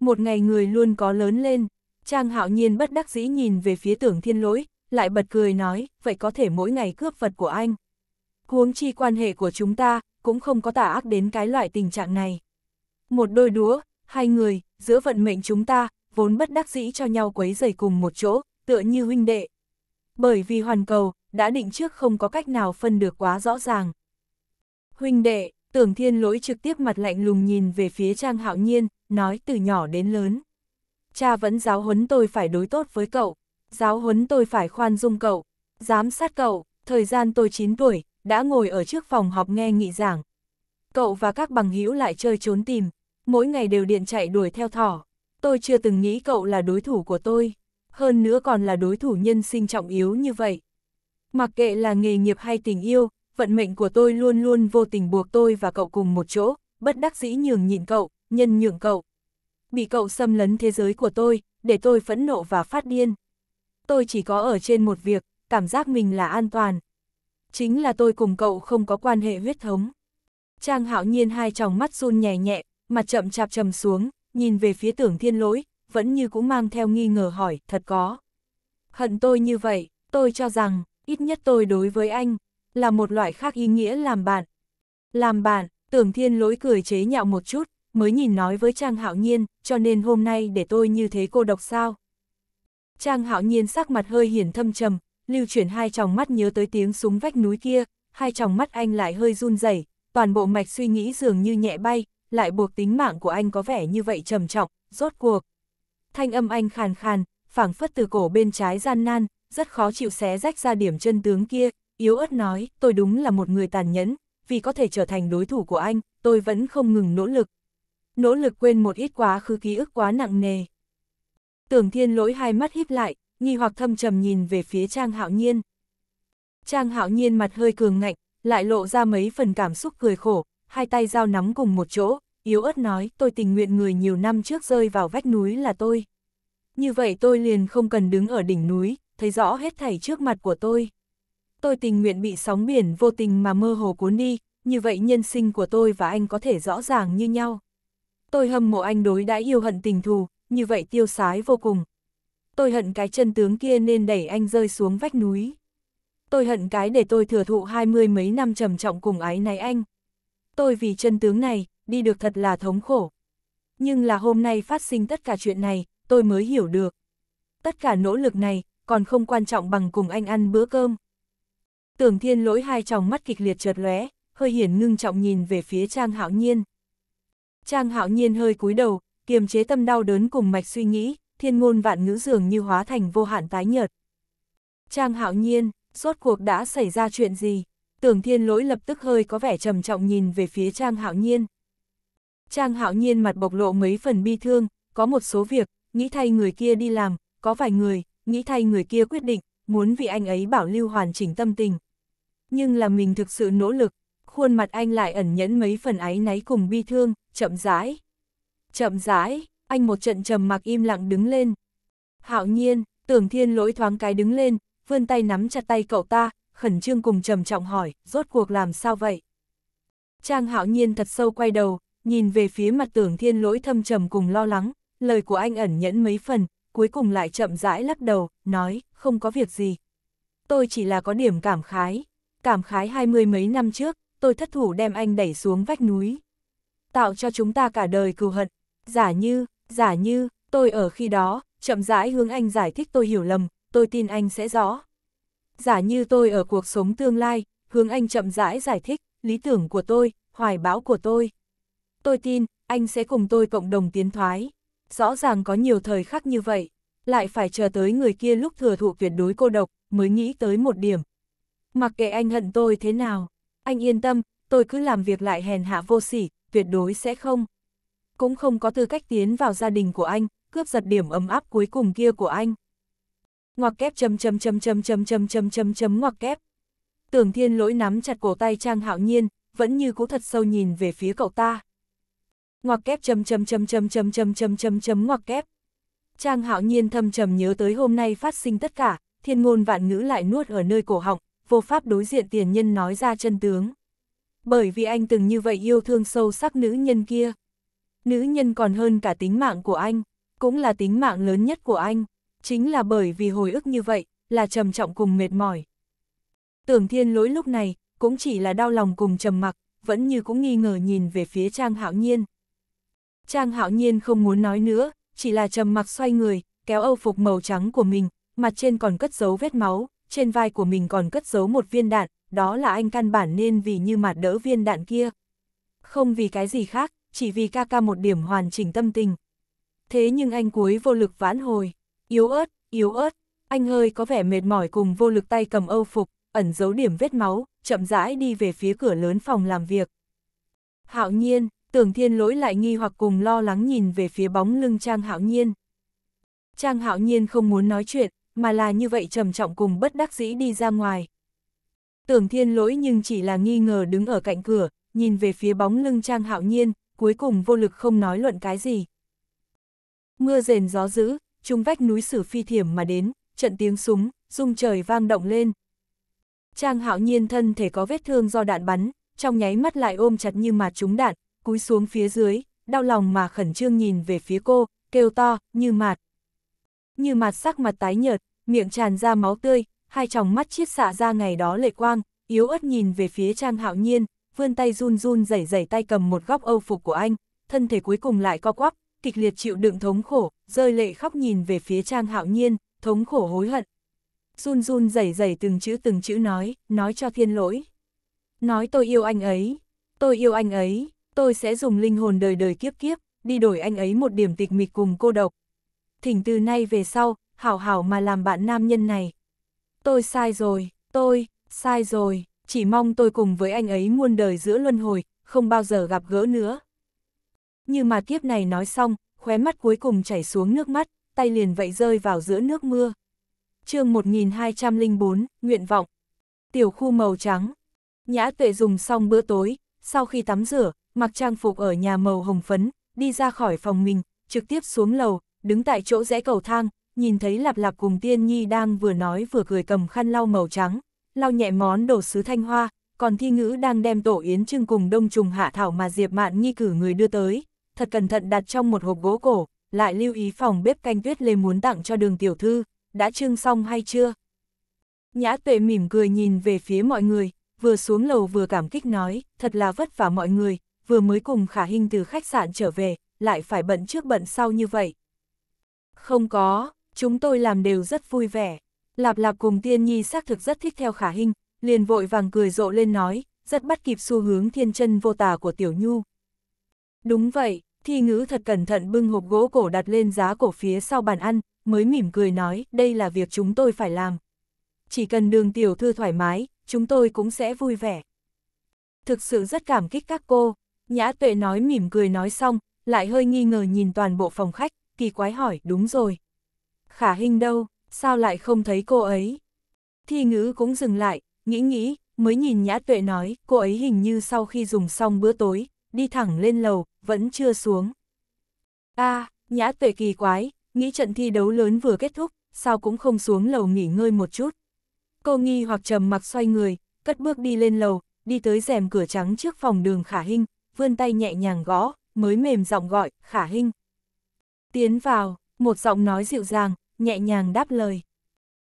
Một ngày người luôn có lớn lên, Trang hạo nhiên bất đắc dĩ nhìn về phía tưởng thiên lỗi, lại bật cười nói, vậy có thể mỗi ngày cướp vật của anh. Huống chi quan hệ của chúng ta, cũng không có tả ác đến cái loại tình trạng này. Một đôi đúa, hai người, giữa vận mệnh chúng ta, vốn bất đắc dĩ cho nhau quấy rầy cùng một chỗ, tựa như huynh đệ. Bởi vì hoàn cầu, đã định trước không có cách nào phân được quá rõ ràng. Huynh đệ, tưởng thiên lỗi trực tiếp mặt lạnh lùng nhìn về phía Trang Hạo Nhiên, nói từ nhỏ đến lớn. Cha vẫn giáo huấn tôi phải đối tốt với cậu, giáo huấn tôi phải khoan dung cậu, giám sát cậu, thời gian tôi 9 tuổi, đã ngồi ở trước phòng họp nghe nghị giảng. Cậu và các bằng hữu lại chơi trốn tìm, mỗi ngày đều điện chạy đuổi theo thỏ. Tôi chưa từng nghĩ cậu là đối thủ của tôi, hơn nữa còn là đối thủ nhân sinh trọng yếu như vậy. Mặc kệ là nghề nghiệp hay tình yêu, vận mệnh của tôi luôn luôn vô tình buộc tôi và cậu cùng một chỗ, bất đắc dĩ nhường nhịn cậu, nhân nhượng cậu. Bị cậu xâm lấn thế giới của tôi, để tôi phẫn nộ và phát điên. Tôi chỉ có ở trên một việc, cảm giác mình là an toàn. Chính là tôi cùng cậu không có quan hệ huyết thống. Trang hạo nhiên hai tròng mắt run nhẹ nhẹ, mặt chậm chạp trầm xuống, nhìn về phía tưởng thiên lỗi, vẫn như cũng mang theo nghi ngờ hỏi, thật có. Hận tôi như vậy, tôi cho rằng, ít nhất tôi đối với anh, là một loại khác ý nghĩa làm bạn. Làm bạn, tưởng thiên lỗi cười chế nhạo một chút, mới nhìn nói với Trang Hạo Nhiên, cho nên hôm nay để tôi như thế cô độc sao. Trang Hạo Nhiên sắc mặt hơi hiển thâm trầm, lưu chuyển hai tròng mắt nhớ tới tiếng súng vách núi kia, hai tròng mắt anh lại hơi run rẩy, toàn bộ mạch suy nghĩ dường như nhẹ bay, lại buộc tính mạng của anh có vẻ như vậy trầm trọng, rốt cuộc. Thanh âm anh khàn khàn, phảng phất từ cổ bên trái gian nan, rất khó chịu xé rách ra điểm chân tướng kia, yếu ớt nói, tôi đúng là một người tàn nhẫn, vì có thể trở thành đối thủ của anh, tôi vẫn không ngừng nỗ lực. Nỗ lực quên một ít quá khứ ký ức quá nặng nề. Tưởng thiên lỗi hai mắt híp lại, nghi hoặc thâm trầm nhìn về phía Trang Hạo Nhiên. Trang Hạo Nhiên mặt hơi cường ngạnh, lại lộ ra mấy phần cảm xúc cười khổ, hai tay giao nắm cùng một chỗ, yếu ớt nói tôi tình nguyện người nhiều năm trước rơi vào vách núi là tôi. Như vậy tôi liền không cần đứng ở đỉnh núi, thấy rõ hết thảy trước mặt của tôi tôi tình nguyện bị sóng biển vô tình mà mơ hồ cuốn đi, như vậy nhân sinh của tôi và anh có thể rõ ràng như nhau. Tôi hâm mộ anh đối đãi yêu hận tình thù, như vậy tiêu sái vô cùng. Tôi hận cái chân tướng kia nên đẩy anh rơi xuống vách núi. Tôi hận cái để tôi thừa thụ hai mươi mấy năm trầm trọng cùng ái này anh. Tôi vì chân tướng này, đi được thật là thống khổ. Nhưng là hôm nay phát sinh tất cả chuyện này, tôi mới hiểu được. Tất cả nỗ lực này, còn không quan trọng bằng cùng anh ăn bữa cơm. Tưởng thiên lỗi hai tròng mắt kịch liệt chợt lóe, hơi hiển ngưng trọng nhìn về phía Trang Hạo Nhiên. Trang Hạo Nhiên hơi cúi đầu, kiềm chế tâm đau đớn cùng mạch suy nghĩ, thiên ngôn vạn ngữ dường như hóa thành vô hạn tái nhợt. Trang Hạo Nhiên, rốt cuộc đã xảy ra chuyện gì? Tưởng thiên lỗi lập tức hơi có vẻ trầm trọng nhìn về phía Trang Hạo Nhiên. Trang Hạo Nhiên mặt bộc lộ mấy phần bi thương, có một số việc, nghĩ thay người kia đi làm, có vài người, nghĩ thay người kia quyết định, muốn vì anh ấy bảo lưu hoàn chỉnh tâm tình, nhưng là mình thực sự nỗ lực, khuôn mặt anh lại ẩn nhẫn mấy phần áy náy cùng bi thương, chậm rãi. Chậm rãi, anh một trận trầm mặc im lặng đứng lên. Hạo nhiên, tưởng thiên lỗi thoáng cái đứng lên, vươn tay nắm chặt tay cậu ta, khẩn trương cùng trầm trọng hỏi, rốt cuộc làm sao vậy? Trang hạo nhiên thật sâu quay đầu, nhìn về phía mặt tưởng thiên lỗi thâm trầm cùng lo lắng, lời của anh ẩn nhẫn mấy phần, cuối cùng lại chậm rãi lắc đầu, nói, không có việc gì. Tôi chỉ là có điểm cảm khái, cảm khái hai mươi mấy năm trước, tôi thất thủ đem anh đẩy xuống vách núi. Tạo cho chúng ta cả đời cừu hận, giả như, giả như, tôi ở khi đó, chậm rãi hướng anh giải thích tôi hiểu lầm, tôi tin anh sẽ rõ. Giả như tôi ở cuộc sống tương lai, hướng anh chậm rãi giải thích, lý tưởng của tôi, hoài bão của tôi. Tôi tin, anh sẽ cùng tôi cộng đồng tiến thoái. Rõ ràng có nhiều thời khắc như vậy, lại phải chờ tới người kia lúc thừa thụ tuyệt đối cô độc, mới nghĩ tới một điểm, Mặc kệ anh hận tôi thế nào, anh yên tâm, tôi cứ làm việc lại hèn hạ vô sỉ, tuyệt đối sẽ không. Cũng không có tư cách tiến vào gia đình của anh, cướp giật điểm ấm áp cuối cùng kia của anh. Ngoặc kép chấm chấm chấm chấm chấm chấm chấm chấm chấm ngoặc kép. Tưởng thiên lỗi nắm chặt cổ tay Trang Hạo Nhiên, vẫn như cũ thật sâu nhìn về phía cậu ta. Ngoặc kép chấm chấm chấm chấm chấm chấm chấm chấm chấm ngoặc kép. Trang Hạo Nhiên thầm trầm nhớ tới hôm nay phát sinh tất cả, thiên ngôn vạn ngữ lại nuốt ở nơi cổ họng, vô pháp đối diện tiền nhân nói ra chân tướng. Bởi vì anh từng như vậy yêu thương sâu sắc nữ nhân kia. Nữ nhân còn hơn cả tính mạng của anh, cũng là tính mạng lớn nhất của anh, chính là bởi vì hồi ức như vậy, là trầm trọng cùng mệt mỏi. Tưởng thiên lỗi lúc này, cũng chỉ là đau lòng cùng trầm mặc, vẫn như cũng nghi ngờ nhìn về phía Trang Hạo Nhiên. Trang Hạo Nhiên không muốn nói nữa, chỉ là trầm mặc xoay người, kéo âu phục màu trắng của mình, mặt trên còn cất dấu vết máu, trên vai của mình còn cất giấu một viên đạn, đó là anh căn bản nên vì như mặt đỡ viên đạn kia. Không vì cái gì khác, chỉ vì ca ca một điểm hoàn chỉnh tâm tình. Thế nhưng anh cuối vô lực vãn hồi, yếu ớt, yếu ớt, anh hơi có vẻ mệt mỏi cùng vô lực tay cầm âu phục, ẩn giấu điểm vết máu, chậm rãi đi về phía cửa lớn phòng làm việc. Hạo nhiên, tưởng thiên lỗi lại nghi hoặc cùng lo lắng nhìn về phía bóng lưng Trang Hạo nhiên. Trang Hạo nhiên không muốn nói chuyện, mà là như vậy trầm trọng cùng bất đắc dĩ đi ra ngoài. Tưởng thiên lỗi nhưng chỉ là nghi ngờ đứng ở cạnh cửa, nhìn về phía bóng lưng trang hạo nhiên, cuối cùng vô lực không nói luận cái gì. Mưa rền gió dữ, trung vách núi sử phi thiểm mà đến, trận tiếng súng, rung trời vang động lên. Trang hạo nhiên thân thể có vết thương do đạn bắn, trong nháy mắt lại ôm chặt như mà trúng đạn, cúi xuống phía dưới, đau lòng mà khẩn trương nhìn về phía cô, kêu to, như mạt như mặt sắc mặt tái nhợt, miệng tràn ra máu tươi, hai tròng mắt chiết xạ ra ngày đó lệ quang, yếu ớt nhìn về phía Trang Hạo Nhiên, vươn tay run run rẩy rẩy tay cầm một góc âu phục của anh, thân thể cuối cùng lại co quắp, kịch liệt chịu đựng thống khổ, rơi lệ khóc nhìn về phía Trang Hạo Nhiên, thống khổ hối hận. Run run rẩy rẩy từng chữ từng chữ nói, nói cho thiên lỗi. Nói tôi yêu anh ấy, tôi yêu anh ấy, tôi sẽ dùng linh hồn đời đời kiếp kiếp, đi đổi anh ấy một điểm tịch mịch cùng cô độc, thỉnh từ nay về sau, hảo hảo mà làm bạn nam nhân này. Tôi sai rồi, tôi, sai rồi, chỉ mong tôi cùng với anh ấy muôn đời giữa luân hồi, không bao giờ gặp gỡ nữa. Như mà kiếp này nói xong, khóe mắt cuối cùng chảy xuống nước mắt, tay liền vậy rơi vào giữa nước mưa. chương 1204, Nguyện vọng. Tiểu khu màu trắng. Nhã tuệ dùng xong bữa tối, sau khi tắm rửa, mặc trang phục ở nhà màu hồng phấn, đi ra khỏi phòng mình, trực tiếp xuống lầu, đứng tại chỗ rẽ cầu thang, nhìn thấy Lạp Lạp cùng Tiên Nhi đang vừa nói vừa cười cầm khăn lau màu trắng, lau nhẹ món đồ sứ thanh hoa, còn thi ngữ đang đem tổ yến trưng cùng đông trùng hạ thảo mà Diệp Mạn Nhi cử người đưa tới, thật cẩn thận đặt trong một hộp gỗ cổ, lại lưu ý phòng bếp canh tuyết lê muốn tặng cho đường tiểu thư, đã trưng xong hay chưa? Nhã tuệ mỉm cười nhìn về phía mọi người, vừa xuống lầu vừa cảm kích nói, thật là vất vả mọi người, vừa mới cùng khả hình từ khách sạn trở về, lại phải bận trước bận sau như vậy, không có, chúng tôi làm đều rất vui vẻ. Lạp lạp cùng tiên nhi xác thực rất thích theo khả hình, liền vội vàng cười rộ lên nói, rất bắt kịp xu hướng thiên chân vô tà của tiểu nhu. Đúng vậy, thi ngữ thật cẩn thận bưng hộp gỗ cổ đặt lên giá cổ phía sau bàn ăn, mới mỉm cười nói, đây là việc chúng tôi phải làm. Chỉ cần đường tiểu thư thoải mái, chúng tôi cũng sẽ vui vẻ. Thực sự rất cảm kích các cô, nhã tuệ nói mỉm cười nói xong, lại hơi nghi ngờ nhìn toàn bộ phòng khách kỳ quái hỏi, đúng rồi. Khả hình đâu, sao lại không thấy cô ấy? Thi ngữ cũng dừng lại, nghĩ nghĩ, mới nhìn nhã tuệ nói, cô ấy hình như sau khi dùng xong bữa tối, đi thẳng lên lầu, vẫn chưa xuống. a nhã tuệ kỳ quái, nghĩ trận thi đấu lớn vừa kết thúc, sao cũng không xuống lầu nghỉ ngơi một chút. Cô nghi hoặc trầm mặc xoay người, cất bước đi lên lầu, đi tới rèm cửa trắng trước phòng đường khả hình, vươn tay nhẹ nhàng gõ, mới mềm giọng gọi, khả hình, Tiến vào, một giọng nói dịu dàng, nhẹ nhàng đáp lời.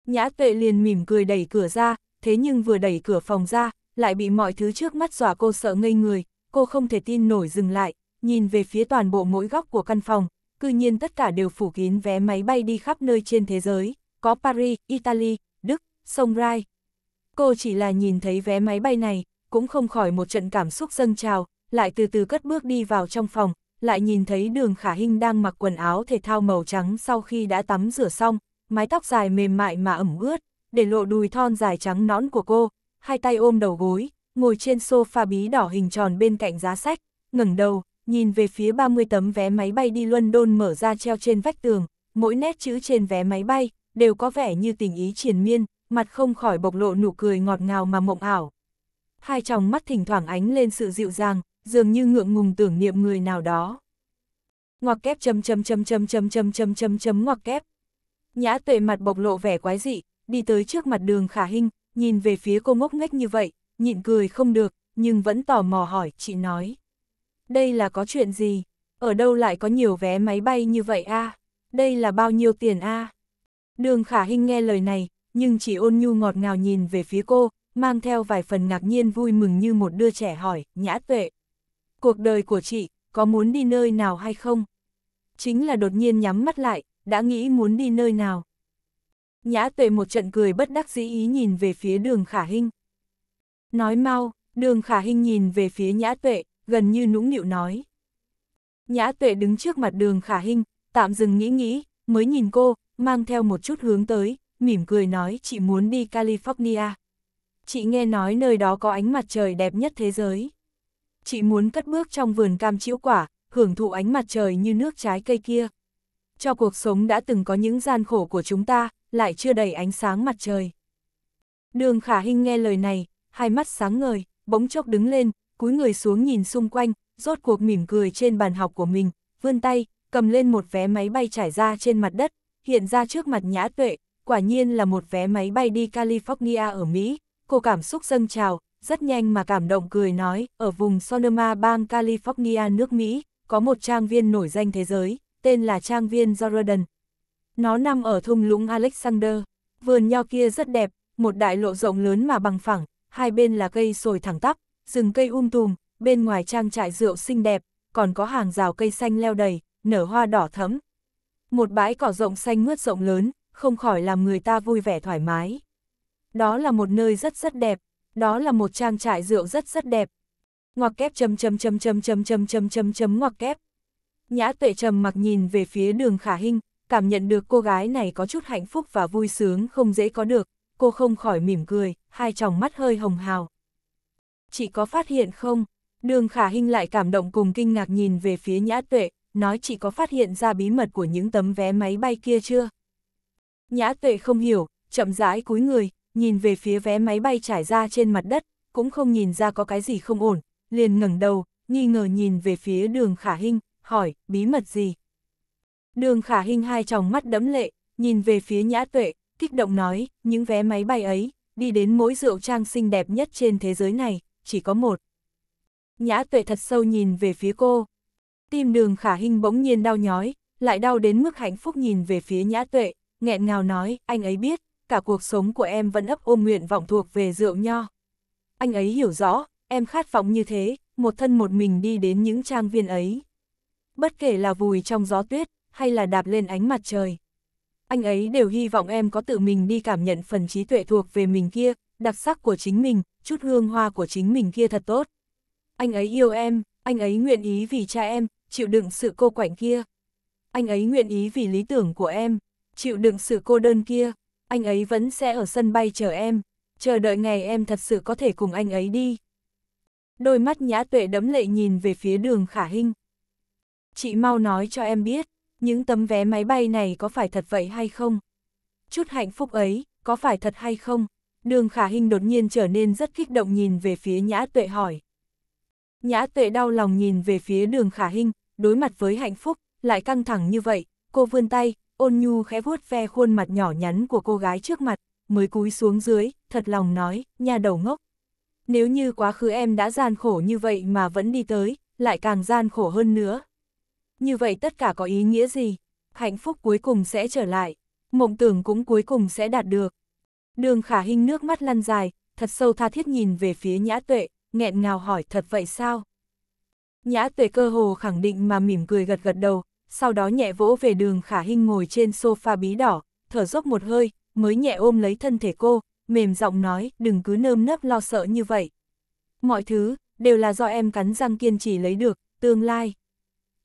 Nhã tuệ liền mỉm cười đẩy cửa ra, thế nhưng vừa đẩy cửa phòng ra, lại bị mọi thứ trước mắt dọa cô sợ ngây người, cô không thể tin nổi dừng lại, nhìn về phía toàn bộ mỗi góc của căn phòng, cư nhiên tất cả đều phủ kín vé máy bay đi khắp nơi trên thế giới, có Paris, Italy, Đức, sông Rai. Cô chỉ là nhìn thấy vé máy bay này, cũng không khỏi một trận cảm xúc dâng trào, lại từ từ cất bước đi vào trong phòng, lại nhìn thấy đường khả hình đang mặc quần áo thể thao màu trắng sau khi đã tắm rửa xong, mái tóc dài mềm mại mà ẩm ướt, để lộ đùi thon dài trắng nõn của cô, hai tay ôm đầu gối, ngồi trên sofa bí đỏ hình tròn bên cạnh giá sách, ngẩng đầu, nhìn về phía 30 tấm vé máy bay đi luân đôn mở ra treo trên vách tường, mỗi nét chữ trên vé máy bay đều có vẻ như tình ý triền miên, mặt không khỏi bộc lộ nụ cười ngọt ngào mà mộng ảo. Hai tròng mắt thỉnh thoảng ánh lên sự dịu dàng, dường như ngượng ngùng tưởng niệm người nào đó. Ngoặc kép chấm chấm chấm chấm chấm chấm chấm chấm chấm ngoặc kép. Nhã tuệ mặt bộc lộ vẻ quái dị, đi tới trước mặt đường khả hình, nhìn về phía cô ngốc nghếch như vậy, nhịn cười không được, nhưng vẫn tò mò hỏi, chị nói. Đây là có chuyện gì? Ở đâu lại có nhiều vé máy bay như vậy a? Đây là bao nhiêu tiền a? Đường khả hình nghe lời này, nhưng chỉ ôn nhu ngọt ngào nhìn về phía cô, mang theo vài phần ngạc nhiên vui mừng như một đứa trẻ hỏi, nhã tuệ cuộc đời của chị, có muốn đi nơi nào hay không? Chính là đột nhiên nhắm mắt lại, đã nghĩ muốn đi nơi nào. Nhã tuệ một trận cười bất đắc dĩ ý nhìn về phía đường khả hình. Nói mau, đường khả hình nhìn về phía nhã tuệ, gần như nũng nịu nói. Nhã tuệ đứng trước mặt đường khả hình, tạm dừng nghĩ nghĩ, mới nhìn cô, mang theo một chút hướng tới, mỉm cười nói chị muốn đi California. Chị nghe nói nơi đó có ánh mặt trời đẹp nhất thế giới chị muốn cất bước trong vườn cam chĩu quả, hưởng thụ ánh mặt trời như nước trái cây kia. Cho cuộc sống đã từng có những gian khổ của chúng ta, lại chưa đầy ánh sáng mặt trời. Đường khả hình nghe lời này, hai mắt sáng ngời, bỗng chốc đứng lên, cúi người xuống nhìn xung quanh, rốt cuộc mỉm cười trên bàn học của mình, vươn tay, cầm lên một vé máy bay trải ra trên mặt đất, hiện ra trước mặt nhã tuệ, quả nhiên là một vé máy bay đi California ở Mỹ. Cô cảm xúc dâng trào, rất nhanh mà cảm động cười nói, ở vùng Sonoma bang California nước Mỹ, có một trang viên nổi danh thế giới, tên là trang viên Jordan. Nó nằm ở thung lũng Alexander, vườn nho kia rất đẹp, một đại lộ rộng lớn mà bằng phẳng, hai bên là cây sồi thẳng tắp, rừng cây um tùm, bên ngoài trang trại rượu xinh đẹp, còn có hàng rào cây xanh leo đầy, nở hoa đỏ thẫm. Một bãi cỏ rộng xanh mướt rộng lớn, không khỏi làm người ta vui vẻ thoải mái. Đó là một nơi rất rất đẹp, đó là một trang trại rượu rất rất đẹp. Ngoặc kép chấm chấm chấm chấm chấm chấm chấm chấm chấm ngoặc kép. Nhã tuệ trầm mặc nhìn về phía đường khả hình, cảm nhận được cô gái này có chút hạnh phúc và vui sướng không dễ có được, cô không khỏi mỉm cười, hai tròng mắt hơi hồng hào. Chị có phát hiện không? Đường khả hình lại cảm động cùng kinh ngạc nhìn về phía nhã tuệ, nói chị có phát hiện ra bí mật của những tấm vé máy bay kia chưa? Nhã tuệ không hiểu, chậm rãi cúi người, nhìn về phía vé máy bay trải ra trên mặt đất, cũng không nhìn ra có cái gì không ổn, liền ngẩng đầu, nghi ngờ nhìn về phía đường khả hình hỏi, bí mật gì? Đường khả hình hai tròng mắt đẫm lệ, nhìn về phía nhã tuệ, kích động nói, những vé máy bay ấy, đi đến mỗi rượu trang xinh đẹp nhất trên thế giới này, chỉ có một. Nhã tuệ thật sâu nhìn về phía cô. Tim đường khả hình bỗng nhiên đau nhói, lại đau đến mức hạnh phúc nhìn về phía nhã tuệ, nghẹn ngào nói, anh ấy biết cả cuộc sống của em vẫn ấp ôm nguyện vọng thuộc về rượu nho. Anh ấy hiểu rõ, em khát vọng như thế, một thân một mình đi đến những trang viên ấy. Bất kể là vùi trong gió tuyết, hay là đạp lên ánh mặt trời. Anh ấy đều hy vọng em có tự mình đi cảm nhận phần trí tuệ thuộc về mình kia, đặc sắc của chính mình, chút hương hoa của chính mình kia thật tốt. Anh ấy yêu em, anh ấy nguyện ý vì cha em, chịu đựng sự cô quạnh kia. Anh ấy nguyện ý vì lý tưởng của em, chịu đựng sự cô đơn kia anh ấy vẫn sẽ ở sân bay chờ em, chờ đợi ngày em thật sự có thể cùng anh ấy đi. Đôi mắt nhã tuệ đấm lệ nhìn về phía đường khả hinh. Chị mau nói cho em biết, những tấm vé máy bay này có phải thật vậy hay không? Chút hạnh phúc ấy, có phải thật hay không? Đường khả hinh đột nhiên trở nên rất kích động nhìn về phía nhã tuệ hỏi. Nhã tuệ đau lòng nhìn về phía đường khả hinh, đối mặt với hạnh phúc, lại căng thẳng như vậy, cô vươn tay, ôn nhu khẽ vuốt ve khuôn mặt nhỏ nhắn của cô gái trước mặt, mới cúi xuống dưới, thật lòng nói, nhà đầu ngốc. Nếu như quá khứ em đã gian khổ như vậy mà vẫn đi tới, lại càng gian khổ hơn nữa. Như vậy tất cả có ý nghĩa gì? Hạnh phúc cuối cùng sẽ trở lại, mộng tưởng cũng cuối cùng sẽ đạt được. Đường khả hình nước mắt lăn dài, thật sâu tha thiết nhìn về phía nhã tuệ, nghẹn ngào hỏi thật vậy sao? Nhã tuệ cơ hồ khẳng định mà mỉm cười gật gật đầu, sau đó nhẹ vỗ về đường khả hinh ngồi trên sofa bí đỏ, thở dốc một hơi, mới nhẹ ôm lấy thân thể cô, mềm giọng nói, đừng cứ nơm nấp lo sợ như vậy. Mọi thứ, đều là do em cắn răng kiên trì lấy được, tương lai.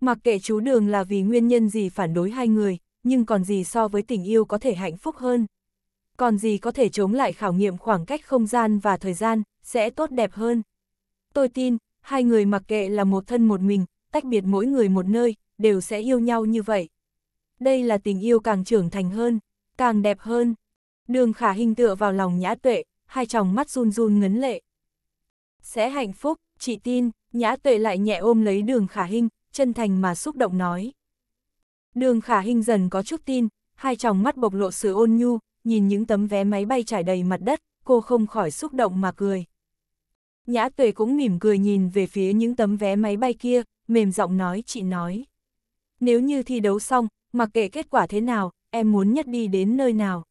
Mặc kệ chú đường là vì nguyên nhân gì phản đối hai người, nhưng còn gì so với tình yêu có thể hạnh phúc hơn. Còn gì có thể chống lại khảo nghiệm khoảng cách không gian và thời gian, sẽ tốt đẹp hơn. Tôi tin, hai người mặc kệ là một thân một mình, tách biệt mỗi người một nơi, đều sẽ yêu nhau như vậy. Đây là tình yêu càng trưởng thành hơn, càng đẹp hơn. Đường khả hình tựa vào lòng nhã tuệ, hai tròng mắt run run ngấn lệ. Sẽ hạnh phúc, chị tin, nhã tuệ lại nhẹ ôm lấy đường khả hình, chân thành mà xúc động nói. Đường khả hình dần có chút tin, hai tròng mắt bộc lộ sự ôn nhu, nhìn những tấm vé máy bay trải đầy mặt đất, cô không khỏi xúc động mà cười. Nhã tuệ cũng mỉm cười nhìn về phía những tấm vé máy bay kia, mềm giọng nói chị nói nếu như thi đấu xong, mặc kệ kết quả thế nào, em muốn nhất đi đến nơi nào.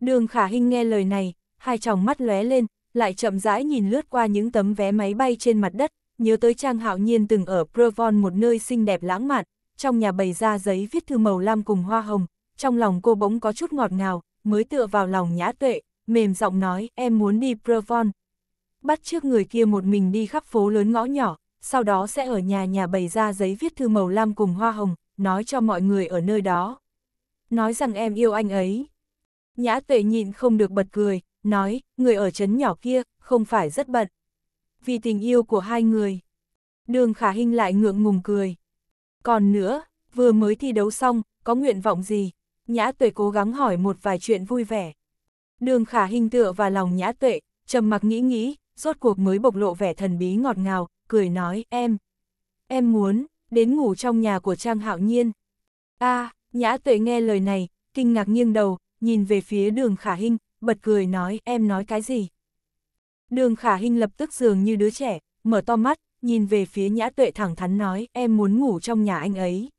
Đường Khả Hinh nghe lời này, hai tròng mắt lóe lên, lại chậm rãi nhìn lướt qua những tấm vé máy bay trên mặt đất, nhớ tới Trang Hạo Nhiên từng ở Provon một nơi xinh đẹp lãng mạn, trong nhà bày ra giấy viết thư màu lam cùng hoa hồng, trong lòng cô bỗng có chút ngọt ngào, mới tựa vào lòng nhã tuệ, mềm giọng nói em muốn đi Provon. Bắt trước người kia một mình đi khắp phố lớn ngõ nhỏ, sau đó sẽ ở nhà nhà bày ra giấy viết thư màu lam cùng hoa hồng, nói cho mọi người ở nơi đó. Nói rằng em yêu anh ấy. Nhã tuệ nhịn không được bật cười, nói, người ở trấn nhỏ kia, không phải rất bận. Vì tình yêu của hai người. Đường khả hình lại ngượng ngùng cười. Còn nữa, vừa mới thi đấu xong, có nguyện vọng gì? Nhã tuệ cố gắng hỏi một vài chuyện vui vẻ. Đường khả hình tựa vào lòng nhã tuệ, trầm mặc nghĩ nghĩ, rốt cuộc mới bộc lộ vẻ thần bí ngọt ngào, cười nói, em, em muốn, đến ngủ trong nhà của Trang Hạo Nhiên. a à, Nhã Tuệ nghe lời này, kinh ngạc nghiêng đầu, nhìn về phía đường Khả Hinh, bật cười nói, em nói cái gì? Đường Khả Hinh lập tức dường như đứa trẻ, mở to mắt, nhìn về phía Nhã Tuệ thẳng thắn nói, em muốn ngủ trong nhà anh ấy.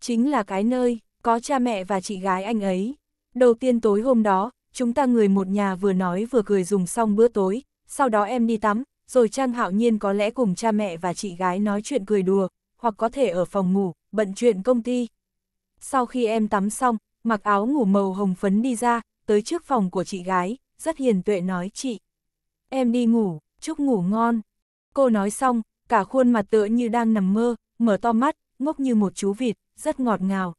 Chính là cái nơi, có cha mẹ và chị gái anh ấy. Đầu tiên tối hôm đó, chúng ta người một nhà vừa nói vừa cười dùng xong bữa tối, sau đó em đi tắm, rồi Trang Hạo Nhiên có lẽ cùng cha mẹ và chị gái nói chuyện cười đùa, hoặc có thể ở phòng ngủ, bận chuyện công ty. Sau khi em tắm xong, mặc áo ngủ màu hồng phấn đi ra, tới trước phòng của chị gái, rất hiền tuệ nói chị. Em đi ngủ, chúc ngủ ngon. Cô nói xong, cả khuôn mặt tựa như đang nằm mơ, mở to mắt, ngốc như một chú vịt, rất ngọt ngào.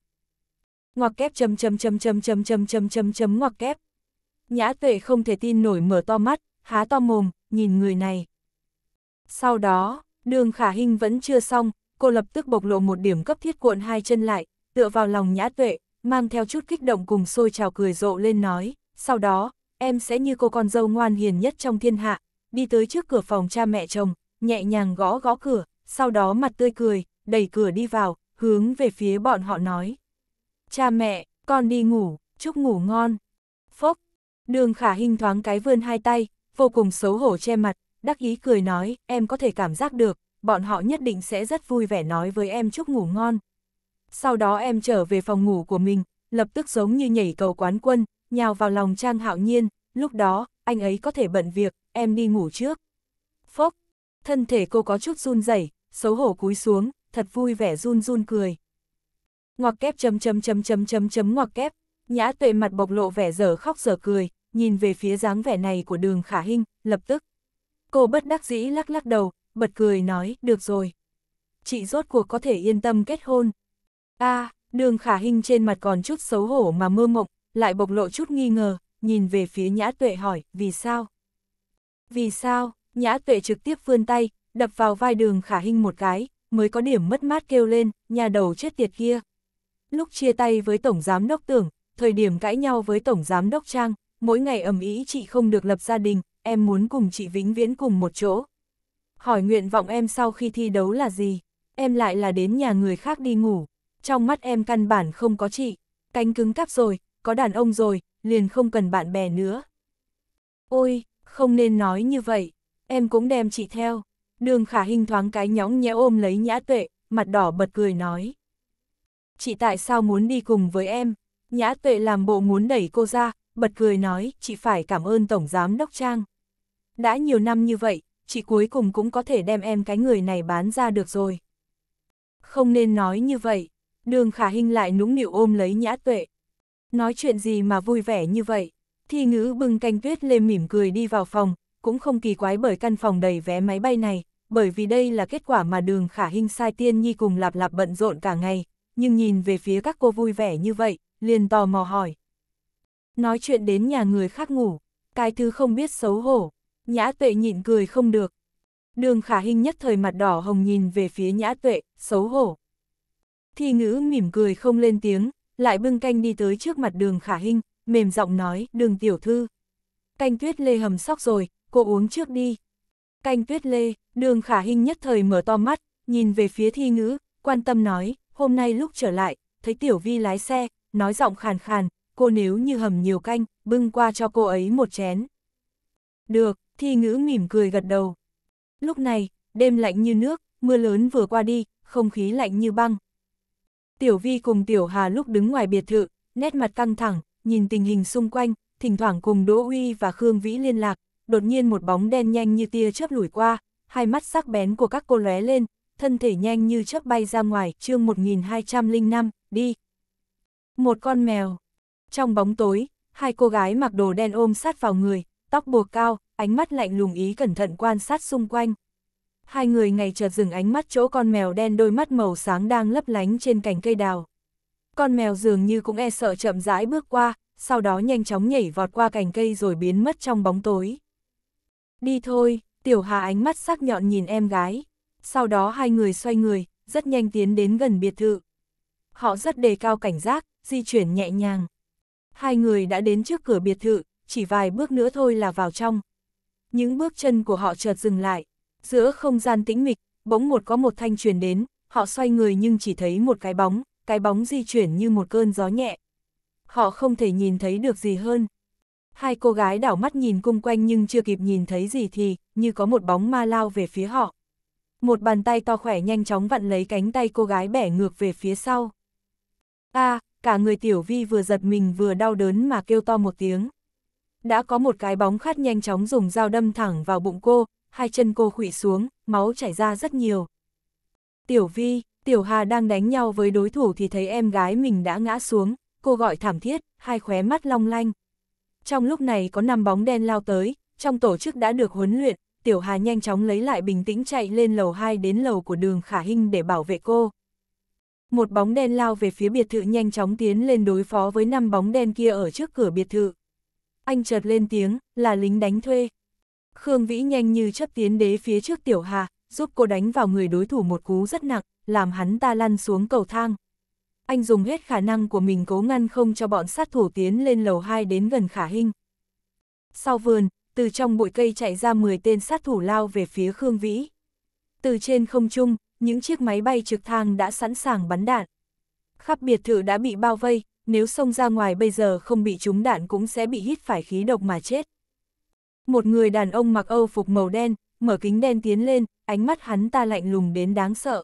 Ngoặc kép chấm chấm chấm chấm chấm chấm chấm chấm chấm ngoặc kép. Nhã tuệ không thể tin nổi mở to mắt, há to mồm, nhìn người này. Sau đó, đường khả hình vẫn chưa xong, cô lập tức bộc lộ một điểm cấp thiết cuộn hai chân lại, tựa vào lòng nhã tuệ, mang theo chút kích động cùng sôi trào cười rộ lên nói, sau đó, em sẽ như cô con dâu ngoan hiền nhất trong thiên hạ, đi tới trước cửa phòng cha mẹ chồng, nhẹ nhàng gõ gõ cửa, sau đó mặt tươi cười, đẩy cửa đi vào, hướng về phía bọn họ nói. Cha mẹ, con đi ngủ, chúc ngủ ngon. Phốc, đường khả hình thoáng cái vươn hai tay, vô cùng xấu hổ che mặt, đắc ý cười nói, em có thể cảm giác được, bọn họ nhất định sẽ rất vui vẻ nói với em chúc ngủ ngon. Sau đó em trở về phòng ngủ của mình, lập tức giống như nhảy cầu quán quân, nhào vào lòng Trang Hạo Nhiên, lúc đó, anh ấy có thể bận việc, em đi ngủ trước. Phốc, thân thể cô có chút run rẩy, xấu hổ cúi xuống, thật vui vẻ run run cười. Ngoặc kép chấm chấm chấm chấm chấm chấm ngoặc kép, nhã tuệ mặt bộc lộ vẻ dở khóc dở cười, nhìn về phía dáng vẻ này của đường khả hinh, lập tức. Cô bất đắc dĩ lắc lắc đầu, bật cười nói, được rồi. Chị rốt cuộc có thể yên tâm kết hôn. a à, đường khả hình trên mặt còn chút xấu hổ mà mơ mộng, lại bộc lộ chút nghi ngờ, nhìn về phía nhã tuệ hỏi, vì sao? Vì sao? Nhã tuệ trực tiếp vươn tay, đập vào vai đường khả hình một cái, mới có điểm mất mát kêu lên, nhà đầu chết tiệt kia. Lúc chia tay với Tổng Giám Đốc Tưởng, thời điểm cãi nhau với Tổng Giám Đốc Trang, mỗi ngày ầm ý chị không được lập gia đình, em muốn cùng chị vĩnh viễn cùng một chỗ. Hỏi nguyện vọng em sau khi thi đấu là gì, em lại là đến nhà người khác đi ngủ, trong mắt em căn bản không có chị, cánh cứng cáp rồi, có đàn ông rồi, liền không cần bạn bè nữa. Ôi, không nên nói như vậy, em cũng đem chị theo. Đường khả hình thoáng cái nhõng nhẽo ôm lấy nhã tuệ, mặt đỏ bật cười nói. Chị tại sao muốn đi cùng với em? Nhã tuệ làm bộ muốn đẩy cô ra, bật cười nói, chị phải cảm ơn Tổng Giám Đốc Trang. Đã nhiều năm như vậy, chị cuối cùng cũng có thể đem em cái người này bán ra được rồi. Không nên nói như vậy, đường khả hình lại nũng nịu ôm lấy nhã tuệ. Nói chuyện gì mà vui vẻ như vậy, thi ngữ bưng canh tuyết lên mỉm cười đi vào phòng, cũng không kỳ quái bởi căn phòng đầy vé máy bay này, bởi vì đây là kết quả mà đường khả hình sai tiên nhi cùng lạp lạp bận rộn cả ngày, nhưng nhìn về phía các cô vui vẻ như vậy, liền tò mò hỏi. Nói chuyện đến nhà người khác ngủ, cái thứ không biết xấu hổ, Nhã tuệ nhịn cười không được. Đường khả Hinh nhất thời mặt đỏ hồng nhìn về phía nhã tuệ, xấu hổ. Thi ngữ mỉm cười không lên tiếng, lại bưng canh đi tới trước mặt đường khả Hinh, mềm giọng nói, đường tiểu thư. Canh tuyết lê hầm sóc rồi, cô uống trước đi. Canh tuyết lê, đường khả Hinh nhất thời mở to mắt, nhìn về phía thi ngữ, quan tâm nói, hôm nay lúc trở lại, thấy tiểu vi lái xe, nói giọng khàn khàn, cô nếu như hầm nhiều canh, bưng qua cho cô ấy một chén. Được, thi ngữ mỉm cười gật đầu. Lúc này, đêm lạnh như nước, mưa lớn vừa qua đi, không khí lạnh như băng. Tiểu Vi cùng Tiểu Hà lúc đứng ngoài biệt thự, nét mặt căng thẳng, nhìn tình hình xung quanh, thỉnh thoảng cùng Đỗ Huy và Khương Vĩ liên lạc, đột nhiên một bóng đen nhanh như tia chớp lùi qua, hai mắt sắc bén của các cô lóe lên, thân thể nhanh như chớp bay ra ngoài, chương 1205, đi. Một con mèo. Trong bóng tối, hai cô gái mặc đồ đen ôm sát vào người, tóc buộc cao, ánh mắt lạnh lùng ý cẩn thận quan sát xung quanh. Hai người ngày chợt dừng ánh mắt chỗ con mèo đen đôi mắt màu sáng đang lấp lánh trên cành cây đào. Con mèo dường như cũng e sợ chậm rãi bước qua, sau đó nhanh chóng nhảy vọt qua cành cây rồi biến mất trong bóng tối. Đi thôi, Tiểu Hà ánh mắt sắc nhọn nhìn em gái. Sau đó hai người xoay người, rất nhanh tiến đến gần biệt thự. Họ rất đề cao cảnh giác, di chuyển nhẹ nhàng. Hai người đã đến trước cửa biệt thự, chỉ vài bước nữa thôi là vào trong, những bước chân của họ chợt dừng lại. Giữa không gian tĩnh mịch, bỗng một có một thanh truyền đến, họ xoay người nhưng chỉ thấy một cái bóng, cái bóng di chuyển như một cơn gió nhẹ. Họ không thể nhìn thấy được gì hơn. Hai cô gái đảo mắt nhìn cung quanh nhưng chưa kịp nhìn thấy gì thì, như có một bóng ma lao về phía họ. Một bàn tay to khỏe nhanh chóng vặn lấy cánh tay cô gái bẻ ngược về phía sau. a à, cả người tiểu vi vừa giật mình vừa đau đớn mà kêu to một tiếng đã có một cái bóng khát nhanh chóng dùng dao đâm thẳng vào bụng cô, hai chân cô khủy xuống, máu chảy ra rất nhiều. Tiểu Vi, Tiểu Hà đang đánh nhau với đối thủ thì thấy em gái mình đã ngã xuống, cô gọi thảm thiết, hai khóe mắt long lanh. Trong lúc này có năm bóng đen lao tới, trong tổ chức đã được huấn luyện, Tiểu Hà nhanh chóng lấy lại bình tĩnh chạy lên lầu 2 đến lầu của đường Khả Hinh để bảo vệ cô. Một bóng đen lao về phía biệt thự nhanh chóng tiến lên đối phó với năm bóng đen kia ở trước cửa biệt thự anh chợt lên tiếng, là lính đánh thuê. Khương Vĩ nhanh như chấp tiến đế phía trước Tiểu Hà, giúp cô đánh vào người đối thủ một cú rất nặng, làm hắn ta lăn xuống cầu thang. Anh dùng hết khả năng của mình cố ngăn không cho bọn sát thủ tiến lên lầu 2 đến gần khả hình. Sau vườn, từ trong bụi cây chạy ra 10 tên sát thủ lao về phía Khương Vĩ. Từ trên không trung, những chiếc máy bay trực thăng đã sẵn sàng bắn đạn. Khắp biệt thự đã bị bao vây, nếu xông ra ngoài bây giờ không bị trúng đạn cũng sẽ bị hít phải khí độc mà chết. Một người đàn ông mặc âu phục màu đen, mở kính đen tiến lên, ánh mắt hắn ta lạnh lùng đến đáng sợ.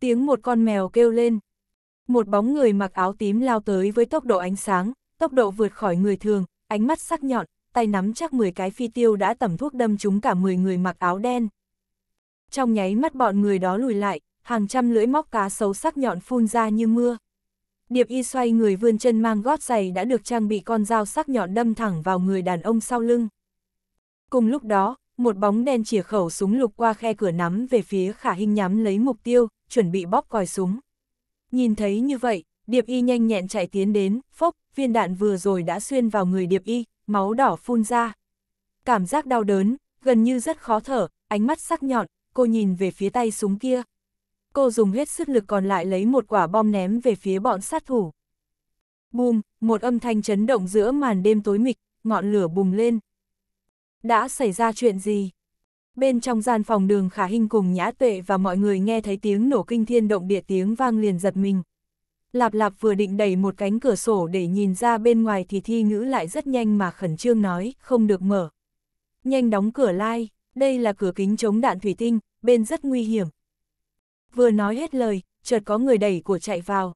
Tiếng một con mèo kêu lên. Một bóng người mặc áo tím lao tới với tốc độ ánh sáng, tốc độ vượt khỏi người thường, ánh mắt sắc nhọn, tay nắm chắc 10 cái phi tiêu đã tẩm thuốc đâm trúng cả 10 người mặc áo đen. Trong nháy mắt bọn người đó lùi lại, hàng trăm lưỡi móc cá sấu sắc nhọn phun ra như mưa. Điệp y xoay người vươn chân mang gót giày đã được trang bị con dao sắc nhọn đâm thẳng vào người đàn ông sau lưng. Cùng lúc đó, một bóng đen chìa khẩu súng lục qua khe cửa nắm về phía khả hình nhắm lấy mục tiêu, chuẩn bị bóp còi súng. Nhìn thấy như vậy, điệp y nhanh nhẹn chạy tiến đến, phốc, viên đạn vừa rồi đã xuyên vào người điệp y, máu đỏ phun ra. Cảm giác đau đớn, gần như rất khó thở, ánh mắt sắc nhọn, cô nhìn về phía tay súng kia cô dùng hết sức lực còn lại lấy một quả bom ném về phía bọn sát thủ. Bùm, một âm thanh chấn động giữa màn đêm tối mịch, ngọn lửa bùng lên. Đã xảy ra chuyện gì? Bên trong gian phòng đường khả hinh cùng nhã tuệ và mọi người nghe thấy tiếng nổ kinh thiên động địa tiếng vang liền giật mình. Lạp lạp vừa định đẩy một cánh cửa sổ để nhìn ra bên ngoài thì thi ngữ lại rất nhanh mà khẩn trương nói, không được mở. Nhanh đóng cửa lai, like. đây là cửa kính chống đạn thủy tinh, bên rất nguy hiểm vừa nói hết lời, chợt có người đẩy của chạy vào.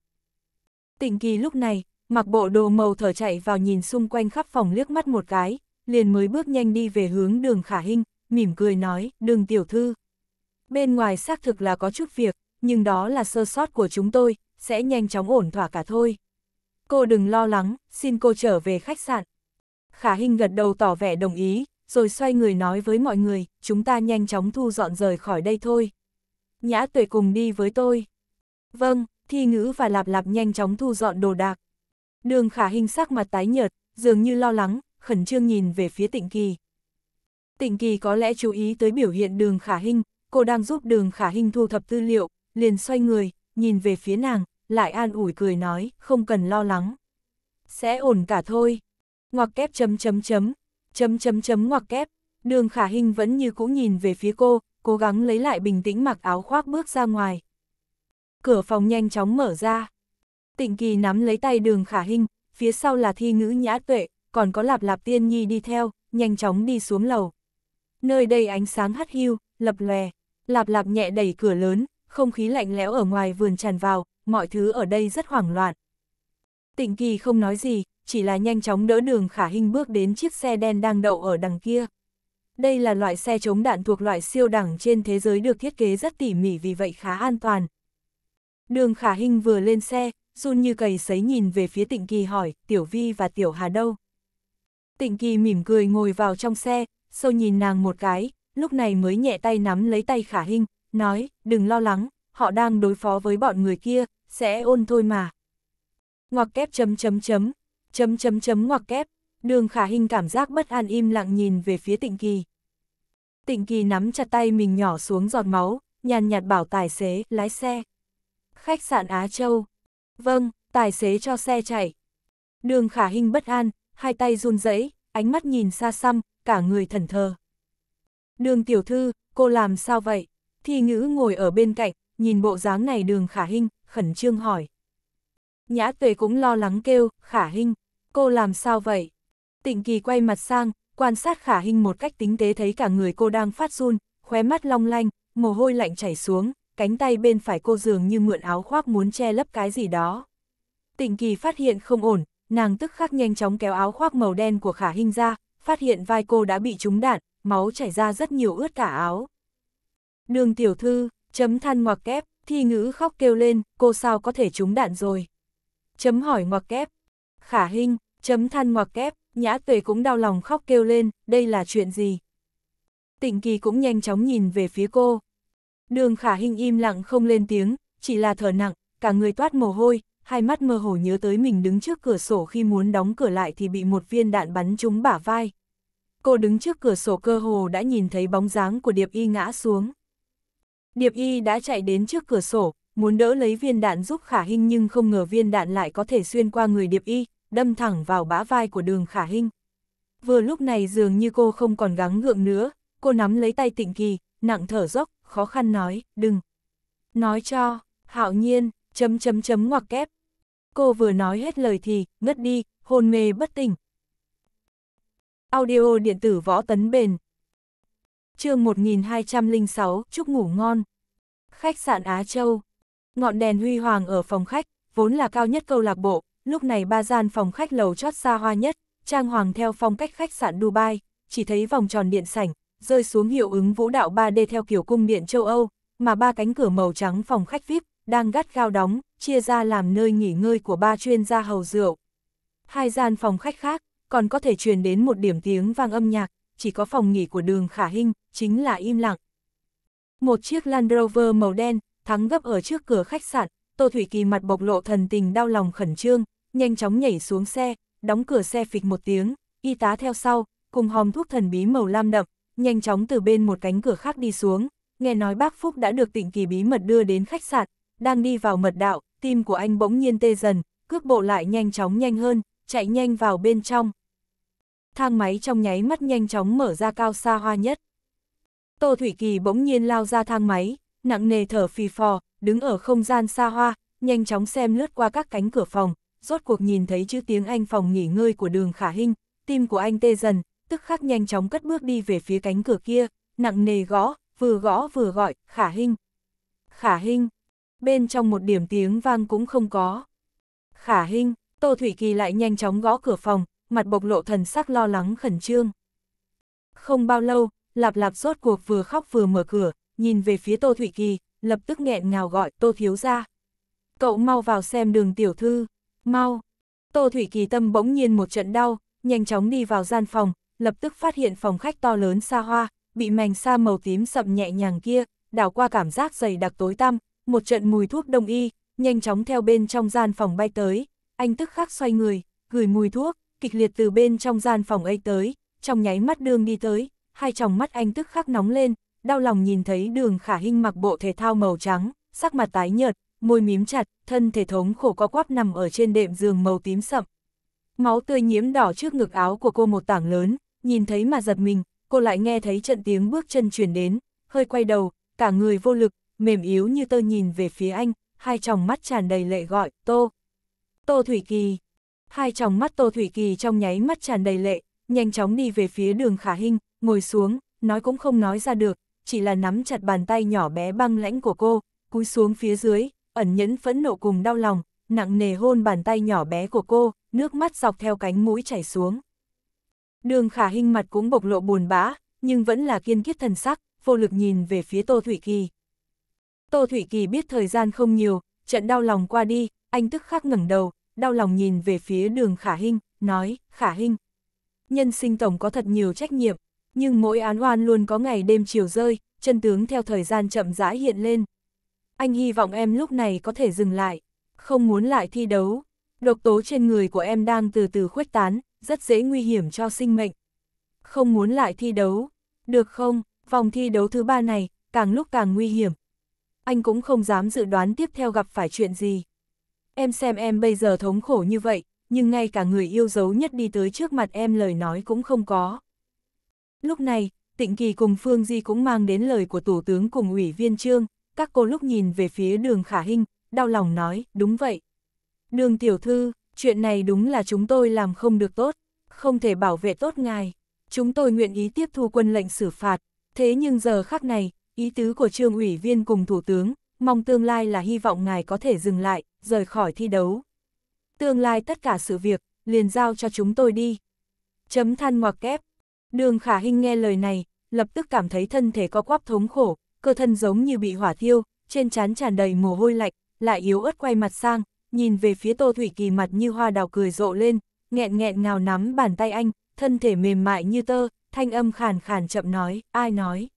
Tịnh kỳ lúc này, mặc bộ đồ màu thở chạy vào nhìn xung quanh khắp phòng liếc mắt một cái, liền mới bước nhanh đi về hướng đường khả hinh, mỉm cười nói, đường tiểu thư. Bên ngoài xác thực là có chút việc, nhưng đó là sơ sót của chúng tôi, sẽ nhanh chóng ổn thỏa cả thôi. Cô đừng lo lắng, xin cô trở về khách sạn. Khả Hinh gật đầu tỏ vẻ đồng ý, rồi xoay người nói với mọi người, chúng ta nhanh chóng thu dọn rời khỏi đây thôi nhã tuệ cùng đi với tôi. Vâng, thi ngữ và lạp lạp nhanh chóng thu dọn đồ đạc. Đường khả hình sắc mặt tái nhợt, dường như lo lắng, khẩn trương nhìn về phía tịnh kỳ. Tịnh kỳ có lẽ chú ý tới biểu hiện đường khả hình, cô đang giúp đường khả hình thu thập tư liệu, liền xoay người, nhìn về phía nàng, lại an ủi cười nói, không cần lo lắng. Sẽ ổn cả thôi. Ngoặc kép chấm chấm chấm, chấm chấm chấm ngoặc kép, đường khả hình vẫn như cũ nhìn về phía cô, cố gắng lấy lại bình tĩnh mặc áo khoác bước ra ngoài. Cửa phòng nhanh chóng mở ra. Tịnh kỳ nắm lấy tay đường khả hình, phía sau là thi ngữ nhã tuệ, còn có lạp lạp tiên nhi đi theo, nhanh chóng đi xuống lầu. Nơi đây ánh sáng hắt hiu, lập lè lạp lạp nhẹ đẩy cửa lớn, không khí lạnh lẽo ở ngoài vườn tràn vào, mọi thứ ở đây rất hoảng loạn. Tịnh kỳ không nói gì, chỉ là nhanh chóng đỡ đường khả hình bước đến chiếc xe đen đang đậu ở đằng kia. Đây là loại xe chống đạn thuộc loại siêu đẳng trên thế giới được thiết kế rất tỉ mỉ vì vậy khá an toàn. Đường Khả Hinh vừa lên xe, run như cầy sấy nhìn về phía Tịnh Kỳ hỏi, Tiểu Vi và Tiểu Hà đâu? Tịnh Kỳ mỉm cười ngồi vào trong xe, sâu nhìn nàng một cái, lúc này mới nhẹ tay nắm lấy tay Khả Hinh, nói, đừng lo lắng, họ đang đối phó với bọn người kia, sẽ ôn thôi mà. Ngoặc kép chấm chấm chấm, chấm chấm chấm ngoặc kép. Đường khả hình cảm giác bất an im lặng nhìn về phía tịnh kỳ. Tịnh kỳ nắm chặt tay mình nhỏ xuống giọt máu, nhàn nhạt bảo tài xế, lái xe. Khách sạn Á Châu. Vâng, tài xế cho xe chạy. Đường khả hình bất an, hai tay run rẩy, ánh mắt nhìn xa xăm, cả người thần thờ. Đường tiểu thư, cô làm sao vậy? Thi ngữ ngồi ở bên cạnh, nhìn bộ dáng này đường khả hình, khẩn trương hỏi. Nhã tuệ cũng lo lắng kêu, khả hình, cô làm sao vậy? Tịnh Kỳ quay mặt sang, quan sát khả hình một cách tính tế thấy cả người cô đang phát run, khóe mắt long lanh, mồ hôi lạnh chảy xuống, cánh tay bên phải cô dường như mượn áo khoác muốn che lấp cái gì đó. Tịnh Kỳ phát hiện không ổn, nàng tức khắc nhanh chóng kéo áo khoác màu đen của khả hình ra, phát hiện vai cô đã bị trúng đạn, máu chảy ra rất nhiều ướt cả áo. Đường tiểu thư, chấm than ngoặc kép, thi ngữ khóc kêu lên, cô sao có thể trúng đạn rồi. Chấm hỏi ngoặc kép, khả hình, chấm than ngoặc kép, Nhã tuệ cũng đau lòng khóc kêu lên, đây là chuyện gì? Tịnh kỳ cũng nhanh chóng nhìn về phía cô. Đường khả hình im lặng không lên tiếng, chỉ là thở nặng, cả người toát mồ hôi, hai mắt mơ hồ nhớ tới mình đứng trước cửa sổ khi muốn đóng cửa lại thì bị một viên đạn bắn trúng bả vai. Cô đứng trước cửa sổ cơ hồ đã nhìn thấy bóng dáng của Điệp Y ngã xuống. Điệp Y đã chạy đến trước cửa sổ, muốn đỡ lấy viên đạn giúp Khả Hinh nhưng không ngờ viên đạn lại có thể xuyên qua người Điệp Y, đâm thẳng vào bã vai của đường khả hinh. Vừa lúc này dường như cô không còn gắng gượng nữa, cô nắm lấy tay tịnh kỳ, nặng thở dốc, khó khăn nói, đừng. Nói cho, hạo nhiên, chấm chấm chấm ngoặc kép. Cô vừa nói hết lời thì, ngất đi, hôn mê bất tỉnh. Audio điện tử võ tấn bền. chương 1206, chúc ngủ ngon. Khách sạn Á Châu. Ngọn đèn huy hoàng ở phòng khách, vốn là cao nhất câu lạc bộ, lúc này ba gian phòng khách lầu chót xa hoa nhất, trang hoàng theo phong cách khách sạn Dubai, chỉ thấy vòng tròn điện sảnh, rơi xuống hiệu ứng vũ đạo 3D theo kiểu cung điện châu Âu, mà ba cánh cửa màu trắng phòng khách VIP đang gắt gao đóng, chia ra làm nơi nghỉ ngơi của ba chuyên gia hầu rượu. Hai gian phòng khách khác còn có thể truyền đến một điểm tiếng vang âm nhạc, chỉ có phòng nghỉ của đường Khả Hinh, chính là im lặng. Một chiếc Land Rover màu đen, thắng gấp ở trước cửa khách sạn, Tô Thủy Kỳ mặt bộc lộ thần tình đau lòng khẩn trương, nhanh chóng nhảy xuống xe, đóng cửa xe phịch một tiếng, y tá theo sau, cùng hòm thuốc thần bí màu lam đậm, nhanh chóng từ bên một cánh cửa khác đi xuống, nghe nói bác Phúc đã được tịnh kỳ bí mật đưa đến khách sạn, đang đi vào mật đạo, tim của anh bỗng nhiên tê dần, cước bộ lại nhanh chóng nhanh hơn, chạy nhanh vào bên trong. Thang máy trong nháy mắt nhanh chóng mở ra cao xa hoa nhất. Tô Thủy Kỳ bỗng nhiên lao ra thang máy, nặng nề thở phì phò, đứng ở không gian xa hoa, nhanh chóng xem lướt qua các cánh cửa phòng, rốt cuộc nhìn thấy chữ tiếng Anh phòng nghỉ ngơi của đường khả Hinh, tim của anh tê dần, tức khắc nhanh chóng cất bước đi về phía cánh cửa kia, nặng nề gõ, vừa gõ vừa gọi, khả Hinh, Khả Hinh. bên trong một điểm tiếng vang cũng không có. Khả Hinh, Tô Thủy Kỳ lại nhanh chóng gõ cửa phòng, mặt bộc lộ thần sắc lo lắng khẩn trương. Không bao lâu, lạp lạp rốt cuộc vừa khóc vừa mở cửa, nhìn về phía Tô Thủy Kỳ, lập tức nghẹn ngào gọi Tô Thiếu ra. Cậu mau vào xem đường tiểu thư mau. Tô Thủy Kỳ tâm bỗng nhiên một trận đau, nhanh chóng đi vào gian phòng, lập tức phát hiện phòng khách to lớn xa hoa, bị mảnh sa màu tím sậm nhẹ nhàng kia, đảo qua cảm giác dày đặc tối tăm, một trận mùi thuốc đông y, nhanh chóng theo bên trong gian phòng bay tới, anh tức khắc xoay người, gửi mùi thuốc, kịch liệt từ bên trong gian phòng ấy tới, trong nháy mắt đường đi tới, hai tròng mắt anh tức khắc nóng lên, đau lòng nhìn thấy đường khả hình mặc bộ thể thao màu trắng, sắc mặt tái nhợt, môi mím chặt, thân thể thống khổ co quắp nằm ở trên đệm giường màu tím sậm. Máu tươi nhiễm đỏ trước ngực áo của cô một tảng lớn, nhìn thấy mà giật mình, cô lại nghe thấy trận tiếng bước chân chuyển đến, hơi quay đầu, cả người vô lực, mềm yếu như tơ nhìn về phía anh, hai tròng mắt tràn đầy lệ gọi, Tô. Tô Thủy Kỳ. Hai tròng mắt Tô Thủy Kỳ trong nháy mắt tràn đầy lệ, nhanh chóng đi về phía đường khả hình, ngồi xuống, nói cũng không nói ra được, chỉ là nắm chặt bàn tay nhỏ bé băng lãnh của cô, cúi xuống phía dưới, ẩn nhẫn phẫn nộ cùng đau lòng, nặng nề hôn bàn tay nhỏ bé của cô, nước mắt dọc theo cánh mũi chảy xuống. Đường khả hình mặt cũng bộc lộ buồn bã, nhưng vẫn là kiên quyết thần sắc, vô lực nhìn về phía Tô Thủy Kỳ. Tô Thủy Kỳ biết thời gian không nhiều, trận đau lòng qua đi, anh tức khắc ngẩng đầu, đau lòng nhìn về phía đường khả hình, nói, khả hình. Nhân sinh tổng có thật nhiều trách nhiệm, nhưng mỗi án oan luôn có ngày đêm chiều rơi, chân tướng theo thời gian chậm rãi hiện lên anh hy vọng em lúc này có thể dừng lại, không muốn lại thi đấu. Độc tố trên người của em đang từ từ khuếch tán, rất dễ nguy hiểm cho sinh mệnh. Không muốn lại thi đấu, được không, vòng thi đấu thứ ba này, càng lúc càng nguy hiểm. Anh cũng không dám dự đoán tiếp theo gặp phải chuyện gì. Em xem em bây giờ thống khổ như vậy, nhưng ngay cả người yêu dấu nhất đi tới trước mặt em lời nói cũng không có. Lúc này, Tịnh Kỳ cùng Phương Di cũng mang đến lời của Thủ tướng cùng ủy viên Trương, các cô lúc nhìn về phía đường khả hinh, đau lòng nói, đúng vậy. Đường tiểu thư, chuyện này đúng là chúng tôi làm không được tốt, không thể bảo vệ tốt ngài. Chúng tôi nguyện ý tiếp thu quân lệnh xử phạt, thế nhưng giờ khắc này, ý tứ của trương ủy viên cùng thủ tướng, mong tương lai là hy vọng ngài có thể dừng lại, rời khỏi thi đấu. Tương lai tất cả sự việc, liền giao cho chúng tôi đi. Chấm than ngoặc kép. Đường khả hinh nghe lời này, lập tức cảm thấy thân thể có quắp thống khổ, cơ thân giống như bị hỏa thiêu, trên trán tràn đầy mồ hôi lạnh, lại yếu ớt quay mặt sang, nhìn về phía Tô Thủy Kỳ mặt như hoa đào cười rộ lên, nghẹn nghẹn ngào nắm bàn tay anh, thân thể mềm mại như tơ, thanh âm khàn khàn chậm nói, ai nói.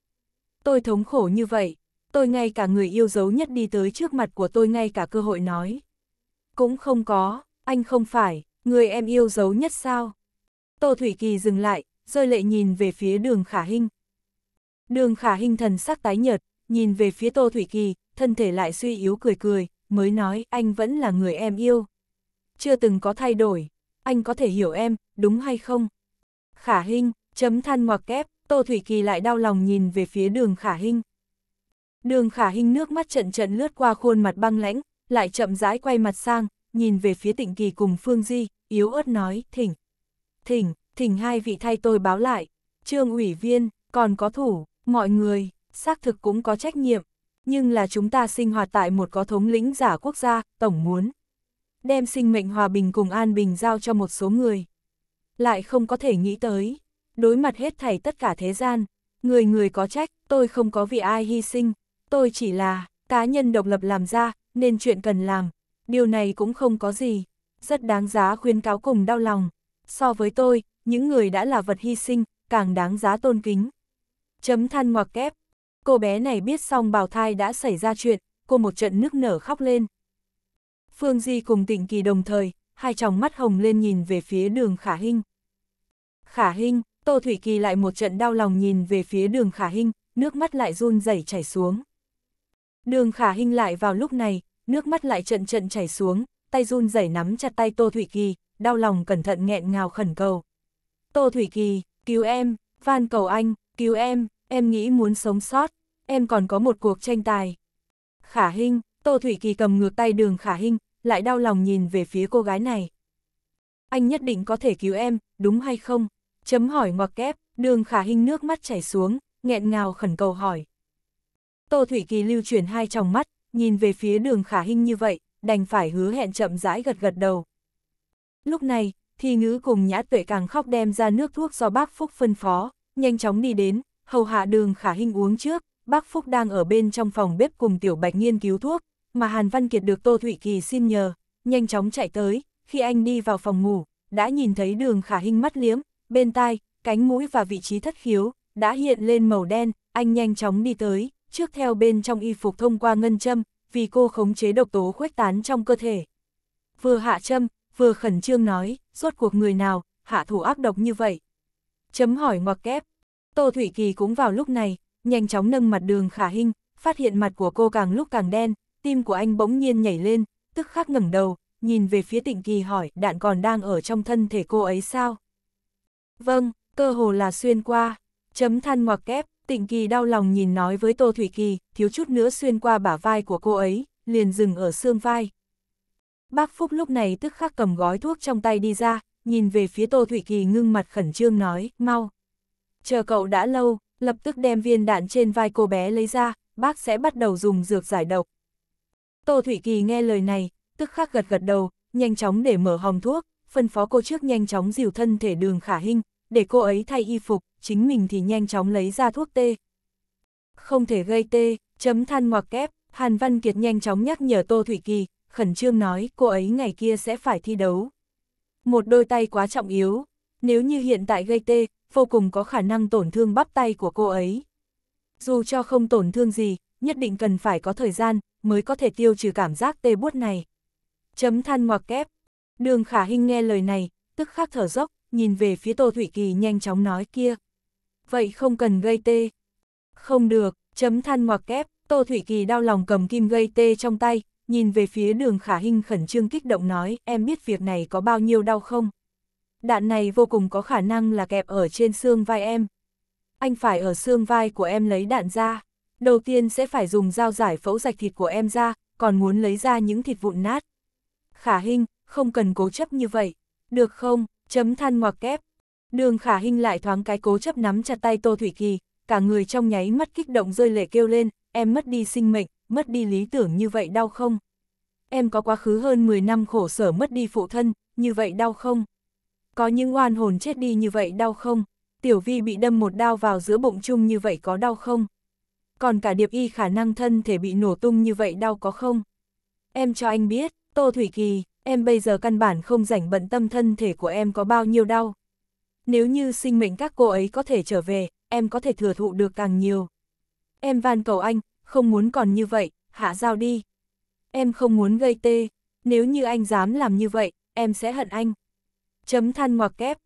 Tôi thống khổ như vậy, tôi ngay cả người yêu dấu nhất đi tới trước mặt của tôi ngay cả cơ hội nói. Cũng không có, anh không phải, người em yêu dấu nhất sao? Tô Thủy Kỳ dừng lại, rơi lệ nhìn về phía đường khả hình, Đường khả hình thần sắc tái nhợt, nhìn về phía Tô Thủy Kỳ, thân thể lại suy yếu cười cười, mới nói anh vẫn là người em yêu. Chưa từng có thay đổi, anh có thể hiểu em, đúng hay không? Khả hình, chấm than ngoặc kép, Tô Thủy Kỳ lại đau lòng nhìn về phía đường khả hình. Đường khả hình nước mắt trận trận lướt qua khuôn mặt băng lãnh, lại chậm rãi quay mặt sang, nhìn về phía tịnh kỳ cùng Phương Di, yếu ớt nói, thỉnh. Thỉnh, thỉnh hai vị thay tôi báo lại, trương ủy viên, còn có thủ, Mọi người, xác thực cũng có trách nhiệm, nhưng là chúng ta sinh hoạt tại một có thống lĩnh giả quốc gia, tổng muốn đem sinh mệnh hòa bình cùng an bình giao cho một số người. Lại không có thể nghĩ tới, đối mặt hết thảy tất cả thế gian, người người có trách, tôi không có vì ai hy sinh, tôi chỉ là cá nhân độc lập làm ra, nên chuyện cần làm, điều này cũng không có gì, rất đáng giá khuyên cáo cùng đau lòng. So với tôi, những người đã là vật hy sinh, càng đáng giá tôn kính. Chấm than ngoặc kép. Cô bé này biết xong bào thai đã xảy ra chuyện, cô một trận nức nở khóc lên. Phương Di cùng Tịnh Kỳ đồng thời, hai tròng mắt hồng lên nhìn về phía đường Khả Hinh. Khả Hinh, Tô Thủy Kỳ lại một trận đau lòng nhìn về phía đường Khả Hinh, nước mắt lại run rẩy chảy xuống. Đường Khả Hinh lại vào lúc này, nước mắt lại trận trận chảy xuống, tay run rẩy nắm chặt tay Tô Thủy Kỳ, đau lòng cẩn thận nghẹn ngào khẩn cầu. Tô Thủy Kỳ, cứu em, van cầu anh, cứu em, em nghĩ muốn sống sót, em còn có một cuộc tranh tài. Khả Hinh, Tô Thủy Kỳ cầm ngược tay đường Khả Hinh, lại đau lòng nhìn về phía cô gái này. Anh nhất định có thể cứu em, đúng hay không? Chấm hỏi ngoặc kép, đường Khả Hinh nước mắt chảy xuống, nghẹn ngào khẩn cầu hỏi. Tô Thủy Kỳ lưu chuyển hai tròng mắt, nhìn về phía đường Khả Hinh như vậy, đành phải hứa hẹn chậm rãi gật gật đầu. Lúc này, thi ngữ cùng nhã tuệ càng khóc đem ra nước thuốc do bác Phúc phân phó nhanh chóng đi đến, hầu hạ đường khả hình uống trước, bác Phúc đang ở bên trong phòng bếp cùng Tiểu Bạch nghiên cứu thuốc, mà Hàn Văn Kiệt được Tô Thụy Kỳ xin nhờ, nhanh chóng chạy tới, khi anh đi vào phòng ngủ, đã nhìn thấy đường khả hình mắt liếm, bên tai, cánh mũi và vị trí thất khiếu, đã hiện lên màu đen, anh nhanh chóng đi tới, trước theo bên trong y phục thông qua ngân châm, vì cô khống chế độc tố khuếch tán trong cơ thể. Vừa hạ châm, vừa khẩn trương nói, suốt cuộc người nào, hạ thủ ác độc như vậy, chấm hỏi ngoặc kép. Tô Thủy Kỳ cũng vào lúc này, nhanh chóng nâng mặt đường khả hình, phát hiện mặt của cô càng lúc càng đen, tim của anh bỗng nhiên nhảy lên, tức khắc ngẩng đầu, nhìn về phía tịnh kỳ hỏi đạn còn đang ở trong thân thể cô ấy sao? Vâng, cơ hồ là xuyên qua, chấm than ngoặc kép, tịnh kỳ đau lòng nhìn nói với Tô Thủy Kỳ, thiếu chút nữa xuyên qua bả vai của cô ấy, liền dừng ở xương vai. Bác Phúc lúc này tức khắc cầm gói thuốc trong tay đi ra, nhìn về phía Tô Thủy Kỳ ngưng mặt khẩn trương nói, mau. Chờ cậu đã lâu, lập tức đem viên đạn trên vai cô bé lấy ra, bác sẽ bắt đầu dùng dược giải độc. Tô Thủy Kỳ nghe lời này, tức khắc gật gật đầu, nhanh chóng để mở hòm thuốc, phân phó cô trước nhanh chóng dìu thân thể đường khả hình, để cô ấy thay y phục, chính mình thì nhanh chóng lấy ra thuốc tê. Không thể gây tê, chấm than ngoặc kép, Hàn Văn Kiệt nhanh chóng nhắc nhở Tô Thủy Kỳ, khẩn trương nói cô ấy ngày kia sẽ phải thi đấu. Một đôi tay quá trọng yếu, nếu như hiện tại gây tê, vô cùng có khả năng tổn thương bắp tay của cô ấy. Dù cho không tổn thương gì, nhất định cần phải có thời gian mới có thể tiêu trừ cảm giác tê buốt này. Chấm than ngoặc kép. Đường Khả Hinh nghe lời này, tức khắc thở dốc, nhìn về phía Tô thủy Kỳ nhanh chóng nói kia. Vậy không cần gây tê. Không được, chấm than ngoặc kép, Tô thủy Kỳ đau lòng cầm kim gây tê trong tay, nhìn về phía đường khả hình khẩn trương kích động nói, em biết việc này có bao nhiêu đau không? Đạn này vô cùng có khả năng là kẹp ở trên xương vai em. Anh phải ở xương vai của em lấy đạn ra. Đầu tiên sẽ phải dùng dao giải phẫu rạch thịt của em ra, còn muốn lấy ra những thịt vụn nát. Khả hình, không cần cố chấp như vậy. Được không, chấm than ngoặc kép. Đường khả hình lại thoáng cái cố chấp nắm chặt tay Tô Thủy Kỳ, cả người trong nháy mắt kích động rơi lệ kêu lên, em mất đi sinh mệnh, mất đi lý tưởng như vậy đau không? Em có quá khứ hơn 10 năm khổ sở mất đi phụ thân, như vậy đau không? Có những oan hồn chết đi như vậy đau không? Tiểu vi bị đâm một đao vào giữa bụng chung như vậy có đau không? Còn cả điệp y khả năng thân thể bị nổ tung như vậy đau có không? Em cho anh biết, Tô Thủy Kỳ, em bây giờ căn bản không rảnh bận tâm thân thể của em có bao nhiêu đau. Nếu như sinh mệnh các cô ấy có thể trở về, em có thể thừa thụ được càng nhiều. Em van cầu anh, không muốn còn như vậy, hạ giao đi. Em không muốn gây tê, nếu như anh dám làm như vậy, em sẽ hận anh. Chấm than ngoặc kép.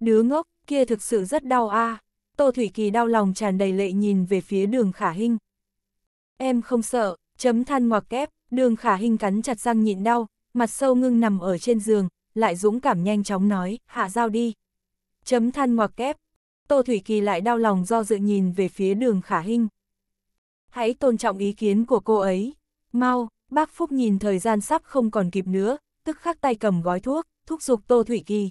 Đứa ngốc, kia thực sự rất đau a. À. Tô Thủy Kỳ đau lòng tràn đầy lệ nhìn về phía đường khả hình. Em không sợ, chấm than ngoặc kép, đường khả hình cắn chặt răng nhịn đau, mặt sâu ngưng nằm ở trên giường, lại dũng cảm nhanh chóng nói, hạ giao đi. Chấm than ngoặc kép. Tô Thủy Kỳ lại đau lòng do dự nhìn về phía đường khả hình. Hãy tôn trọng ý kiến của cô ấy. Mau, bác Phúc nhìn thời gian sắp không còn kịp nữa, tức khắc tay cầm gói thuốc, thúc giục Tô Thủy Kỳ.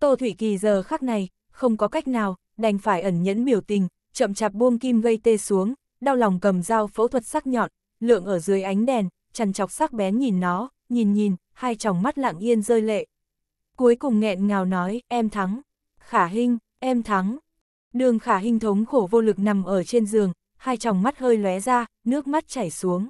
Tô Thủy Kỳ giờ khắc này, không có cách nào, đành phải ẩn nhẫn biểu tình, chậm chạp buông kim gây tê xuống, đau lòng cầm dao phẫu thuật sắc nhọn, lượng ở dưới ánh đèn, chằn chọc sắc bén nhìn nó, nhìn nhìn, hai tròng mắt lặng yên rơi lệ. Cuối cùng nghẹn ngào nói, em thắng. Khả Hinh, em thắng. Đường Khả hình thống khổ vô lực nằm ở trên giường, hai tròng mắt hơi lóe ra, nước mắt chảy xuống.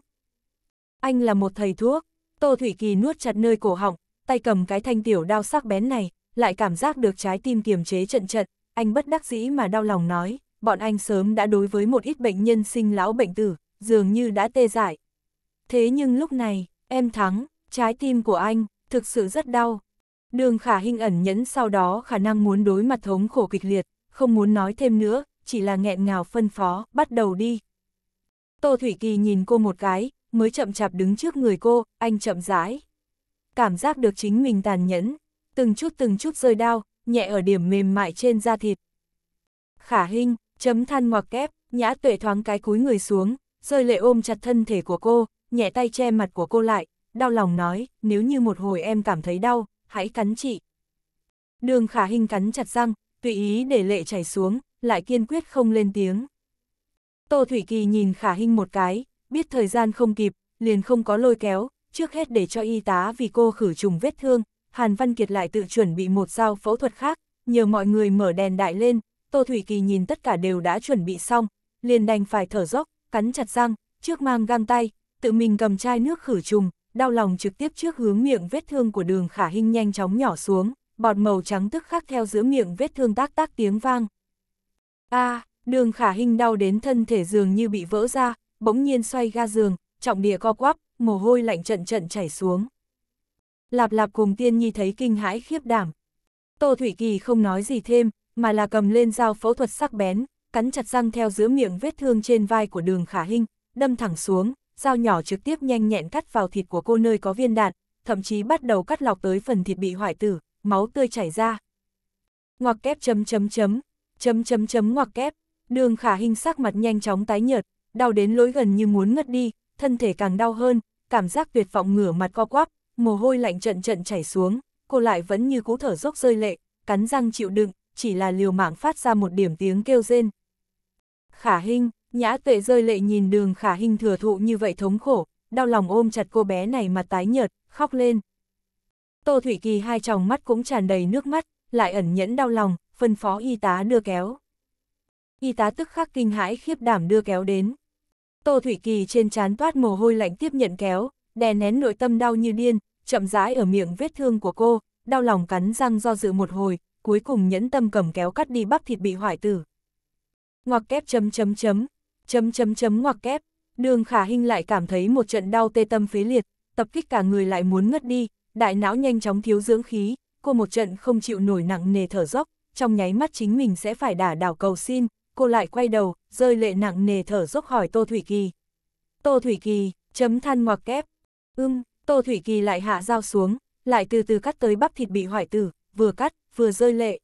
Anh là một thầy thuốc, Tô Thủy Kỳ nuốt chặt nơi cổ họng, tay cầm cái thanh tiểu đao sắc bén này, lại cảm giác được trái tim kiềm chế trận trận, anh bất đắc dĩ mà đau lòng nói, bọn anh sớm đã đối với một ít bệnh nhân sinh lão bệnh tử, dường như đã tê dại. Thế nhưng lúc này, em thắng, trái tim của anh, thực sự rất đau. Đường khả hình ẩn nhẫn sau đó khả năng muốn đối mặt thống khổ kịch liệt, không muốn nói thêm nữa, chỉ là nghẹn ngào phân phó, bắt đầu đi. Tô Thủy Kỳ nhìn cô một cái, mới chậm chạp đứng trước người cô, anh chậm rãi. Cảm giác được chính mình tàn nhẫn, từng chút từng chút rơi đau, nhẹ ở điểm mềm mại trên da thịt. Khả hình, chấm than ngoặc kép, nhã tuệ thoáng cái cúi người xuống, rơi lệ ôm chặt thân thể của cô, nhẹ tay che mặt của cô lại, đau lòng nói, nếu như một hồi em cảm thấy đau, hãy cắn chị. Đường khả hình cắn chặt răng, tùy ý để lệ chảy xuống, lại kiên quyết không lên tiếng. Tô Thủy Kỳ nhìn khả hinh một cái, biết thời gian không kịp, liền không có lôi kéo, trước hết để cho y tá vì cô khử trùng vết thương, Hàn Văn Kiệt lại tự chuẩn bị một dao phẫu thuật khác, nhờ mọi người mở đèn đại lên, Tô Thủy Kỳ nhìn tất cả đều đã chuẩn bị xong, liền đành phải thở dốc, cắn chặt răng, trước mang găng tay, tự mình cầm chai nước khử trùng, đau lòng trực tiếp trước hướng miệng vết thương của đường khả hinh nhanh chóng nhỏ xuống, bọt màu trắng tức khắc theo giữa miệng vết thương tác tác tiếng vang. A, à, đường khả hình đau đến thân thể giường như bị vỡ ra, bỗng nhiên xoay ga giường, trọng địa co quắp, mồ hôi lạnh trận trận chảy xuống. Lạp lạp cùng tiên nhi thấy kinh hãi khiếp đảm. Tô Thủy Kỳ không nói gì thêm, mà là cầm lên dao phẫu thuật sắc bén, cắn chặt răng theo giữa miệng vết thương trên vai của đường khả hình, đâm thẳng xuống, dao nhỏ trực tiếp nhanh nhẹn cắt vào thịt của cô nơi có viên đạn, thậm chí bắt đầu cắt lọc tới phần thịt bị hoại tử, máu tươi chảy ra. Ngoặc kép chấm chấm chấm, chấm chấm chấm ngoặc kép, đường khả hình sắc mặt nhanh chóng tái nhợt, đau đến lối gần như muốn ngất đi, thân thể càng đau hơn, cảm giác tuyệt vọng ngửa mặt co quắp, mồ hôi lạnh trận trận chảy xuống, cô lại vẫn như cú thở dốc rơi lệ, cắn răng chịu đựng, chỉ là liều mạng phát ra một điểm tiếng kêu rên. Khả hình, nhã tuệ rơi lệ nhìn đường khả hình thừa thụ như vậy thống khổ, đau lòng ôm chặt cô bé này mà tái nhợt, khóc lên. Tô Thủy Kỳ hai tròng mắt cũng tràn đầy nước mắt, lại ẩn nhẫn đau lòng, phân phó y tá đưa kéo. Y tá tức khắc kinh hãi khiếp đảm đưa kéo đến. Tô Thủy Kỳ trên trán toát mồ hôi lạnh tiếp nhận kéo, đè nén nội tâm đau như điên, chậm rãi ở miệng vết thương của cô, đau lòng cắn răng do dự một hồi, cuối cùng nhẫn tâm cầm kéo cắt đi bắp thịt bị hoại tử. Ngoặc kép chấm chấm chấm, chấm chấm chấm ngoặc kép, đường khả hình lại cảm thấy một trận đau tê tâm phế liệt, tập kích cả người lại muốn ngất đi, đại não nhanh chóng thiếu dưỡng khí, cô một trận không chịu nổi nặng nề thở dốc, trong nháy mắt chính mình sẽ phải đả đảo cầu xin, cô lại quay đầu, rơi lệ nặng nề thở dốc hỏi Tô Thủy Kỳ. Tô Thủy Kỳ, chấm than ngoặc kép. Ưm, Tô Thủy Kỳ lại hạ dao xuống, lại từ từ cắt tới bắp thịt bị hoại tử, vừa cắt, vừa rơi lệ.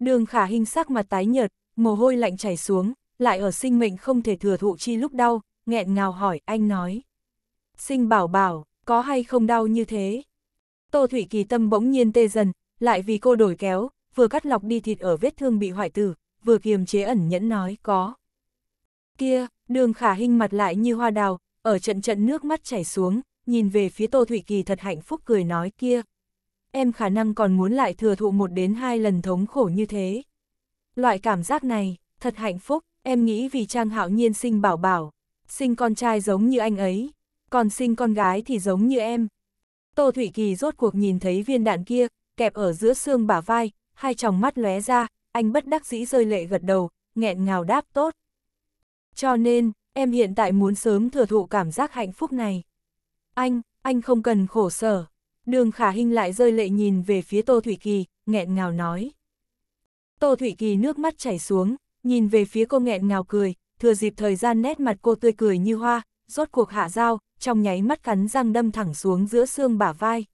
Đường khả hình sắc mặt tái nhợt, mồ hôi lạnh chảy xuống, lại ở sinh mệnh không thể thừa thụ chi lúc đau, nghẹn ngào hỏi, anh nói. Sinh bảo bảo, có hay không đau như thế? Tô Thủy Kỳ tâm bỗng nhiên tê dần, lại vì cô đổi kéo, vừa cắt lọc đi thịt ở vết thương bị hoại tử, vừa kiềm chế ẩn nhẫn nói có. Kia, đường khả hình mặt lại như hoa đào, ở trận trận nước mắt chảy xuống, nhìn về phía Tô Thụy Kỳ thật hạnh phúc cười nói kia. Em khả năng còn muốn lại thừa thụ một đến hai lần thống khổ như thế. Loại cảm giác này, thật hạnh phúc, em nghĩ vì Trang Hạo Nhiên sinh bảo bảo, sinh con trai giống như anh ấy, còn sinh con gái thì giống như em. Tô thủy Kỳ rốt cuộc nhìn thấy viên đạn kia, kẹp ở giữa xương bả vai, hai tròng mắt lóe ra, anh bất đắc dĩ rơi lệ gật đầu, nghẹn ngào đáp tốt. Cho nên, em hiện tại muốn sớm thừa thụ cảm giác hạnh phúc này. Anh, anh không cần khổ sở. Đường khả hình lại rơi lệ nhìn về phía Tô Thủy Kỳ, nghẹn ngào nói. Tô Thủy Kỳ nước mắt chảy xuống, nhìn về phía cô nghẹn ngào cười, thừa dịp thời gian nét mặt cô tươi cười như hoa, rốt cuộc hạ dao, trong nháy mắt cắn răng đâm thẳng xuống giữa xương bả vai.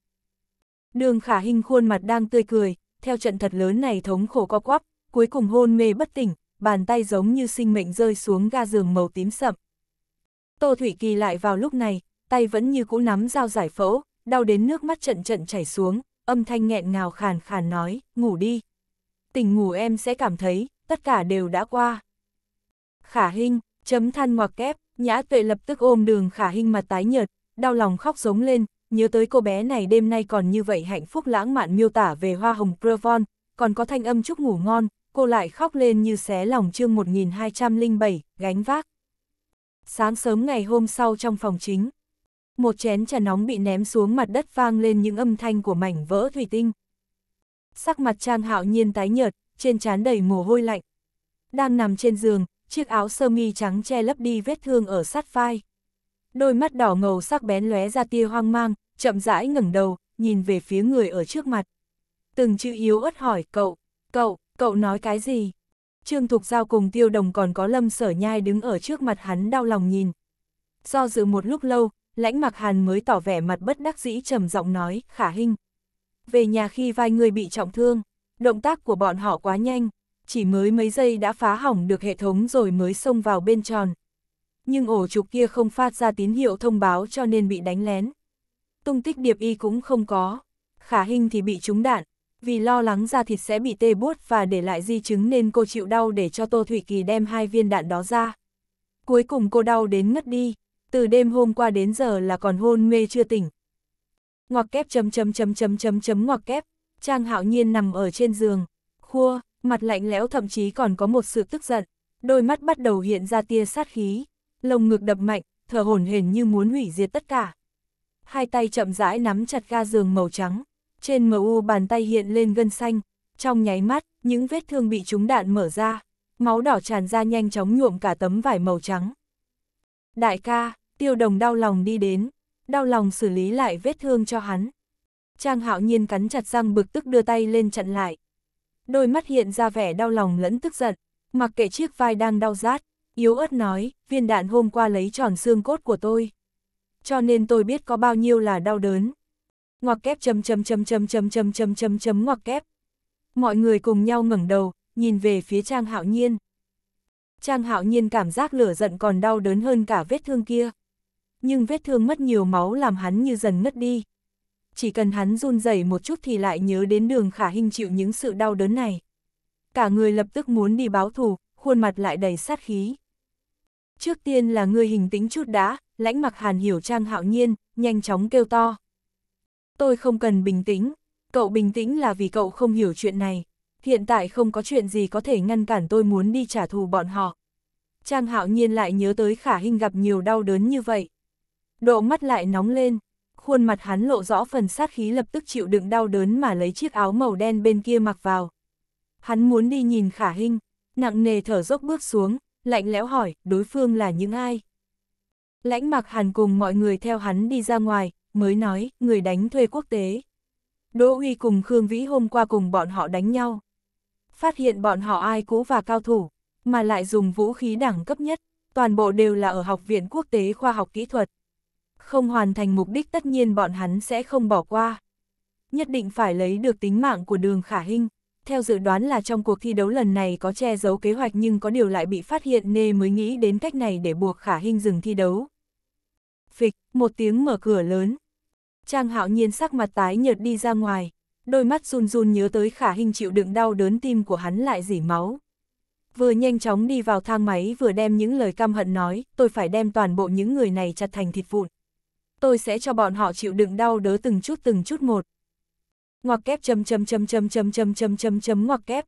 Đường khả hình khuôn mặt đang tươi cười, theo trận thật lớn này thống khổ co quắp, cuối cùng hôn mê bất tỉnh, bàn tay giống như sinh mệnh rơi xuống ga giường màu tím sậm. Tô Thủy Kỳ lại vào lúc này, tay vẫn như cũ nắm dao giải phẫu, đau đến nước mắt trận trận chảy xuống, âm thanh nghẹn ngào khàn khàn nói, ngủ đi. Tỉnh ngủ em sẽ cảm thấy, tất cả đều đã qua. Khả Hinh, chấm than ngoặc kép, Nhã Tuệ lập tức ôm đường Khả Hinh mà tái nhợt, đau lòng khóc giống lên, nhớ tới cô bé này đêm nay còn như vậy hạnh phúc lãng mạn miêu tả về hoa hồng Provence còn có thanh âm chúc ngủ ngon, cô lại khóc lên như xé lòng chương 1207, gánh vác. Sáng sớm ngày hôm sau trong phòng chính, một chén trà nóng bị ném xuống mặt đất vang lên những âm thanh của mảnh vỡ thủy tinh. Sắc mặt Trang Hạo Nhiên tái nhợt, trên trán đầy mồ hôi lạnh. Đang nằm trên giường, chiếc áo sơ mi trắng che lấp đi vết thương ở sát vai đôi mắt đỏ ngầu sắc bén lóe ra tia hoang mang, chậm rãi ngẩng đầu, nhìn về phía người ở trước mặt. Từng chữ yếu ớt hỏi, cậu, cậu, cậu nói cái gì? Trương Thục Giao cùng Tiêu Đồng còn có Lâm Sở Nhai đứng ở trước mặt hắn đau lòng nhìn. Do dự một lúc lâu, lãnh mặc hàn mới tỏ vẻ mặt bất đắc dĩ trầm giọng nói, khả hình. Về nhà khi vai người bị trọng thương, động tác của bọn họ quá nhanh, chỉ mới mấy giây đã phá hỏng được hệ thống rồi mới xông vào bên tròn nhưng ổ trục kia không phát ra tín hiệu thông báo cho nên bị đánh lén. Tung tích điệp y cũng không có, khả hình thì bị trúng đạn, vì lo lắng da thịt sẽ bị tê buốt và để lại di chứng nên cô chịu đau để cho Tô Thủy Kỳ đem hai viên đạn đó ra. Cuối cùng cô đau đến ngất đi, từ đêm hôm qua đến giờ là còn hôn mê chưa tỉnh. Ngoặc kép chấm chấm chấm chấm chấm chấm ngoặc kép, Trang Hạo Nhiên nằm ở trên giường, khua, mặt lạnh lẽo thậm chí còn có một sự tức giận, đôi mắt bắt đầu hiện ra tia sát khí lồng ngực đập mạnh, thở hổn hển như muốn hủy diệt tất cả. Hai tay chậm rãi nắm chặt ga giường màu trắng, trên mờ u bàn tay hiện lên gân xanh, trong nháy mắt, những vết thương bị trúng đạn mở ra, máu đỏ tràn ra nhanh chóng nhuộm cả tấm vải màu trắng. Đại ca, tiêu đồng đau lòng đi đến, đau lòng xử lý lại vết thương cho hắn. Trang hạo nhiên cắn chặt răng bực tức đưa tay lên chặn lại. Đôi mắt hiện ra vẻ đau lòng lẫn tức giận, mặc kệ chiếc vai đang đau rát, Yếu ớt nói, viên đạn hôm qua lấy tròn xương cốt của tôi. Cho nên tôi biết có bao nhiêu là đau đớn. Ngoặc kép chấm chấm chấm chấm chấm chấm chấm chấm chấm ngoặc kép. Mọi người cùng nhau ngẩng đầu, nhìn về phía Trang Hạo Nhiên. Trang Hạo Nhiên cảm giác lửa giận còn đau đớn hơn cả vết thương kia. Nhưng vết thương mất nhiều máu làm hắn như dần ngất đi. Chỉ cần hắn run rẩy một chút thì lại nhớ đến đường khả hình chịu những sự đau đớn này. Cả người lập tức muốn đi báo thù, khuôn mặt lại đầy sát khí. Trước tiên là ngươi hình tính chút đã, lãnh mặc hàn hiểu trang hạo nhiên, nhanh chóng kêu to. Tôi không cần bình tĩnh, cậu bình tĩnh là vì cậu không hiểu chuyện này. Hiện tại không có chuyện gì có thể ngăn cản tôi muốn đi trả thù bọn họ. Trang hạo nhiên lại nhớ tới khả hình gặp nhiều đau đớn như vậy. Độ mắt lại nóng lên, khuôn mặt hắn lộ rõ phần sát khí lập tức chịu đựng đau đớn mà lấy chiếc áo màu đen bên kia mặc vào. Hắn muốn đi nhìn khả hình, nặng nề thở dốc bước xuống, lạnh lẽo hỏi, đối phương là những ai? Lãnh mặc hàn cùng mọi người theo hắn đi ra ngoài, mới nói, người đánh thuê quốc tế. Đỗ huy cùng Khương Vĩ hôm qua cùng bọn họ đánh nhau. Phát hiện bọn họ ai cũ và cao thủ, mà lại dùng vũ khí đẳng cấp nhất, toàn bộ đều là ở Học viện Quốc tế Khoa học Kỹ thuật. Không hoàn thành mục đích tất nhiên bọn hắn sẽ không bỏ qua. Nhất định phải lấy được tính mạng của đường khả hình theo dự đoán là trong cuộc thi đấu lần này có che giấu kế hoạch nhưng có điều lại bị phát hiện nên mới nghĩ đến cách này để buộc khả hình dừng thi đấu. Phịch, một tiếng mở cửa lớn. Trang hạo nhiên sắc mặt tái nhợt đi ra ngoài, đôi mắt run run nhớ tới khả hình chịu đựng đau đớn tim của hắn lại dỉ máu. Vừa nhanh chóng đi vào thang máy vừa đem những lời căm hận nói, tôi phải đem toàn bộ những người này chặt thành thịt vụn. Tôi sẽ cho bọn họ chịu đựng đau đớn từng chút từng chút một, ngoặc kép chấm chấm chấm chấm chấm chấm chấm chấm chấm ngoặc kép.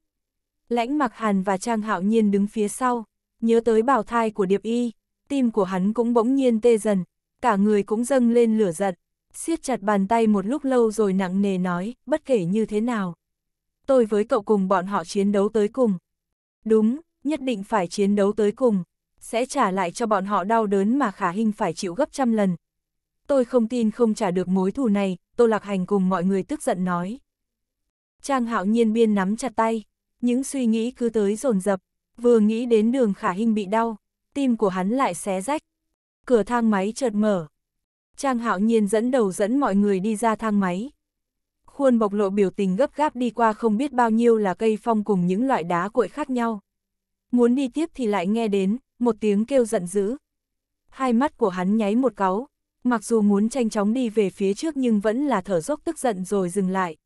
Lãnh mặc hàn và Trang Hạo Nhiên đứng phía sau, nhớ tới bào thai của Điệp Y, tim của hắn cũng bỗng nhiên tê dần, cả người cũng dâng lên lửa giận, siết chặt bàn tay một lúc lâu rồi nặng nề nói, bất kể như thế nào. Tôi với cậu cùng bọn họ chiến đấu tới cùng. Đúng, nhất định phải chiến đấu tới cùng, sẽ trả lại cho bọn họ đau đớn mà khả hình phải chịu gấp trăm lần. Tôi không tin không trả được mối thù này, Tô Lạc Hành cùng mọi người tức giận nói. Trang hạo nhiên biên nắm chặt tay, những suy nghĩ cứ tới dồn dập vừa nghĩ đến đường khả Hinh bị đau, tim của hắn lại xé rách. Cửa thang máy chợt mở. Trang hạo nhiên dẫn đầu dẫn mọi người đi ra thang máy. Khuôn bộc lộ biểu tình gấp gáp đi qua không biết bao nhiêu là cây phong cùng những loại đá cuội khác nhau. Muốn đi tiếp thì lại nghe đến, một tiếng kêu giận dữ. Hai mắt của hắn nháy một cáu, mặc dù muốn tranh chóng đi về phía trước nhưng vẫn là thở dốc tức giận rồi dừng lại.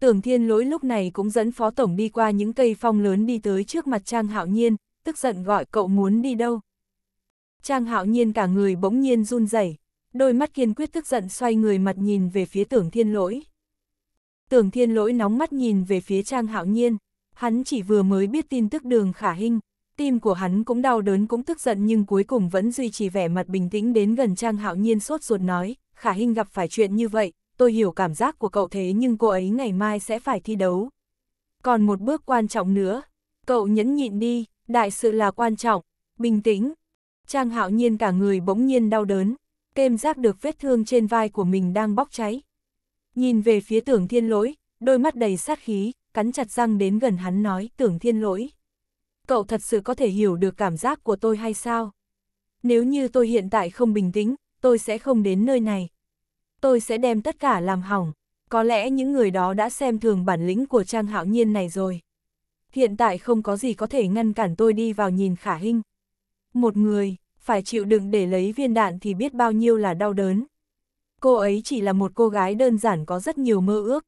Tưởng thiên lỗi lúc này cũng dẫn phó tổng đi qua những cây phong lớn đi tới trước mặt Trang Hạo Nhiên, tức giận gọi cậu muốn đi đâu. Trang Hạo Nhiên cả người bỗng nhiên run rẩy, đôi mắt kiên quyết tức giận xoay người mặt nhìn về phía tưởng thiên lỗi. Tưởng thiên lỗi nóng mắt nhìn về phía Trang Hạo Nhiên, hắn chỉ vừa mới biết tin tức đường khả hình, Tim của hắn cũng đau đớn cũng tức giận nhưng cuối cùng vẫn duy trì vẻ mặt bình tĩnh đến gần Trang Hạo Nhiên sốt ruột nói, khả Hinh gặp phải chuyện như vậy, tôi hiểu cảm giác của cậu thế nhưng cô ấy ngày mai sẽ phải thi đấu. Còn một bước quan trọng nữa, cậu nhẫn nhịn đi, đại sự là quan trọng, bình tĩnh. Trang Hạo Nhiên cả người bỗng nhiên đau đớn, kem giác được vết thương trên vai của mình đang bốc cháy. Nhìn về phía tưởng thiên lỗi, đôi mắt đầy sát khí, cắn chặt răng đến gần hắn nói tưởng thiên lỗi cậu thật sự có thể hiểu được cảm giác của tôi hay sao? Nếu như tôi hiện tại không bình tĩnh, tôi sẽ không đến nơi này. Tôi sẽ đem tất cả làm hỏng. Có lẽ những người đó đã xem thường bản lĩnh của Trang Hạo Nhiên này rồi. Hiện tại không có gì có thể ngăn cản tôi đi vào nhìn khả hinh. Một người, phải chịu đựng để lấy viên đạn thì biết bao nhiêu là đau đớn. Cô ấy chỉ là một cô gái đơn giản có rất nhiều mơ ước.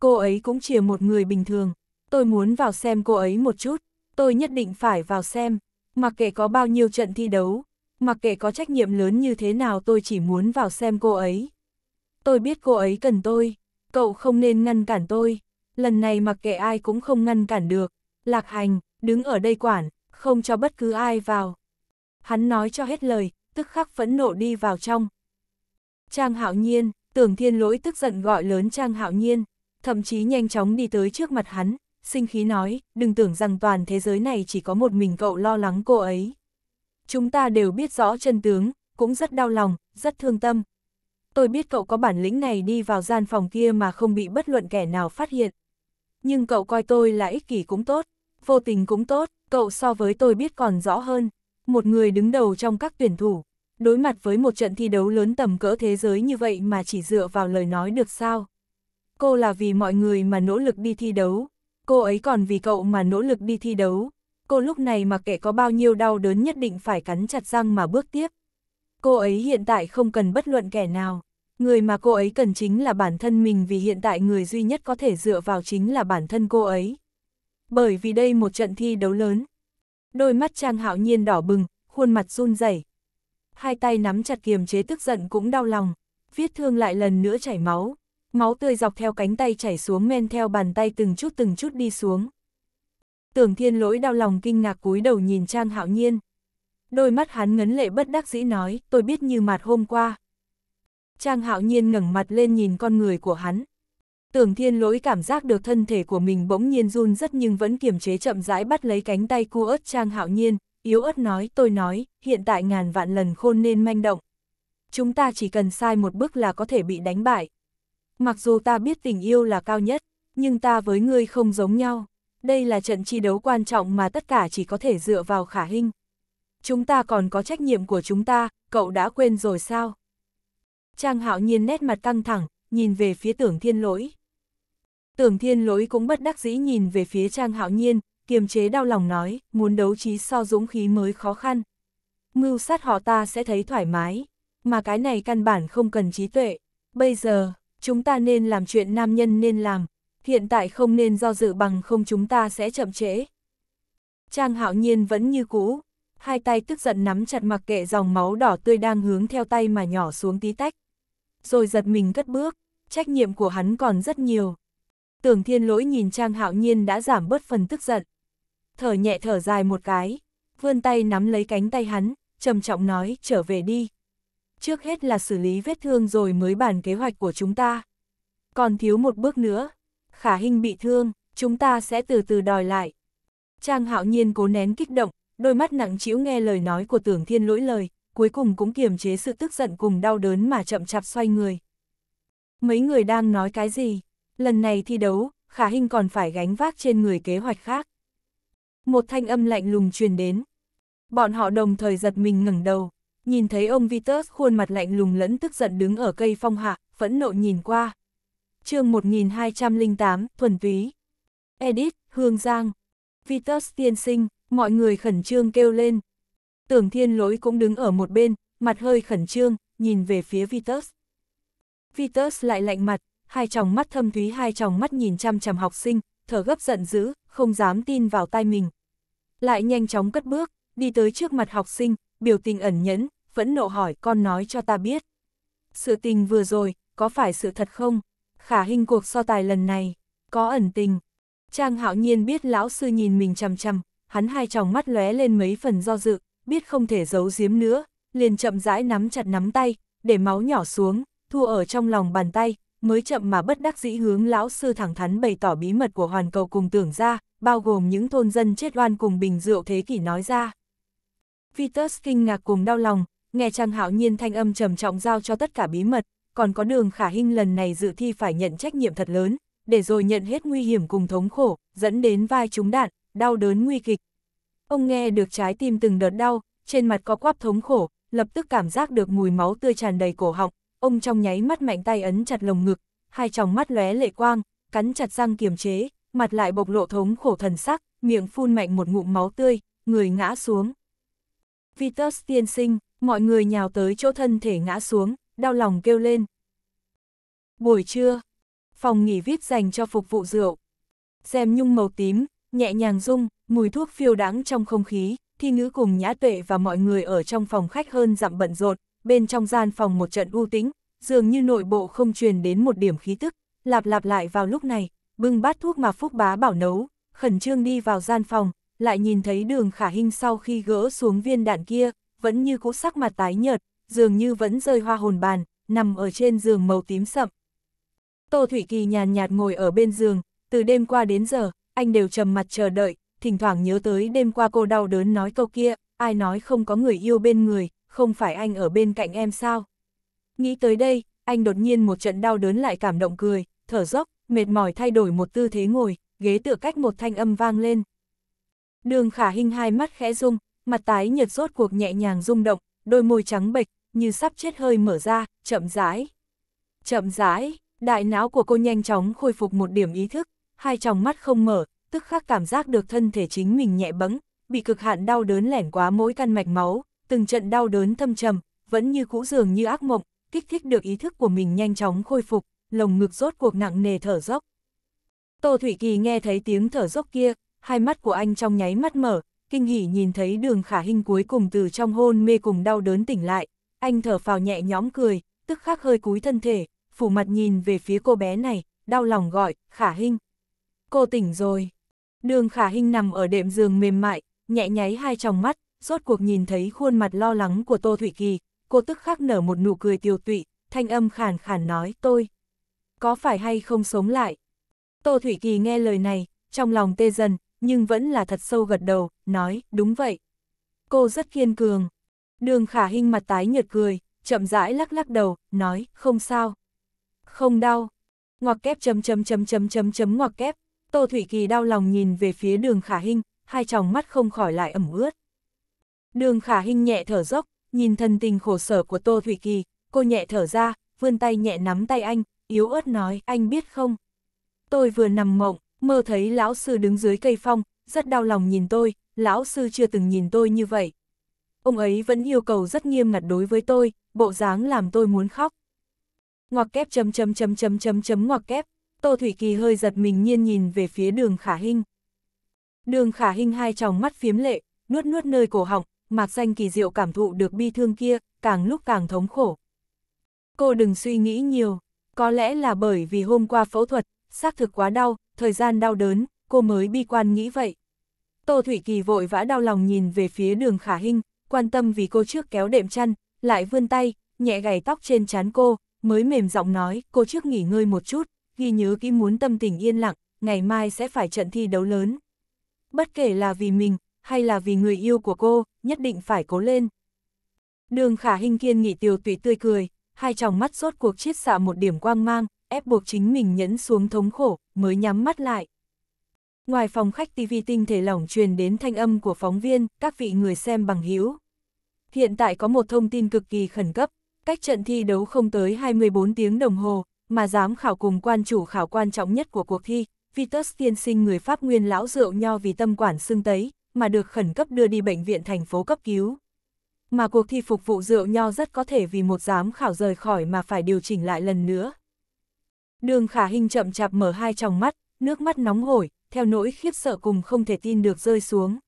Cô ấy cũng chỉ một người bình thường. Tôi muốn vào xem cô ấy một chút tôi nhất định phải vào xem, mặc kệ có bao nhiêu trận thi đấu, mặc kệ có trách nhiệm lớn như thế nào tôi chỉ muốn vào xem cô ấy. Tôi biết cô ấy cần tôi, cậu không nên ngăn cản tôi, lần này mặc kệ ai cũng không ngăn cản được, lạc hành, đứng ở đây quản, không cho bất cứ ai vào. Hắn nói cho hết lời, tức khắc phẫn nộ đi vào trong. Trang hạo nhiên, tưởng thiên lỗi tức giận gọi lớn Trang hạo nhiên, thậm chí nhanh chóng đi tới trước mặt hắn, sinh khí nói, đừng tưởng rằng toàn thế giới này chỉ có một mình cậu lo lắng cô ấy. Chúng ta đều biết rõ chân tướng, cũng rất đau lòng, rất thương tâm. Tôi biết cậu có bản lĩnh này đi vào gian phòng kia mà không bị bất luận kẻ nào phát hiện. Nhưng cậu coi tôi là ích kỷ cũng tốt, vô tình cũng tốt, cậu so với tôi biết còn rõ hơn. Một người đứng đầu trong các tuyển thủ, đối mặt với một trận thi đấu lớn tầm cỡ thế giới như vậy mà chỉ dựa vào lời nói được sao. Cô là vì mọi người mà nỗ lực đi thi đấu, cô ấy còn vì cậu mà nỗ lực đi thi đấu. Cô lúc này mà kệ có bao nhiêu đau đớn nhất định phải cắn chặt răng mà bước tiếp. Cô ấy hiện tại không cần bất luận kẻ nào. Người mà cô ấy cần chính là bản thân mình vì hiện tại người duy nhất có thể dựa vào chính là bản thân cô ấy. Bởi vì đây một trận thi đấu lớn. Đôi mắt Trang Hạo Nhiên đỏ bừng, khuôn mặt run rẩy. Hai tay nắm chặt kiềm chế tức giận cũng đau lòng, viết thương lại lần nữa chảy máu máu tươi dọc theo cánh tay chảy xuống men theo bàn tay từng chút từng chút đi xuống. Tưởng thiên lỗi đau lòng kinh ngạc cúi đầu nhìn Trang hạo nhiên. Đôi mắt hắn ngấn lệ bất đắc dĩ nói, tôi biết như mặt hôm qua. Trang hạo nhiên ngẩng mặt lên nhìn con người của hắn. Tưởng thiên lỗi cảm giác được thân thể của mình bỗng nhiên run rất nhưng vẫn kiềm chế chậm rãi bắt lấy cánh tay cu ớt Trang hạo nhiên, yếu ớt nói, tôi nói, hiện tại ngàn vạn lần khôn nên manh động. Chúng ta chỉ cần sai một bước là có thể bị đánh bại. Mặc dù ta biết tình yêu là cao nhất, nhưng ta với ngươi không giống nhau. Đây là trận chi đấu quan trọng mà tất cả chỉ có thể dựa vào khả hình. Chúng ta còn có trách nhiệm của chúng ta, cậu đã quên rồi sao? Trang hạo nhiên nét mặt căng thẳng, nhìn về phía tưởng thiên lỗi. Tưởng thiên lỗi cũng bất đắc dĩ nhìn về phía trang hạo nhiên, kiềm chế đau lòng nói, muốn đấu trí so dũng khí mới khó khăn. Mưu sát họ ta sẽ thấy thoải mái, mà cái này căn bản không cần trí tuệ. Bây giờ, chúng ta nên làm chuyện nam nhân nên làm, hiện tại không nên do dự bằng không chúng ta sẽ chậm trễ. Trang hạo nhiên vẫn như cũ, hai tay tức giận nắm chặt mặc kệ dòng máu đỏ tươi đang hướng theo tay mà nhỏ xuống tí tách. Rồi giật mình cất bước, trách nhiệm của hắn còn rất nhiều. Tưởng thiên lỗi nhìn Trang hạo nhiên đã giảm bớt phần tức giận. Thở nhẹ thở dài một cái, vươn tay nắm lấy cánh tay hắn, trầm trọng nói trở về đi trước hết là xử lý vết thương rồi mới bàn kế hoạch của chúng ta. Còn thiếu một bước nữa, khả hình bị thương, chúng ta sẽ từ từ đòi lại. Trang hạo nhiên cố nén kích động, đôi mắt nặng chịu nghe lời nói của tưởng thiên lỗi lời, cuối cùng cũng kiềm chế sự tức giận cùng đau đớn mà chậm chạp xoay người. Mấy người đang nói cái gì? Lần này thi đấu, khả hình còn phải gánh vác trên người kế hoạch khác. Một thanh âm lạnh lùng truyền đến. Bọn họ đồng thời giật mình ngẩng đầu, nhìn thấy ông Vitus khuôn mặt lạnh lùng lẫn tức giận đứng ở cây phong hạ, phẫn nộ nhìn qua. chương 1208, thuần túy. Edit, Hương Giang. Vitus tiên sinh, mọi người khẩn trương kêu lên. Tưởng thiên lỗi cũng đứng ở một bên, mặt hơi khẩn trương, nhìn về phía Vitus. Vitus lại lạnh mặt, hai tròng mắt thâm thúy hai tròng mắt nhìn chăm chằm học sinh, thở gấp giận dữ, không dám tin vào tai mình. Lại nhanh chóng cất bước, đi tới trước mặt học sinh, biểu tình ẩn nhẫn, vẫn nộ hỏi con nói cho ta biết. Sự tình vừa rồi, có phải sự thật không? Khả hình cuộc so tài lần này, có ẩn tình. Trang hạo nhiên biết lão sư nhìn mình chằm chằm, hắn hai tròng mắt lóe lên mấy phần do dự, biết không thể giấu giếm nữa, liền chậm rãi nắm chặt nắm tay, để máu nhỏ xuống, thu ở trong lòng bàn tay, mới chậm mà bất đắc dĩ hướng lão sư thẳng thắn bày tỏ bí mật của hoàn cầu cùng tưởng ra, bao gồm những thôn dân chết oan cùng bình rượu thế kỷ nói ra. Vitus kinh ngạc cùng đau lòng, nghe Trang Hạo Nhiên thanh âm trầm trọng giao cho tất cả bí mật, còn có đường khả hình lần này dự thi phải nhận trách nhiệm thật lớn, để rồi nhận hết nguy hiểm cùng thống khổ, dẫn đến vai trúng đạn, đau đớn nguy kịch. Ông nghe được trái tim từng đợt đau, trên mặt có quắp thống khổ, lập tức cảm giác được mùi máu tươi tràn đầy cổ họng, ông trong nháy mắt mạnh tay ấn chặt lồng ngực, hai tròng mắt lóe lệ quang, cắn chặt răng kiềm chế, mặt lại bộc lộ thống khổ thần sắc, miệng phun mạnh một ngụm máu tươi, người ngã xuống. Vitus tiên sinh mọi người nhào tới chỗ thân thể ngã xuống, đau lòng kêu lên. Buổi trưa, phòng nghỉ viết dành cho phục vụ rượu. Xem nhung màu tím, nhẹ nhàng rung, mùi thuốc phiêu đáng trong không khí, thi nữ cùng nhã tuệ và mọi người ở trong phòng khách hơn dặm bận rộn, bên trong gian phòng một trận u tĩnh, dường như nội bộ không truyền đến một điểm khí tức, lạp lạp lại vào lúc này, bưng bát thuốc mà Phúc Bá bảo nấu, khẩn trương đi vào gian phòng, lại nhìn thấy đường khả hình sau khi gỡ xuống viên đạn kia, vẫn như cũ sắc mặt tái nhợt, dường như vẫn rơi hoa hồn bàn, nằm ở trên giường màu tím sậm. Tô Thủy Kỳ nhàn nhạt ngồi ở bên giường, từ đêm qua đến giờ, anh đều trầm mặt chờ đợi, thỉnh thoảng nhớ tới đêm qua cô đau đớn nói câu kia, ai nói không có người yêu bên người, không phải anh ở bên cạnh em sao. Nghĩ tới đây, anh đột nhiên một trận đau đớn lại cảm động cười, thở dốc, mệt mỏi thay đổi một tư thế ngồi, ghế tựa cách một thanh âm vang lên. Đường khả hình hai mắt khẽ rung, mặt tái nhợt rốt cuộc nhẹ nhàng rung động, đôi môi trắng bệch, như sắp chết hơi mở ra, chậm rãi. Chậm rãi, đại não của cô nhanh chóng khôi phục một điểm ý thức, hai tròng mắt không mở, tức khắc cảm giác được thân thể chính mình nhẹ bẫng, bị cực hạn đau đớn lẻn quá mỗi căn mạch máu, từng trận đau đớn thâm trầm, vẫn như cũ dường như ác mộng, kích thích được ý thức của mình nhanh chóng khôi phục, lồng ngực rốt cuộc nặng nề thở dốc. Tô Thủy Kỳ nghe thấy tiếng thở dốc kia, hai mắt của anh trong nháy mắt mở, kinh hỉ nhìn thấy đường khả hình cuối cùng từ trong hôn mê cùng đau đớn tỉnh lại, anh thở phào nhẹ nhõm cười, tức khắc hơi cúi thân thể, phủ mặt nhìn về phía cô bé này, đau lòng gọi, khả hình. Cô tỉnh rồi. Đường khả hình nằm ở đệm giường mềm mại, nhẹ nháy hai tròng mắt, rốt cuộc nhìn thấy khuôn mặt lo lắng của Tô Thụy Kỳ, cô tức khắc nở một nụ cười tiêu tụy, thanh âm khàn khàn nói tôi. Có phải hay không sống lại? Tô Thủy Kỳ nghe lời này, trong lòng tê dần, nhưng vẫn là thật sâu gật đầu, nói, đúng vậy. Cô rất kiên cường. Đường khả hình mặt tái nhợt cười, chậm rãi lắc lắc đầu, nói, không sao. Không đau. Ngoặc kép chấm chấm chấm chấm chấm chấm ngoặc kép. Tô Thủy Kỳ đau lòng nhìn về phía đường khả hình, hai tròng mắt không khỏi lại ẩm ướt. Đường khả hình nhẹ thở dốc, nhìn thân tình khổ sở của Tô Thủy Kỳ, cô nhẹ thở ra, vươn tay nhẹ nắm tay anh, yếu ớt nói, anh biết không? Tôi vừa nằm mộng, mơ thấy lão sư đứng dưới cây phong, rất đau lòng nhìn tôi, lão sư chưa từng nhìn tôi như vậy. Ông ấy vẫn yêu cầu rất nghiêm ngặt đối với tôi, bộ dáng làm tôi muốn khóc. Ngoặc kép chấm chấm chấm chấm chấm chấm ngoặc kép, Tô Thủy Kỳ hơi giật mình nhiên nhìn về phía đường khả hình. Đường khả hình hai tròng mắt phiếm lệ, nuốt nuốt nơi cổ họng, mạc danh kỳ diệu cảm thụ được bi thương kia, càng lúc càng thống khổ. Cô đừng suy nghĩ nhiều, có lẽ là bởi vì hôm qua phẫu thuật, xác thực quá đau, thời gian đau đớn, cô mới bi quan nghĩ vậy. Tô Thủy Kỳ vội vã đau lòng nhìn về phía đường khả hình, quan tâm vì cô trước kéo đệm chăn, lại vươn tay, nhẹ gảy tóc trên trán cô, mới mềm giọng nói, cô trước nghỉ ngơi một chút, ghi nhớ kỹ muốn tâm tình yên lặng, ngày mai sẽ phải trận thi đấu lớn. Bất kể là vì mình, hay là vì người yêu của cô, nhất định phải cố lên. Đường khả hình kiên nghị tiêu tụy tươi cười, hai tròng mắt sốt cuộc chiết xạ một điểm quang mang, ép buộc chính mình nhẫn xuống thống khổ, mới nhắm mắt lại. Ngoài phòng khách TV tinh thể lỏng truyền đến thanh âm của phóng viên, các vị người xem bằng hữu. Hiện tại có một thông tin cực kỳ khẩn cấp, cách trận thi đấu không tới 24 tiếng đồng hồ, mà dám khảo cùng quan chủ khảo quan trọng nhất của cuộc thi, Vitus tiên sinh người Pháp nguyên lão rượu nho vì tâm quản xương tấy, mà được khẩn cấp đưa đi bệnh viện thành phố cấp cứu. Mà cuộc thi phục vụ rượu nho rất có thể vì một giám khảo rời khỏi mà phải điều chỉnh lại lần nữa, Đường khả hình chậm chạp mở hai tròng mắt, nước mắt nóng hổi, theo nỗi khiếp sợ cùng không thể tin được rơi xuống.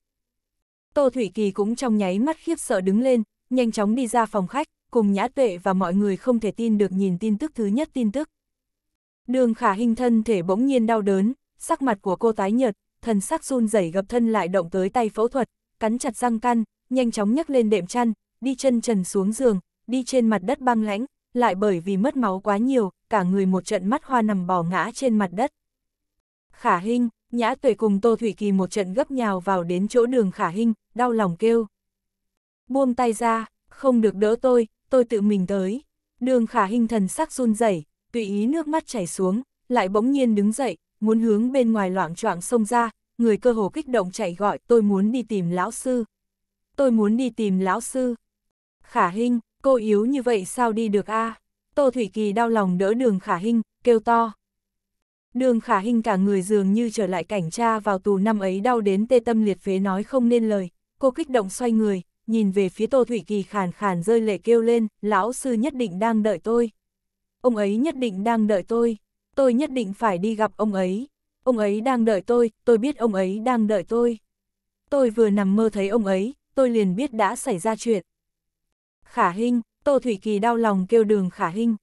Tô Thủy Kỳ cũng trong nháy mắt khiếp sợ đứng lên, nhanh chóng đi ra phòng khách, cùng nhã tuệ và mọi người không thể tin được nhìn tin tức thứ nhất tin tức. Đường khả hình thân thể bỗng nhiên đau đớn, sắc mặt của cô tái nhợt, thần sắc run rẩy gập thân lại động tới tay phẫu thuật, cắn chặt răng căn, nhanh chóng nhấc lên đệm chăn, đi chân trần xuống giường, đi trên mặt đất băng lãnh, lại bởi vì mất máu quá nhiều, cả người một trận mắt hoa nằm bò ngã trên mặt đất. Khả Hinh, Nhã Tuệ cùng Tô Thủy Kỳ một trận gấp nhào vào đến chỗ đường Khả Hinh, đau lòng kêu. Buông tay ra, không được đỡ tôi, tôi tự mình tới. Đường Khả Hinh thần sắc run rẩy, tùy ý nước mắt chảy xuống, lại bỗng nhiên đứng dậy, muốn hướng bên ngoài loạn choạng xông ra, người cơ hồ kích động chạy gọi tôi muốn đi tìm lão sư. Tôi muốn đi tìm lão sư. Khả Hinh, Cô yếu như vậy sao đi được a? À? Tô Thủy Kỳ đau lòng đỡ đường khả Hinh kêu to. Đường khả Hinh cả người dường như trở lại cảnh cha vào tù năm ấy đau đến tê tâm liệt phế nói không nên lời. Cô kích động xoay người, nhìn về phía Tô Thủy Kỳ khàn khàn rơi lệ kêu lên, lão sư nhất định đang đợi tôi. Ông ấy nhất định đang đợi tôi, tôi nhất định phải đi gặp ông ấy. Ông ấy đang đợi tôi, tôi biết ông ấy đang đợi tôi. Tôi vừa nằm mơ thấy ông ấy, tôi liền biết đã xảy ra chuyện, Khả Hinh, Tô Thủy Kỳ đau lòng kêu đường Khả Hinh.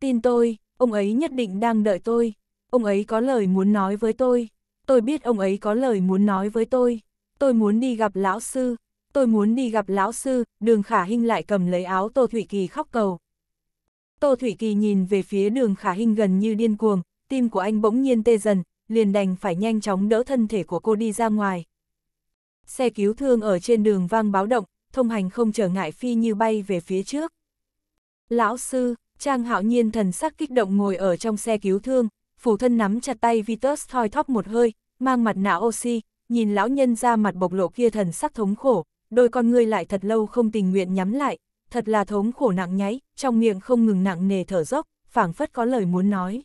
Tin tôi, ông ấy nhất định đang đợi tôi. Ông ấy có lời muốn nói với tôi. Tôi biết ông ấy có lời muốn nói với tôi. Tôi muốn đi gặp lão sư. Tôi muốn đi gặp lão sư, đường Khả Hinh lại cầm lấy áo Tô Thủy Kỳ khóc cầu. Tô Thủy Kỳ nhìn về phía đường Khả Hinh gần như điên cuồng, tim của anh bỗng nhiên tê dần, liền đành phải nhanh chóng đỡ thân thể của cô đi ra ngoài. Xe cứu thương ở trên đường vang báo động, thông hành không trở ngại phi như bay về phía trước. Lão sư, Trang hạo nhiên thần sắc kích động ngồi ở trong xe cứu thương, phủ thân nắm chặt tay Vitus thoi thóp một hơi, mang mặt nạ oxy, nhìn lão nhân ra mặt bộc lộ kia thần sắc thống khổ, đôi con ngươi lại thật lâu không tình nguyện nhắm lại, thật là thống khổ nặng nháy, trong miệng không ngừng nặng nề thở dốc, phảng phất có lời muốn nói.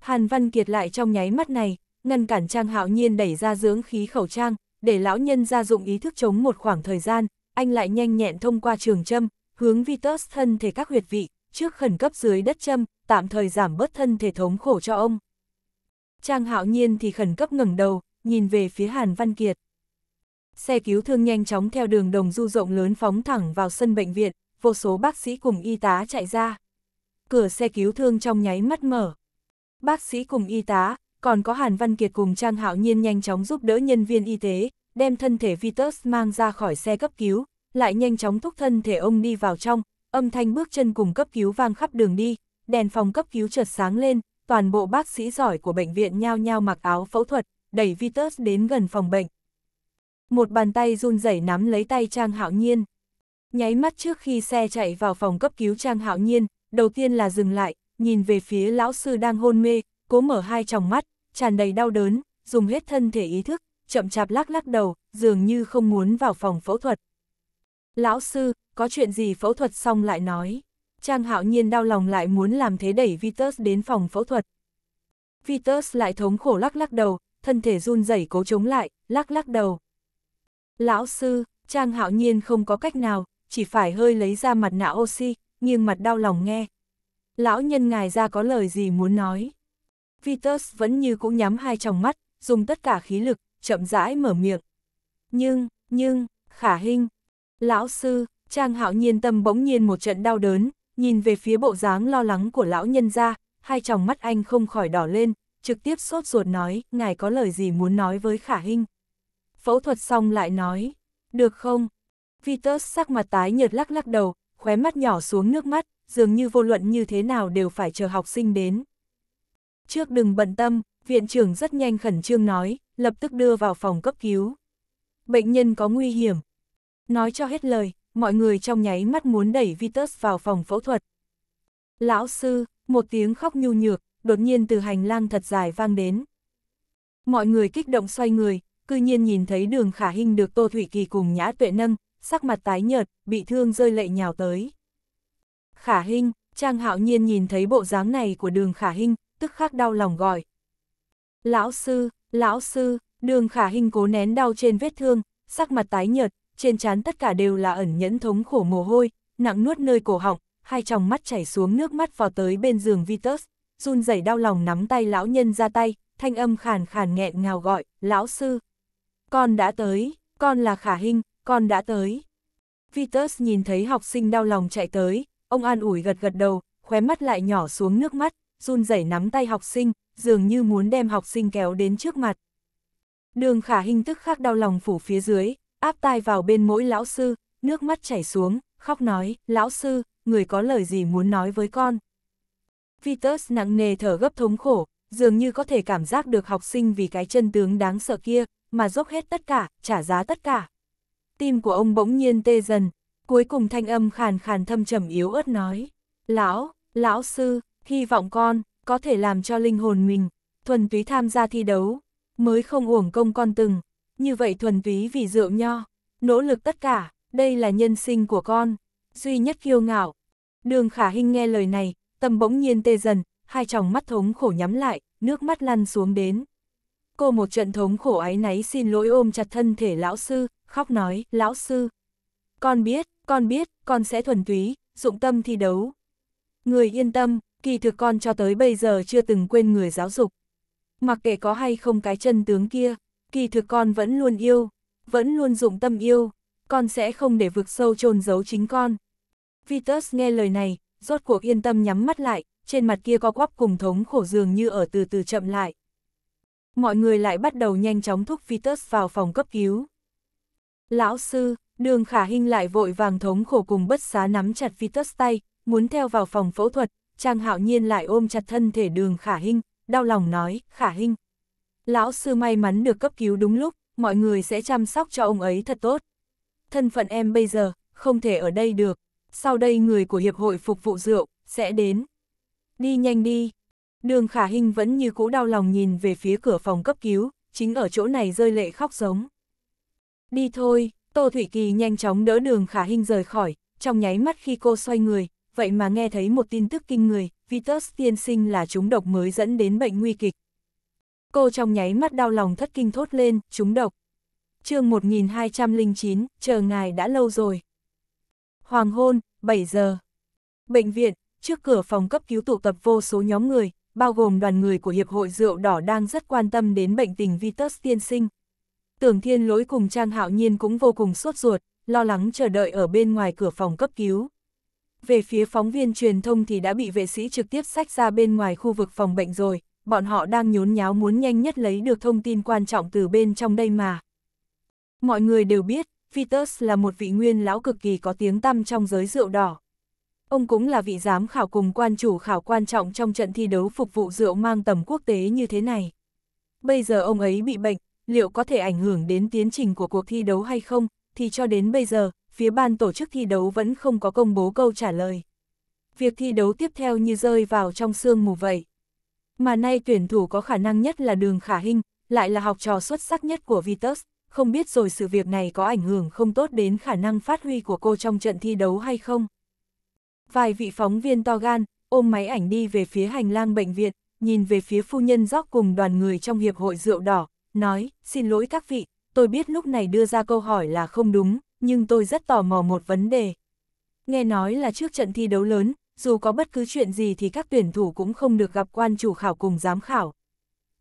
Hàn Văn Kiệt lại trong nháy mắt này, ngăn cản Trang Hạo Nhiên đẩy ra dưỡng khí khẩu trang, để lão nhân ra dụng ý thức chống một khoảng thời gian, anh lại nhanh nhẹn thông qua trường châm, hướng Vitus thân thể các huyệt vị, trước khẩn cấp dưới đất châm, tạm thời giảm bớt thân thể thống khổ cho ông. Trang hạo nhiên thì khẩn cấp ngẩng đầu, nhìn về phía Hàn Văn Kiệt. Xe cứu thương nhanh chóng theo đường đồng du rộng lớn phóng thẳng vào sân bệnh viện, vô số bác sĩ cùng y tá chạy ra. Cửa xe cứu thương trong nháy mắt mở. Bác sĩ cùng y tá, còn có Hàn Văn Kiệt cùng Trang Hạo Nhiên nhanh chóng giúp đỡ nhân viên y tế, đem thân thể Vitus mang ra khỏi xe cấp cứu, lại nhanh chóng thúc thân thể ông đi vào trong, âm thanh bước chân cùng cấp cứu vang khắp đường đi, đèn phòng cấp cứu chợt sáng lên, toàn bộ bác sĩ giỏi của bệnh viện nhao nhao mặc áo phẫu thuật, đẩy Vitus đến gần phòng bệnh. Một bàn tay run rẩy nắm lấy tay Trang Hạo Nhiên. Nháy mắt trước khi xe chạy vào phòng cấp cứu Trang Hạo Nhiên, đầu tiên là dừng lại, nhìn về phía lão sư đang hôn mê, cố mở hai tròng mắt, tràn đầy đau đớn, dùng hết thân thể ý thức, chậm chạp lắc lắc đầu, dường như không muốn vào phòng phẫu thuật. Lão sư, có chuyện gì phẫu thuật xong lại nói. Trang hạo nhiên đau lòng lại muốn làm thế đẩy Vitus đến phòng phẫu thuật. Vitus lại thống khổ lắc lắc đầu, thân thể run rẩy cố chống lại, lắc lắc đầu. Lão sư, Trang hạo nhiên không có cách nào, chỉ phải hơi lấy ra mặt nạ oxy, nghiêng mặt đau lòng nghe. Lão nhân ngài ra có lời gì muốn nói. Vitus vẫn như cũng nhắm hai tròng mắt, dùng tất cả khí lực, chậm rãi mở miệng. Nhưng, nhưng, khả hình. Lão sư, Trang hạo nhiên tâm bỗng nhiên một trận đau đớn, nhìn về phía bộ dáng lo lắng của lão nhân ra, hai tròng mắt anh không khỏi đỏ lên, trực tiếp sốt ruột nói, ngài có lời gì muốn nói với khả hình. Phẫu thuật xong lại nói, được không? Vitus sắc mặt tái nhợt lắc lắc đầu, khóe mắt nhỏ xuống nước mắt, dường như vô luận như thế nào đều phải chờ học sinh đến. Trước đừng bận tâm, viện trưởng rất nhanh khẩn trương nói, lập tức đưa vào phòng cấp cứu. Bệnh nhân có nguy hiểm. Nói cho hết lời, mọi người trong nháy mắt muốn đẩy Vitus vào phòng phẫu thuật. Lão sư, một tiếng khóc nhu nhược, đột nhiên từ hành lang thật dài vang đến. Mọi người kích động xoay người, cư nhiên nhìn thấy đường khả hình được Tô Thủy Kỳ cùng nhã tuệ nâng, sắc mặt tái nhợt, bị thương rơi lệ nhào tới. Khả hình, Trang Hạo Nhiên nhìn thấy bộ dáng này của đường khả hình, tức khắc đau lòng gọi. Lão sư, lão sư, đường khả hình cố nén đau trên vết thương, sắc mặt tái nhợt, trên trán tất cả đều là ẩn nhẫn thống khổ mồ hôi, nặng nuốt nơi cổ họng, hai tròng mắt chảy xuống nước mắt vào tới bên giường Vitus, run rẩy đau lòng nắm tay lão nhân ra tay, thanh âm khàn khàn nghẹn ngào gọi, lão sư. Con đã tới, con là khả hình, con đã tới. Vitus nhìn thấy học sinh đau lòng chạy tới, ông an ủi gật gật đầu, khóe mắt lại nhỏ xuống nước mắt, run rẩy nắm tay học sinh, dường như muốn đem học sinh kéo đến trước mặt. Đường khả hình tức khắc đau lòng phủ phía dưới, áp tai vào bên mỗi lão sư, nước mắt chảy xuống, khóc nói, lão sư, người có lời gì muốn nói với con. Vitus nặng nề thở gấp thống khổ, dường như có thể cảm giác được học sinh vì cái chân tướng đáng sợ kia, mà dốc hết tất cả, trả giá tất cả. Tim của ông bỗng nhiên tê dần, cuối cùng thanh âm khàn khàn thâm trầm yếu ớt nói, lão, lão sư, Hy vọng con, có thể làm cho linh hồn mình, thuần túy tham gia thi đấu, mới không uổng công con từng, như vậy thuần túy vì rượu nho, nỗ lực tất cả, đây là nhân sinh của con, duy nhất kiêu ngạo. Đường khả hình nghe lời này, tâm bỗng nhiên tê dần, hai tròng mắt thống khổ nhắm lại, nước mắt lăn xuống đến. Cô một trận thống khổ ái náy xin lỗi ôm chặt thân thể lão sư, khóc nói, lão sư. Con biết, con biết, con sẽ thuần túy, dụng tâm thi đấu. Người yên tâm, kỳ thực con cho tới bây giờ chưa từng quên người giáo dục. Mặc kệ có hay không cái chân tướng kia, kỳ thực con vẫn luôn yêu, vẫn luôn dụng tâm yêu, con sẽ không để vực sâu chôn giấu chính con. Vitus nghe lời này, rốt cuộc yên tâm nhắm mắt lại, trên mặt kia có quắp cùng thống khổ dường như ở từ từ chậm lại. Mọi người lại bắt đầu nhanh chóng thúc Vitus vào phòng cấp cứu. Lão sư, đường khả hình lại vội vàng thống khổ cùng bất xá nắm chặt Vitus tay, muốn theo vào phòng phẫu thuật, Trang hạo nhiên lại ôm chặt thân thể đường khả hinh, đau lòng nói, khả hinh. Lão sư may mắn được cấp cứu đúng lúc, mọi người sẽ chăm sóc cho ông ấy thật tốt. Thân phận em bây giờ, không thể ở đây được, sau đây người của Hiệp hội Phục vụ Rượu, sẽ đến. Đi nhanh đi. Đường khả hinh vẫn như cũ đau lòng nhìn về phía cửa phòng cấp cứu, chính ở chỗ này rơi lệ khóc giống. Đi thôi, Tô Thủy Kỳ nhanh chóng đỡ đường khả hinh rời khỏi, trong nháy mắt khi cô xoay người, vậy mà nghe thấy một tin tức kinh người, Vitus tiên sinh là trúng độc mới dẫn đến bệnh nguy kịch. Cô trong nháy mắt đau lòng thất kinh thốt lên, trúng độc. chương 1209, chờ ngài đã lâu rồi. Hoàng hôn, 7 giờ. Bệnh viện, trước cửa phòng cấp cứu tụ tập vô số nhóm người, bao gồm đoàn người của Hiệp hội Rượu Đỏ đang rất quan tâm đến bệnh tình Vitus tiên sinh. Tưởng thiên lỗi cùng Trang Hạo Nhiên cũng vô cùng sốt ruột, lo lắng chờ đợi ở bên ngoài cửa phòng cấp cứu về phía phóng viên truyền thông thì đã bị vệ sĩ trực tiếp sách ra bên ngoài khu vực phòng bệnh rồi, bọn họ đang nhốn nháo muốn nhanh nhất lấy được thông tin quan trọng từ bên trong đây mà. Mọi người đều biết, Vitus là một vị nguyên lão cực kỳ có tiếng tăm trong giới rượu đỏ. Ông cũng là vị giám khảo cùng quan chủ khảo quan trọng trong trận thi đấu phục vụ rượu mang tầm quốc tế như thế này. Bây giờ ông ấy bị bệnh, liệu có thể ảnh hưởng đến tiến trình của cuộc thi đấu hay không, thì cho đến bây giờ, phía ban tổ chức thi đấu vẫn không có công bố câu trả lời. Việc thi đấu tiếp theo như rơi vào trong sương mù vậy. Mà nay tuyển thủ có khả năng nhất là Đường Khả Hinh, lại là học trò xuất sắc nhất của Vitus, không biết rồi sự việc này có ảnh hưởng không tốt đến khả năng phát huy của cô trong trận thi đấu hay không. Vài vị phóng viên to gan, ôm máy ảnh đi về phía hành lang bệnh viện, nhìn về phía phu nhân dóc cùng đoàn người trong hiệp hội rượu đỏ, nói, xin lỗi các vị, tôi biết lúc này đưa ra câu hỏi là không đúng, nhưng tôi rất tò mò một vấn đề. Nghe nói là trước trận thi đấu lớn, dù có bất cứ chuyện gì thì các tuyển thủ cũng không được gặp quan chủ khảo cùng giám khảo.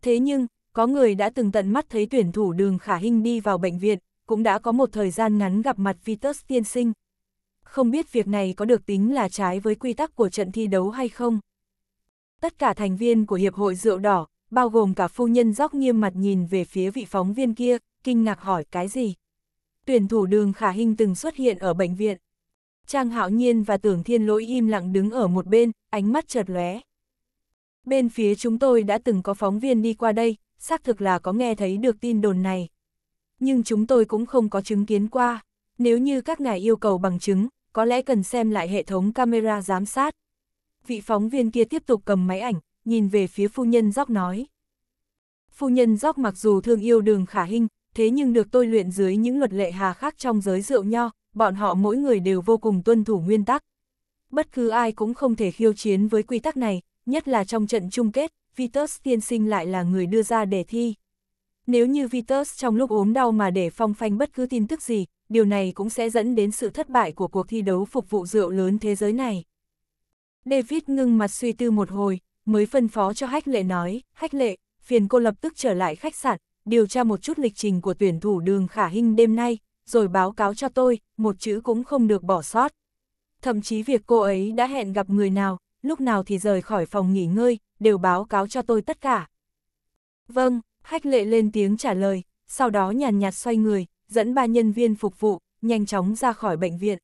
Thế nhưng, có người đã từng tận mắt thấy tuyển thủ đường khả hình đi vào bệnh viện, cũng đã có một thời gian ngắn gặp mặt Vitus tiên sinh. Không biết việc này có được tính là trái với quy tắc của trận thi đấu hay không? Tất cả thành viên của Hiệp hội Rượu Đỏ, bao gồm cả phu nhân dóc nghiêm mặt nhìn về phía vị phóng viên kia, kinh ngạc hỏi cái gì? tuyển thủ đường khả hình từng xuất hiện ở bệnh viện. Trang Hạo Nhiên và Tưởng Thiên Lỗi im lặng đứng ở một bên, ánh mắt chợt lóe. Bên phía chúng tôi đã từng có phóng viên đi qua đây, xác thực là có nghe thấy được tin đồn này. Nhưng chúng tôi cũng không có chứng kiến qua, nếu như các ngài yêu cầu bằng chứng, có lẽ cần xem lại hệ thống camera giám sát. Vị phóng viên kia tiếp tục cầm máy ảnh, nhìn về phía phu nhân Dóc nói. Phu nhân Dóc mặc dù thương yêu đường khả hình, thế nhưng được tôi luyện dưới những luật lệ hà khắc trong giới rượu nho, bọn họ mỗi người đều vô cùng tuân thủ nguyên tắc. Bất cứ ai cũng không thể khiêu chiến với quy tắc này, nhất là trong trận chung kết, Vitus tiên sinh lại là người đưa ra đề thi. Nếu như Vitus trong lúc ốm đau mà để phong phanh bất cứ tin tức gì, điều này cũng sẽ dẫn đến sự thất bại của cuộc thi đấu phục vụ rượu lớn thế giới này. David ngưng mặt suy tư một hồi, mới phân phó cho Hách Lệ nói, Hách Lệ, phiền cô lập tức trở lại khách sạn, điều tra một chút lịch trình của tuyển thủ đường khả hình đêm nay, rồi báo cáo cho tôi, một chữ cũng không được bỏ sót. Thậm chí việc cô ấy đã hẹn gặp người nào, lúc nào thì rời khỏi phòng nghỉ ngơi, đều báo cáo cho tôi tất cả. Vâng, hách lệ lên tiếng trả lời, sau đó nhàn nhạt xoay người, dẫn ba nhân viên phục vụ, nhanh chóng ra khỏi bệnh viện.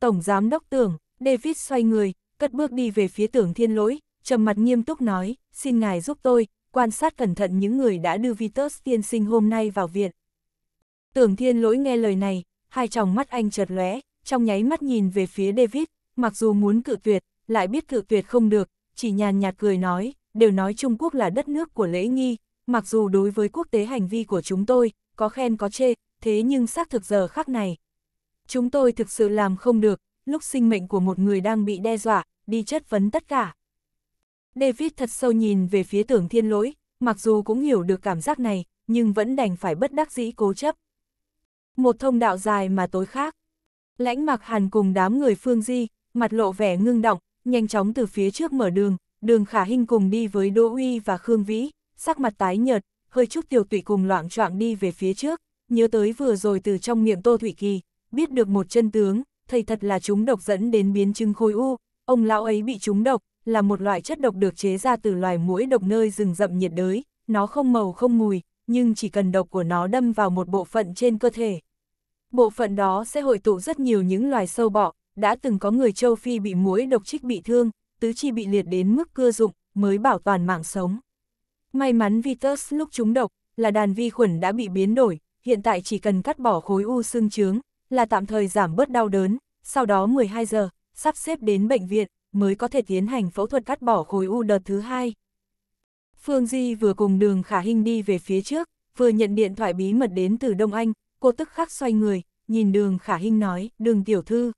Tổng giám đốc tưởng, David xoay người, cất bước đi về phía tưởng thiên lỗi, trầm mặt nghiêm túc nói, xin ngài giúp tôi, quan sát cẩn thận những người đã đưa Vitus tiên sinh hôm nay vào viện. Tưởng thiên lỗi nghe lời này, hai tròng mắt anh chợt lóe, trong nháy mắt nhìn về phía David, mặc dù muốn cự tuyệt, lại biết cự tuyệt không được, chỉ nhàn nhạt cười nói, đều nói Trung Quốc là đất nước của lễ nghi, mặc dù đối với quốc tế hành vi của chúng tôi, có khen có chê, thế nhưng xác thực giờ khác này. Chúng tôi thực sự làm không được, lúc sinh mệnh của một người đang bị đe dọa, đi chất vấn tất cả, David thật sâu nhìn về phía tưởng thiên lỗi, mặc dù cũng hiểu được cảm giác này, nhưng vẫn đành phải bất đắc dĩ cố chấp. Một thông đạo dài mà tối khác. Lãnh mặc hàn cùng đám người phương di, mặt lộ vẻ ngưng động, nhanh chóng từ phía trước mở đường, đường khả hình cùng đi với Đỗ Uy và Khương Vĩ, sắc mặt tái nhợt, hơi chút tiểu tụy cùng loạn choạng đi về phía trước, nhớ tới vừa rồi từ trong miệng Tô Thủy Kỳ, biết được một chân tướng, thầy thật là chúng độc dẫn đến biến chứng khối u, ông lão ấy bị chúng độc, là một loại chất độc được chế ra từ loài muỗi độc nơi rừng rậm nhiệt đới, nó không màu không mùi, nhưng chỉ cần độc của nó đâm vào một bộ phận trên cơ thể. Bộ phận đó sẽ hội tụ rất nhiều những loài sâu bọ, đã từng có người châu Phi bị muỗi độc trích bị thương, tứ chi bị liệt đến mức cưa dụng, mới bảo toàn mạng sống. May mắn Vitus lúc trúng độc, là đàn vi khuẩn đã bị biến đổi, hiện tại chỉ cần cắt bỏ khối u xương trướng, là tạm thời giảm bớt đau đớn, sau đó 12 giờ, sắp xếp đến bệnh viện, mới có thể tiến hành phẫu thuật cắt bỏ khối u đợt thứ hai. Phương Di vừa cùng đường khả hình đi về phía trước, vừa nhận điện thoại bí mật đến từ Đông Anh, cô tức khắc xoay người, nhìn đường khả hình nói, đường tiểu thư.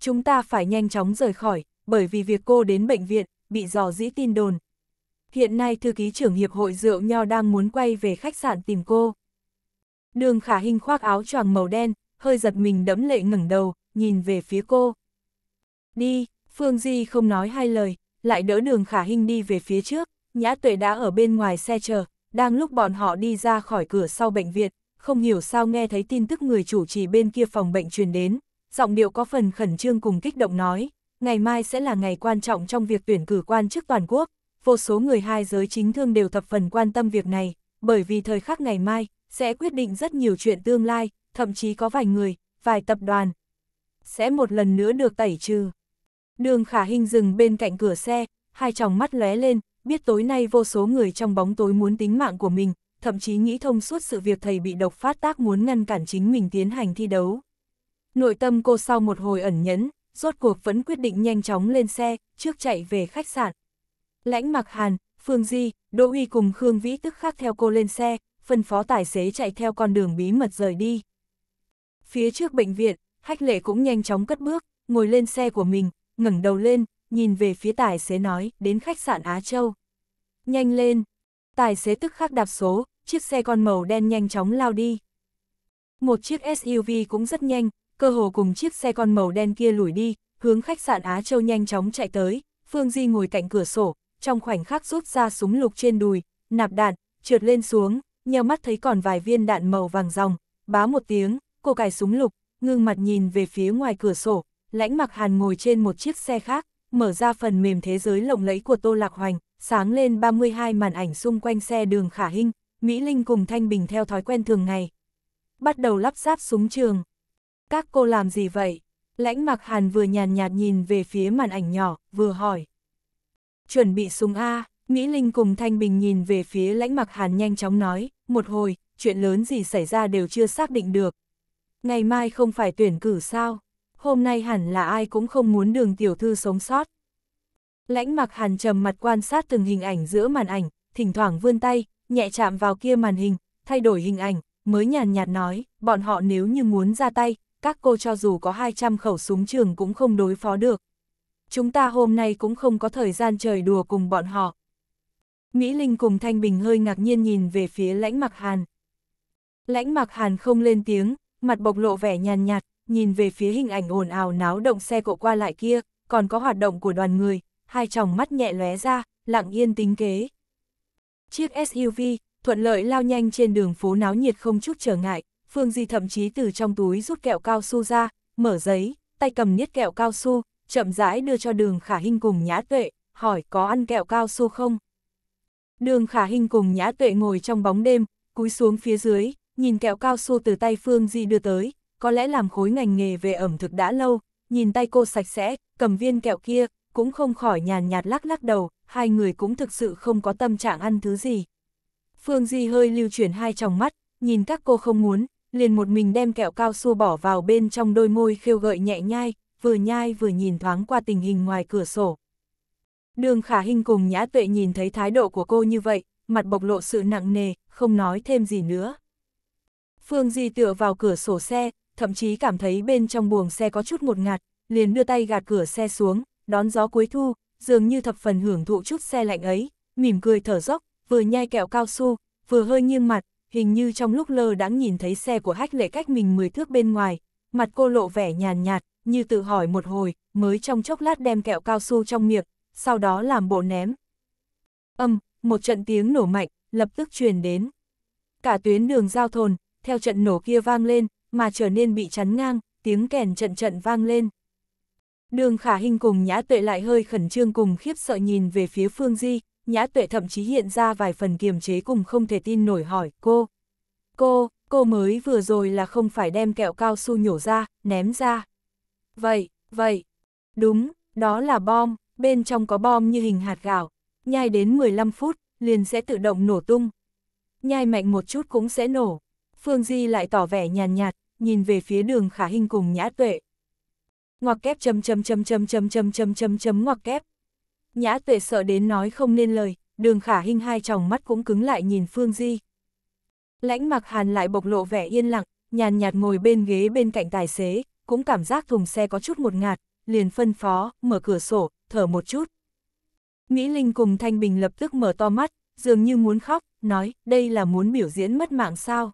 Chúng ta phải nhanh chóng rời khỏi, bởi vì việc cô đến bệnh viện, bị dò dĩ tin đồn. Hiện nay thư ký trưởng hiệp hội rượu nho đang muốn quay về khách sạn tìm cô. Đường khả hình khoác áo choàng màu đen, hơi giật mình đẫm lệ ngẩng đầu, nhìn về phía cô. Đi, Phương Di không nói hai lời, lại đỡ đường khả hình đi về phía trước, nhã tuệ đã ở bên ngoài xe chờ, đang lúc bọn họ đi ra khỏi cửa sau bệnh viện, không hiểu sao nghe thấy tin tức người chủ trì bên kia phòng bệnh truyền đến, giọng điệu có phần khẩn trương cùng kích động nói, ngày mai sẽ là ngày quan trọng trong việc tuyển cử quan chức toàn quốc, vô số người hai giới chính thương đều thập phần quan tâm việc này, bởi vì thời khắc ngày mai sẽ quyết định rất nhiều chuyện tương lai, thậm chí có vài người, vài tập đoàn sẽ một lần nữa được tẩy trừ. Đường khả hình dừng bên cạnh cửa xe, hai tròng mắt lóe lên, biết tối nay vô số người trong bóng tối muốn tính mạng của mình, thậm chí nghĩ thông suốt sự việc thầy bị độc phát tác muốn ngăn cản chính mình tiến hành thi đấu. Nội tâm cô sau một hồi ẩn nhẫn, rốt cuộc vẫn quyết định nhanh chóng lên xe, trước chạy về khách sạn. Lãnh Mặc Hàn, Phương Di, Đỗ Uy cùng Khương Vĩ tức khắc theo cô lên xe, phân phó tài xế chạy theo con đường bí mật rời đi. Phía trước bệnh viện, Hách Lệ cũng nhanh chóng cất bước, ngồi lên xe của mình, ngẩng đầu lên, nhìn về phía tài xế nói, đến khách sạn Á Châu. Nhanh lên! Tài xế tức khắc đạp số, chiếc xe con màu đen nhanh chóng lao đi. Một chiếc SUV cũng rất nhanh, cơ hồ cùng chiếc xe con màu đen kia lùi đi, hướng khách sạn Á Châu nhanh chóng chạy tới, Phương Di ngồi cạnh cửa sổ, trong khoảnh khắc rút ra súng lục trên đùi, nạp đạn, trượt lên xuống, nheo mắt thấy còn vài viên đạn màu vàng ròng, bá một tiếng, cô cài súng lục, ngưng mặt nhìn về phía ngoài cửa sổ, lãnh mặc hàn ngồi trên một chiếc xe khác, mở ra phần mềm thế giới lộng lẫy của Tô Lạc Hoành, sáng lên 32 màn ảnh xung quanh xe đường khả hình, Mỹ Linh cùng Thanh Bình theo thói quen thường ngày. Bắt đầu lắp ráp súng trường. Các cô làm gì vậy? Lãnh mặc hàn vừa nhàn nhạt nhìn về phía màn ảnh nhỏ, vừa hỏi. Chuẩn bị súng A, Mỹ Linh cùng Thanh Bình nhìn về phía lãnh mặc hàn nhanh chóng nói, một hồi, chuyện lớn gì xảy ra đều chưa xác định được. Ngày mai không phải tuyển cử sao? hôm nay hẳn là ai cũng không muốn đường tiểu thư sống sót. Lãnh mặc hàn trầm mặt quan sát từng hình ảnh giữa màn ảnh, thỉnh thoảng vươn tay, nhẹ chạm vào kia màn hình, thay đổi hình ảnh, mới nhàn nhạt nói, bọn họ nếu như muốn ra tay, các cô cho dù có 200 khẩu súng trường cũng không đối phó được. Chúng ta hôm nay cũng không có thời gian trời đùa cùng bọn họ. Mỹ Linh cùng Thanh Bình hơi ngạc nhiên nhìn về phía lãnh mặc hàn. Lãnh mặc hàn không lên tiếng, mặt bộc lộ vẻ nhàn nhạt, nhìn về phía hình ảnh ồn ào náo động xe cộ qua lại kia, còn có hoạt động của đoàn người, hai tròng mắt nhẹ lóe ra, lặng yên tính kế. Chiếc SUV thuận lợi lao nhanh trên đường phố náo nhiệt không chút trở ngại, Phương Di thậm chí từ trong túi rút kẹo cao su ra, mở giấy, tay cầm niết kẹo cao su, chậm rãi đưa cho đường khả Hinh cùng nhã tuệ, hỏi có ăn kẹo cao su không? Đường khả Hinh cùng nhã tuệ ngồi trong bóng đêm, cúi xuống phía dưới, nhìn kẹo cao su từ tay Phương Di đưa tới, có lẽ làm khối ngành nghề về ẩm thực đã lâu, nhìn tay cô sạch sẽ, cầm viên kẹo kia, cũng không khỏi nhàn nhạt lắc lắc đầu, hai người cũng thực sự không có tâm trạng ăn thứ gì. Phương Di hơi lưu chuyển hai tròng mắt, nhìn các cô không muốn, liền một mình đem kẹo cao su bỏ vào bên trong đôi môi khêu gợi nhẹ nhai, vừa nhai vừa nhìn thoáng qua tình hình ngoài cửa sổ. Đường khả hình cùng nhã tuệ nhìn thấy thái độ của cô như vậy, mặt bộc lộ sự nặng nề, không nói thêm gì nữa. Phương Di tựa vào cửa sổ xe, thậm chí cảm thấy bên trong buồng xe có chút một ngạt, liền đưa tay gạt cửa xe xuống, đón gió cuối thu, dường như thập phần hưởng thụ chút xe lạnh ấy, mỉm cười thở dốc, vừa nhai kẹo cao su, vừa hơi nghiêng mặt, hình như trong lúc lơ đãng nhìn thấy xe của hách lệ cách mình 10 thước bên ngoài, mặt cô lộ vẻ nhàn nhạt, như tự hỏi một hồi, mới trong chốc lát đem kẹo cao su trong miệng, sau đó làm bộ ném. Âm, một trận tiếng nổ mạnh, lập tức truyền đến. Cả tuyến đường giao thồn, theo trận nổ kia vang lên, mà trở nên bị chắn ngang, tiếng kèn trận trận vang lên. Đường khả hình cùng nhã tuệ lại hơi khẩn trương cùng khiếp sợ nhìn về phía phương di, nhã tuệ thậm chí hiện ra vài phần kiềm chế cùng không thể tin nổi hỏi cô. Cô, cô mới vừa rồi là không phải đem kẹo cao su nhổ ra, ném ra. Vậy, vậy, đúng, đó là bom, bên trong có bom như hình hạt gạo, nhai đến 15 phút, liền sẽ tự động nổ tung. Nhai mạnh một chút cũng sẽ nổ. Phương Di lại tỏ vẻ nhàn nhạt, nhìn về phía đường khả hình cùng nhã tuệ. Ngoặc kép chấm chấm chấm chấm chấm chấm chấm chấm chấm ngoặc kép. Nhã tuệ sợ đến nói không nên lời, đường khả hình hai tròng mắt cũng cứng lại nhìn Phương Di. Lãnh mặc hàn lại bộc lộ vẻ yên lặng, nhàn nhạt ngồi bên ghế bên cạnh tài xế, cũng cảm giác thùng xe có chút một ngạt, liền phân phó, mở cửa sổ, thở một chút. Mỹ Linh cùng Thanh Bình lập tức mở to mắt, dường như muốn khóc, nói, đây là muốn biểu diễn mất mạng sao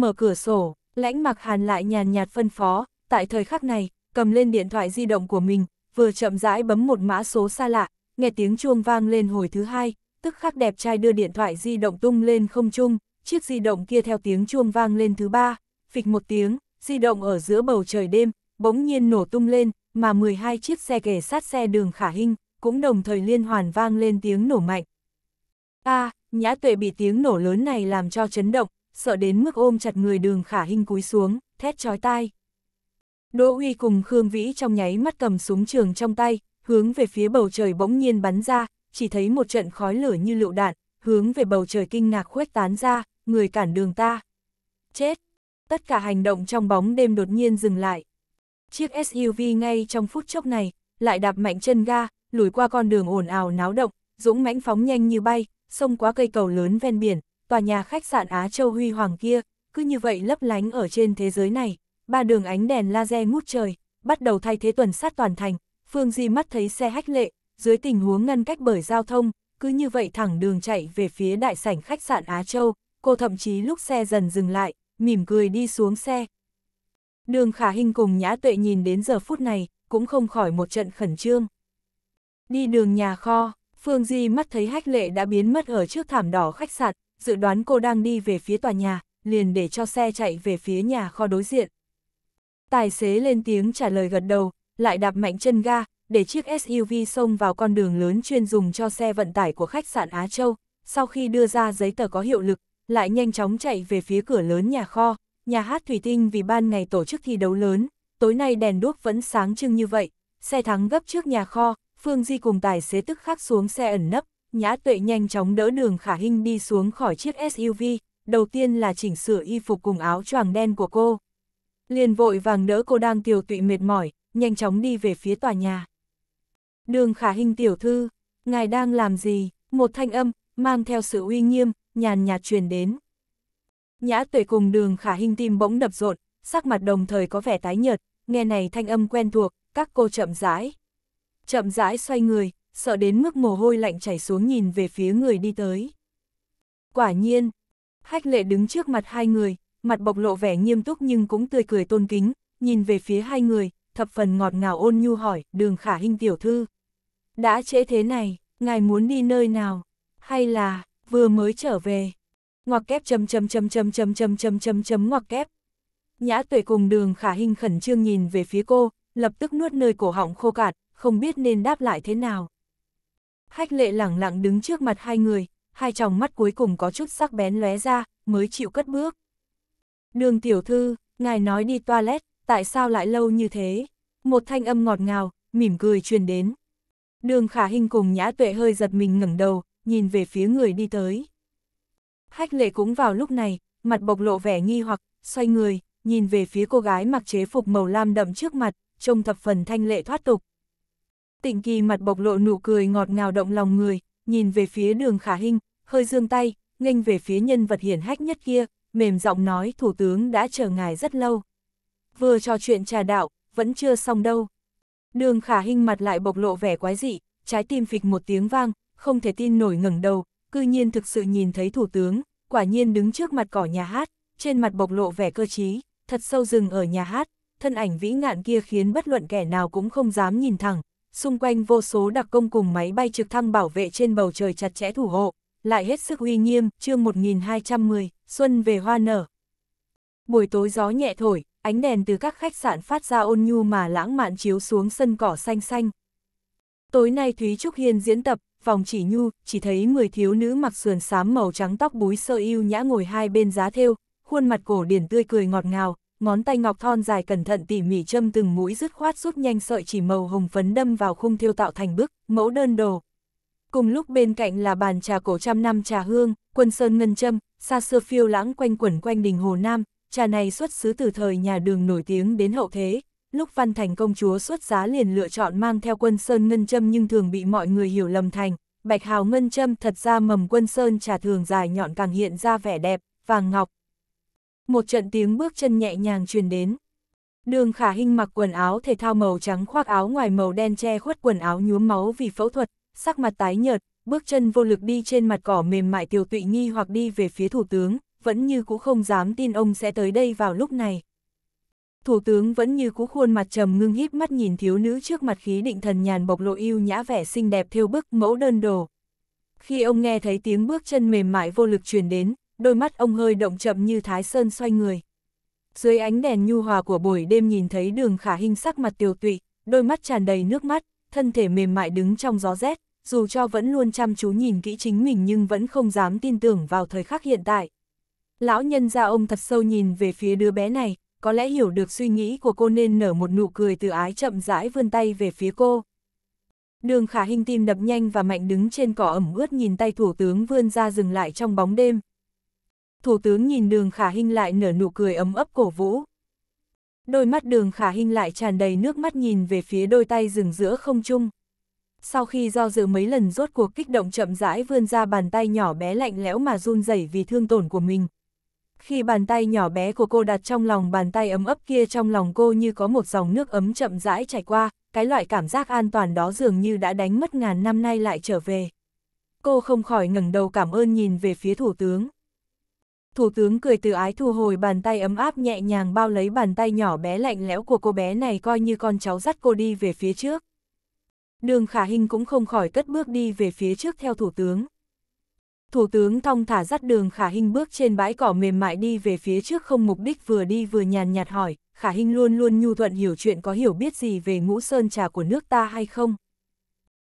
mở cửa sổ, lãnh mặc hàn lại nhàn nhạt phân phó, tại thời khắc này, cầm lên điện thoại di động của mình, vừa chậm rãi bấm một mã số xa lạ, nghe tiếng chuông vang lên hồi thứ hai, tức khắc đẹp trai đưa điện thoại di động tung lên không trung, chiếc di động kia theo tiếng chuông vang lên thứ ba, phịch một tiếng, di động ở giữa bầu trời đêm, bỗng nhiên nổ tung lên, mà 12 chiếc xe kể sát xe đường khả hình, cũng đồng thời liên hoàn vang lên tiếng nổ mạnh. a nhã tuệ bị tiếng nổ lớn này làm cho chấn động, sợ đến mức ôm chặt người đường khả hình cúi xuống, thét chói tai. Đỗ Uy cùng Khương Vĩ trong nháy mắt cầm súng trường trong tay, hướng về phía bầu trời bỗng nhiên bắn ra, chỉ thấy một trận khói lửa như lựu đạn, hướng về bầu trời kinh ngạc khuếch tán ra, người cản đường ta. Chết! Tất cả hành động trong bóng đêm đột nhiên dừng lại. Chiếc SUV ngay trong phút chốc này, lại đạp mạnh chân ga, lùi qua con đường ồn ào náo động, dũng mãnh phóng nhanh như bay, xông qua cây cầu lớn ven biển, tòa nhà khách sạn Á Châu Huy Hoàng kia, cứ như vậy lấp lánh ở trên thế giới này, ba đường ánh đèn laser ngút trời, bắt đầu thay thế tuần sát toàn thành, Phương Di mắt thấy xe hách lệ, dưới tình huống ngăn cách bởi giao thông, cứ như vậy thẳng đường chạy về phía đại sảnh khách sạn Á Châu, cô thậm chí lúc xe dần dừng lại, mỉm cười đi xuống xe. Đường khả hình cùng nhã tuệ nhìn đến giờ phút này, cũng không khỏi một trận khẩn trương. Đi đường nhà kho, Phương Di mắt thấy hách lệ đã biến mất ở trước thảm đỏ khách sạn, dự đoán cô đang đi về phía tòa nhà, liền để cho xe chạy về phía nhà kho đối diện. Tài xế lên tiếng trả lời gật đầu, lại đạp mạnh chân ga, để chiếc SUV xông vào con đường lớn chuyên dùng cho xe vận tải của khách sạn Á Châu, sau khi đưa ra giấy tờ có hiệu lực, lại nhanh chóng chạy về phía cửa lớn nhà kho, nhà hát Thủy Tinh vì ban ngày tổ chức thi đấu lớn, tối nay đèn đuốc vẫn sáng trưng như vậy, xe thắng gấp trước nhà kho, Phương Di cùng tài xế tức khắc xuống xe ẩn nấp, Nhã Tuệ nhanh chóng đỡ đường Khả Hinh đi xuống khỏi chiếc SUV, đầu tiên là chỉnh sửa y phục cùng áo choàng đen của cô. Liền vội vàng đỡ cô đang tiều tụy mệt mỏi, nhanh chóng đi về phía tòa nhà. Đường Khả Hinh tiểu thư, ngài đang làm gì? Một thanh âm, mang theo sự uy nghiêm, nhàn nhạt truyền đến. Nhã Tuệ cùng đường Khả Hinh tim bỗng đập rộn, sắc mặt đồng thời có vẻ tái nhợt, nghe này thanh âm quen thuộc, các cô chậm rãi. Chậm rãi xoay người, sợ đến mức mồ hôi lạnh chảy xuống nhìn về phía người đi tới. Quả nhiên, hách lệ đứng trước mặt hai người, mặt bộc lộ vẻ nghiêm túc nhưng cũng tươi cười tôn kính, nhìn về phía hai người, thập phần ngọt ngào ôn nhu hỏi, đường khả hình tiểu thư. Đã trễ thế này, ngài muốn đi nơi nào, hay là, vừa mới trở về, ngoặc kép chấm chấm chấm chấm chấm chấm chấm chấm chấm ngoặc kép. Nhã tuệ cùng đường khả hình khẩn trương nhìn về phía cô, lập tức nuốt nơi cổ họng khô cạn, không biết nên đáp lại thế nào. Hách lệ lẳng lặng đứng trước mặt hai người, hai tròng mắt cuối cùng có chút sắc bén lóe ra, mới chịu cất bước. Đường tiểu thư, ngài nói đi toilet, tại sao lại lâu như thế? Một thanh âm ngọt ngào, mỉm cười truyền đến. Đường khả hình cùng nhã tuệ hơi giật mình ngẩng đầu, nhìn về phía người đi tới. Hách lệ cũng vào lúc này, mặt bộc lộ vẻ nghi hoặc, xoay người, nhìn về phía cô gái mặc chế phục màu lam đậm trước mặt, trông thập phần thanh lệ thoát tục, Tịnh kỳ mặt bộc lộ nụ cười ngọt ngào động lòng người, nhìn về phía đường khả hình, hơi dương tay, nghênh về phía nhân vật hiển hách nhất kia, mềm giọng nói thủ tướng đã chờ ngài rất lâu. Vừa trò chuyện trà đạo, vẫn chưa xong đâu. Đường khả hình mặt lại bộc lộ vẻ quái dị, trái tim phịch một tiếng vang, không thể tin nổi ngẩng đầu, cư nhiên thực sự nhìn thấy thủ tướng, quả nhiên đứng trước mặt cỏ nhà hát, trên mặt bộc lộ vẻ cơ trí, thật sâu rừng ở nhà hát, thân ảnh vĩ ngạn kia khiến bất luận kẻ nào cũng không dám nhìn thẳng, xung quanh vô số đặc công cùng máy bay trực thăng bảo vệ trên bầu trời chặt chẽ thủ hộ, lại hết sức uy nghiêm, chương 1210, xuân về hoa nở. Buổi tối gió nhẹ thổi, ánh đèn từ các khách sạn phát ra ôn nhu mà lãng mạn chiếu xuống sân cỏ xanh xanh. Tối nay Thúy Trúc Hiên diễn tập, phòng chỉ nhu, chỉ thấy 10 thiếu nữ mặc sườn xám màu trắng tóc búi sơ yêu nhã ngồi hai bên giá thêu, khuôn mặt cổ điển tươi cười ngọt ngào, ngón tay ngọc thon dài cẩn thận tỉ mỉ châm từng mũi dứt khoát rút nhanh sợi chỉ màu hồng phấn đâm vào khung thiêu tạo thành bức, mẫu đơn đồ. Cùng lúc bên cạnh là bàn trà cổ trăm năm trà hương, quân sơn ngân châm, xa xưa phiêu lãng quanh quẩn quanh đình Hồ Nam, trà này xuất xứ từ thời nhà đường nổi tiếng đến hậu thế. Lúc Văn Thành công chúa xuất giá liền lựa chọn mang theo quân sơn ngân châm nhưng thường bị mọi người hiểu lầm thành, bạch hào ngân châm thật ra mầm quân sơn trà thường dài nhọn càng hiện ra vẻ đẹp, vàng ngọc, một trận tiếng bước chân nhẹ nhàng truyền đến. Đường khả hình mặc quần áo thể thao màu trắng khoác áo ngoài màu đen che khuất quần áo nhuốm máu vì phẫu thuật, sắc mặt tái nhợt, bước chân vô lực đi trên mặt cỏ mềm mại tiểu tụy nghi hoặc đi về phía thủ tướng, vẫn như cũ không dám tin ông sẽ tới đây vào lúc này. Thủ tướng vẫn như cũ khuôn mặt trầm ngưng híp mắt nhìn thiếu nữ trước mặt khí định thần nhàn bộc lộ yêu nhã vẻ xinh đẹp thiêu bức mẫu đơn đồ. Khi ông nghe thấy tiếng bước chân mềm mại vô lực truyền đến, đôi mắt ông hơi động chậm như thái sơn xoay người. Dưới ánh đèn nhu hòa của buổi đêm nhìn thấy đường khả hình sắc mặt tiều tụy, đôi mắt tràn đầy nước mắt, thân thể mềm mại đứng trong gió rét, dù cho vẫn luôn chăm chú nhìn kỹ chính mình nhưng vẫn không dám tin tưởng vào thời khắc hiện tại. Lão nhân gia ông thật sâu nhìn về phía đứa bé này, có lẽ hiểu được suy nghĩ của cô nên nở một nụ cười từ ái chậm rãi vươn tay về phía cô. Đường khả hình tim đập nhanh và mạnh đứng trên cỏ ẩm ướt nhìn tay thủ tướng vươn ra dừng lại trong bóng đêm, Thủ tướng nhìn đường khả Hinh lại nở nụ cười ấm ấp cổ vũ. Đôi mắt đường khả Hinh lại tràn đầy nước mắt nhìn về phía đôi tay rừng giữa không chung. Sau khi do dự mấy lần rốt cuộc kích động chậm rãi vươn ra bàn tay nhỏ bé lạnh lẽo mà run rẩy vì thương tổn của mình. Khi bàn tay nhỏ bé của cô đặt trong lòng bàn tay ấm ấp kia trong lòng cô như có một dòng nước ấm chậm rãi chảy qua, cái loại cảm giác an toàn đó dường như đã đánh mất ngàn năm nay lại trở về. Cô không khỏi ngẩng đầu cảm ơn nhìn về phía thủ tướng. Thủ tướng cười từ ái thu hồi bàn tay ấm áp nhẹ nhàng bao lấy bàn tay nhỏ bé lạnh lẽo của cô bé này coi như con cháu dắt cô đi về phía trước. Đường khả hình cũng không khỏi cất bước đi về phía trước theo thủ tướng. Thủ tướng thong thả dắt đường khả hình bước trên bãi cỏ mềm mại đi về phía trước không mục đích vừa đi vừa nhàn nhạt hỏi, khả hình luôn luôn nhu thuận hiểu chuyện có hiểu biết gì về ngũ sơn trà của nước ta hay không.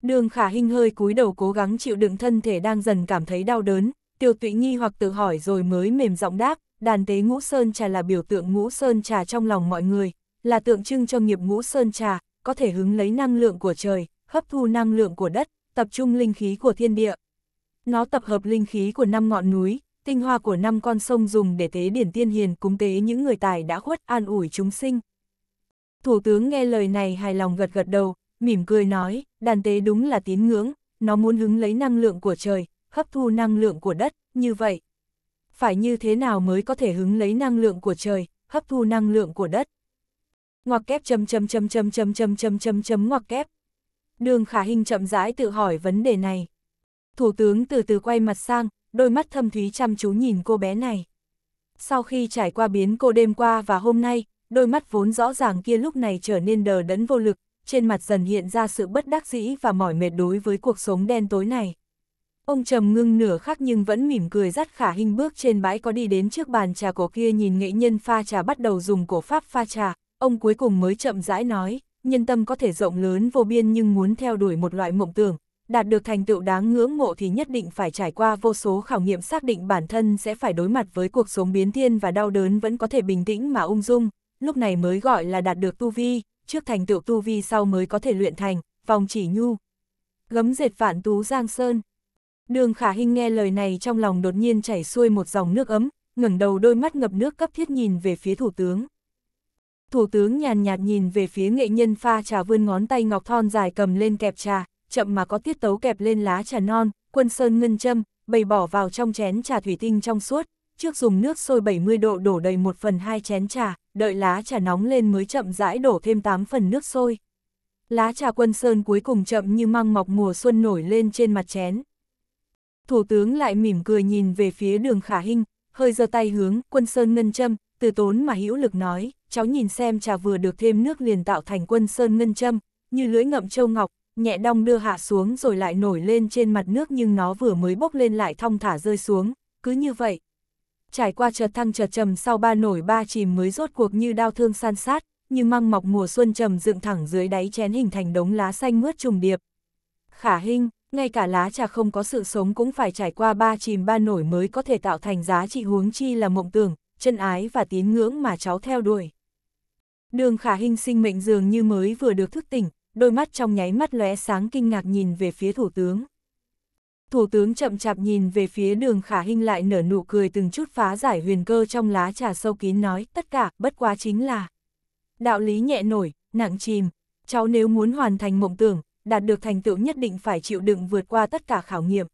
Đường khả hình hơi cúi đầu cố gắng chịu đựng thân thể đang dần cảm thấy đau đớn, Tiêu tụy nghi hoặc tự hỏi rồi mới mềm giọng đáp, đàn tế ngũ sơn trà là biểu tượng ngũ sơn trà trong lòng mọi người, là tượng trưng cho nghiệp ngũ sơn trà, có thể hứng lấy năng lượng của trời, hấp thu năng lượng của đất, tập trung linh khí của thiên địa. Nó tập hợp linh khí của năm ngọn núi, tinh hoa của năm con sông dùng để tế điển tiên hiền cúng tế những người tài đã khuất an ủi chúng sinh. Thủ tướng nghe lời này hài lòng gật gật đầu, mỉm cười nói, đàn tế đúng là tín ngưỡng, nó muốn hứng lấy năng lượng của trời, hấp thu năng lượng của đất, như vậy. Phải như thế nào mới có thể hứng lấy năng lượng của trời, hấp thu năng lượng của đất? Ngoặc kép chấm chấm chấm chấm chấm chấm chấm chấm chấm ngoặc kép. Đường Khả hình chậm rãi tự hỏi vấn đề này. Thủ tướng từ từ quay mặt sang, đôi mắt thâm thúy chăm chú nhìn cô bé này. Sau khi trải qua biến cô đêm qua và hôm nay, đôi mắt vốn rõ ràng kia lúc này trở nên đờ đẫn vô lực, trên mặt dần hiện ra sự bất đắc dĩ và mỏi mệt đối với cuộc sống đen tối này. Ông trầm ngưng nửa khắc nhưng vẫn mỉm cười dắt khả hình bước trên bãi có đi đến trước bàn trà cổ kia nhìn nghệ nhân pha trà bắt đầu dùng cổ pháp pha trà, ông cuối cùng mới chậm rãi nói, nhân tâm có thể rộng lớn vô biên nhưng muốn theo đuổi một loại mộng tưởng, đạt được thành tựu đáng ngưỡng mộ thì nhất định phải trải qua vô số khảo nghiệm xác định bản thân sẽ phải đối mặt với cuộc sống biến thiên và đau đớn vẫn có thể bình tĩnh mà ung dung, lúc này mới gọi là đạt được tu vi, trước thành tựu tu vi sau mới có thể luyện thành, vòng chỉ nhu. Gấm dệt vạn tú giang sơn Đường khả hình nghe lời này trong lòng đột nhiên chảy xuôi một dòng nước ấm, ngẩng đầu đôi mắt ngập nước cấp thiết nhìn về phía thủ tướng. Thủ tướng nhàn nhạt nhìn về phía nghệ nhân pha trà vươn ngón tay ngọc thon dài cầm lên kẹp trà, chậm mà có tiết tấu kẹp lên lá trà non, quân sơn ngân châm, bày bỏ vào trong chén trà thủy tinh trong suốt, trước dùng nước sôi 70 độ đổ đầy 1 phần 2 chén trà, đợi lá trà nóng lên mới chậm rãi đổ thêm 8 phần nước sôi. Lá trà quân sơn cuối cùng chậm như măng mọc mùa xuân nổi lên trên mặt chén. Thủ tướng lại mỉm cười nhìn về phía đường khả hình, hơi giơ tay hướng, quân sơn ngân châm, từ tốn mà hữu lực nói, cháu nhìn xem trà vừa được thêm nước liền tạo thành quân sơn ngân châm, như lưỡi ngậm châu ngọc, nhẹ đong đưa hạ xuống rồi lại nổi lên trên mặt nước nhưng nó vừa mới bốc lên lại thong thả rơi xuống, cứ như vậy. Trải qua chợt thăng chợt trầm sau ba nổi ba chìm mới rốt cuộc như đau thương san sát, như măng mọc mùa xuân trầm dựng thẳng dưới đáy chén hình thành đống lá xanh mướt trùng điệp. Khả hình, ngay cả lá trà không có sự sống cũng phải trải qua ba chìm ba nổi mới có thể tạo thành giá trị huống chi là mộng tưởng, chân ái và tín ngưỡng mà cháu theo đuổi. Đường khả hình sinh mệnh dường như mới vừa được thức tỉnh, đôi mắt trong nháy mắt lóe sáng kinh ngạc nhìn về phía thủ tướng. Thủ tướng chậm chạp nhìn về phía đường khả hình lại nở nụ cười từng chút phá giải huyền cơ trong lá trà sâu kín nói tất cả bất quá chính là đạo lý nhẹ nổi, nặng chìm. Cháu nếu muốn hoàn thành mộng tưởng, đạt được thành tựu nhất định phải chịu đựng vượt qua tất cả khảo nghiệm.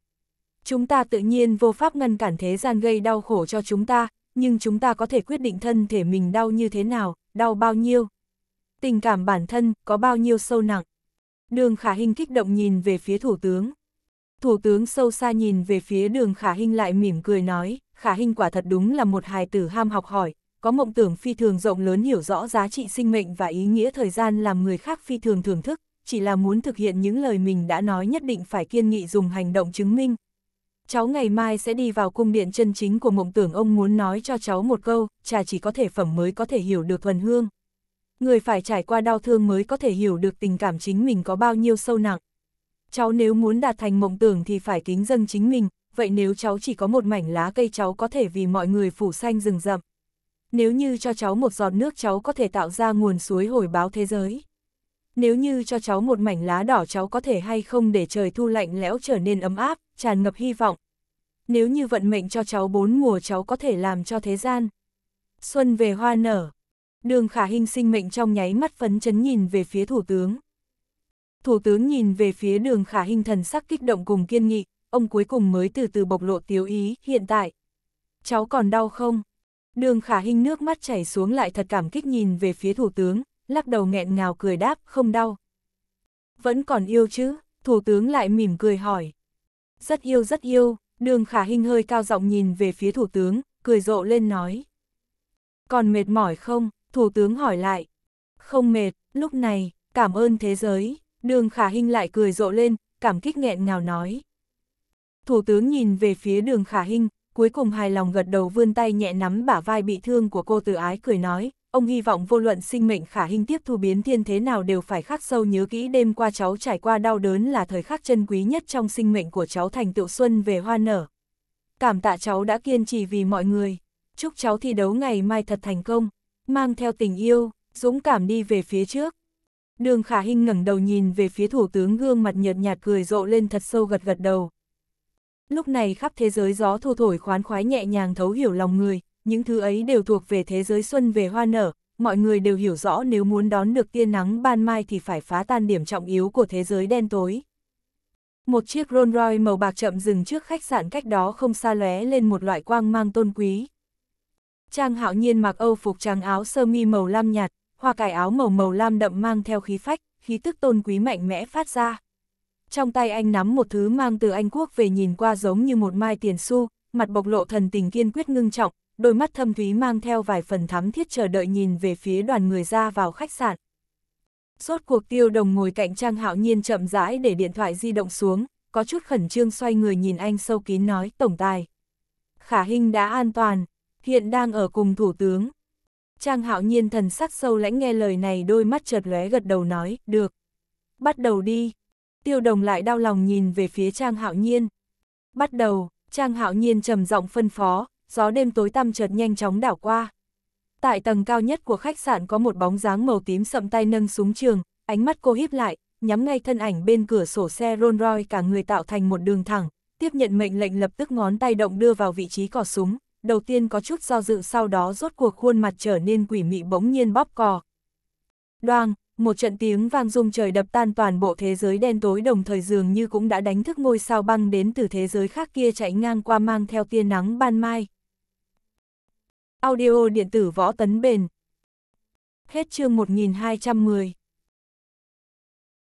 Chúng ta tự nhiên vô pháp ngăn cản thế gian gây đau khổ cho chúng ta, nhưng chúng ta có thể quyết định thân thể mình đau như thế nào, đau bao nhiêu. Tình cảm bản thân có bao nhiêu sâu nặng. Đường Khả Hinh kích động nhìn về phía Thủ tướng. Thủ tướng sâu xa nhìn về phía đường Khả Hinh lại mỉm cười nói, Khả Hinh quả thật đúng là một hài tử ham học hỏi, có mộng tưởng phi thường rộng lớn hiểu rõ giá trị sinh mệnh và ý nghĩa thời gian làm người khác phi thường thưởng thức, chỉ là muốn thực hiện những lời mình đã nói nhất định phải kiên nghị dùng hành động chứng minh. Cháu ngày mai sẽ đi vào cung điện chân chính của mộng tưởng ông muốn nói cho cháu một câu, trà chỉ có thể phẩm mới có thể hiểu được thuần hương. Người phải trải qua đau thương mới có thể hiểu được tình cảm chính mình có bao nhiêu sâu nặng. Cháu nếu muốn đạt thành mộng tưởng thì phải kính dâng chính mình, vậy nếu cháu chỉ có một mảnh lá cây cháu có thể vì mọi người phủ xanh rừng rậm. Nếu như cho cháu một giọt nước cháu có thể tạo ra nguồn suối hồi báo thế giới nếu như cho cháu một mảnh lá đỏ cháu có thể hay không để trời thu lạnh lẽo trở nên ấm áp, tràn ngập hy vọng. Nếu như vận mệnh cho cháu bốn mùa cháu có thể làm cho thế gian. Xuân về hoa nở. Đường khả hình sinh mệnh trong nháy mắt phấn chấn nhìn về phía thủ tướng. Thủ tướng nhìn về phía đường khả hình thần sắc kích động cùng kiên nghị, ông cuối cùng mới từ từ bộc lộ tiếu ý, hiện tại. Cháu còn đau không? Đường khả hình nước mắt chảy xuống lại thật cảm kích nhìn về phía thủ tướng, lắc đầu nghẹn ngào cười đáp, không đau. Vẫn còn yêu chứ, thủ tướng lại mỉm cười hỏi. Rất yêu rất yêu, đường khả hình hơi cao giọng nhìn về phía thủ tướng, cười rộ lên nói. Còn mệt mỏi không, thủ tướng hỏi lại. Không mệt, lúc này, cảm ơn thế giới, đường khả hình lại cười rộ lên, cảm kích nghẹn ngào nói. Thủ tướng nhìn về phía đường khả hình, cuối cùng hài lòng gật đầu vươn tay nhẹ nắm bả vai bị thương của cô từ ái cười nói, ông hy vọng vô luận sinh mệnh khả hình tiếp thu biến thiên thế nào đều phải khắc sâu nhớ kỹ đêm qua cháu trải qua đau đớn là thời khắc chân quý nhất trong sinh mệnh của cháu thành tựu xuân về hoa nở. Cảm tạ cháu đã kiên trì vì mọi người, chúc cháu thi đấu ngày mai thật thành công, mang theo tình yêu, dũng cảm đi về phía trước. Đường khả hình ngẩng đầu nhìn về phía thủ tướng gương mặt nhợt nhạt cười rộ lên thật sâu gật gật đầu. Lúc này khắp thế giới gió thu thổi khoán khoái nhẹ nhàng thấu hiểu lòng người, những thứ ấy đều thuộc về thế giới xuân về hoa nở, mọi người đều hiểu rõ nếu muốn đón được tiên nắng ban mai thì phải phá tan điểm trọng yếu của thế giới đen tối. Một chiếc Rolls Royce màu bạc chậm dừng trước khách sạn cách đó không xa lóe lên một loại quang mang tôn quý. Trang hạo nhiên mặc âu phục trắng áo sơ mi màu lam nhạt, hoa cải áo màu màu lam đậm mang theo khí phách, khí tức tôn quý mạnh mẽ phát ra. Trong tay anh nắm một thứ mang từ Anh Quốc về nhìn qua giống như một mai tiền xu, mặt bộc lộ thần tình kiên quyết ngưng trọng, đôi mắt thâm thúy mang theo vài phần thắm thiết chờ đợi nhìn về phía đoàn người ra vào khách sạn. Rốt cuộc tiêu đồng ngồi cạnh Trang Hạo Nhiên chậm rãi để điện thoại di động xuống, có chút khẩn trương xoay người nhìn anh sâu kín nói, Tổng tài. Khả Hinh đã an toàn, hiện đang ở cùng Thủ tướng. Trang Hạo Nhiên thần sắc sâu lãnh nghe lời này đôi mắt chợt lóe gật đầu nói, được. Bắt đầu đi. Tiêu đồng lại đau lòng nhìn về phía Trang Hạo Nhiên. Bắt đầu, Trang Hạo Nhiên trầm giọng phân phó, gió đêm tối tăm chợt nhanh chóng đảo qua. Tại tầng cao nhất của khách sạn có một bóng dáng màu tím sậm tay nâng súng trường, ánh mắt cô híp lại, nhắm ngay thân ảnh bên cửa sổ xe Rolls Royce cả người tạo thành một đường thẳng, tiếp nhận mệnh lệnh lập tức ngón tay động đưa vào vị trí cò súng, đầu tiên có chút do dự sau đó rốt cuộc khuôn mặt trở nên quỷ mị bỗng nhiên bóp cò. Đoang, một trận tiếng vang rung trời đập tan toàn bộ thế giới đen tối đồng thời dường như cũng đã đánh thức ngôi sao băng đến từ thế giới khác kia chạy ngang qua mang theo tia nắng ban mai. Audio điện tử võ tấn bền. Hết chương 1210.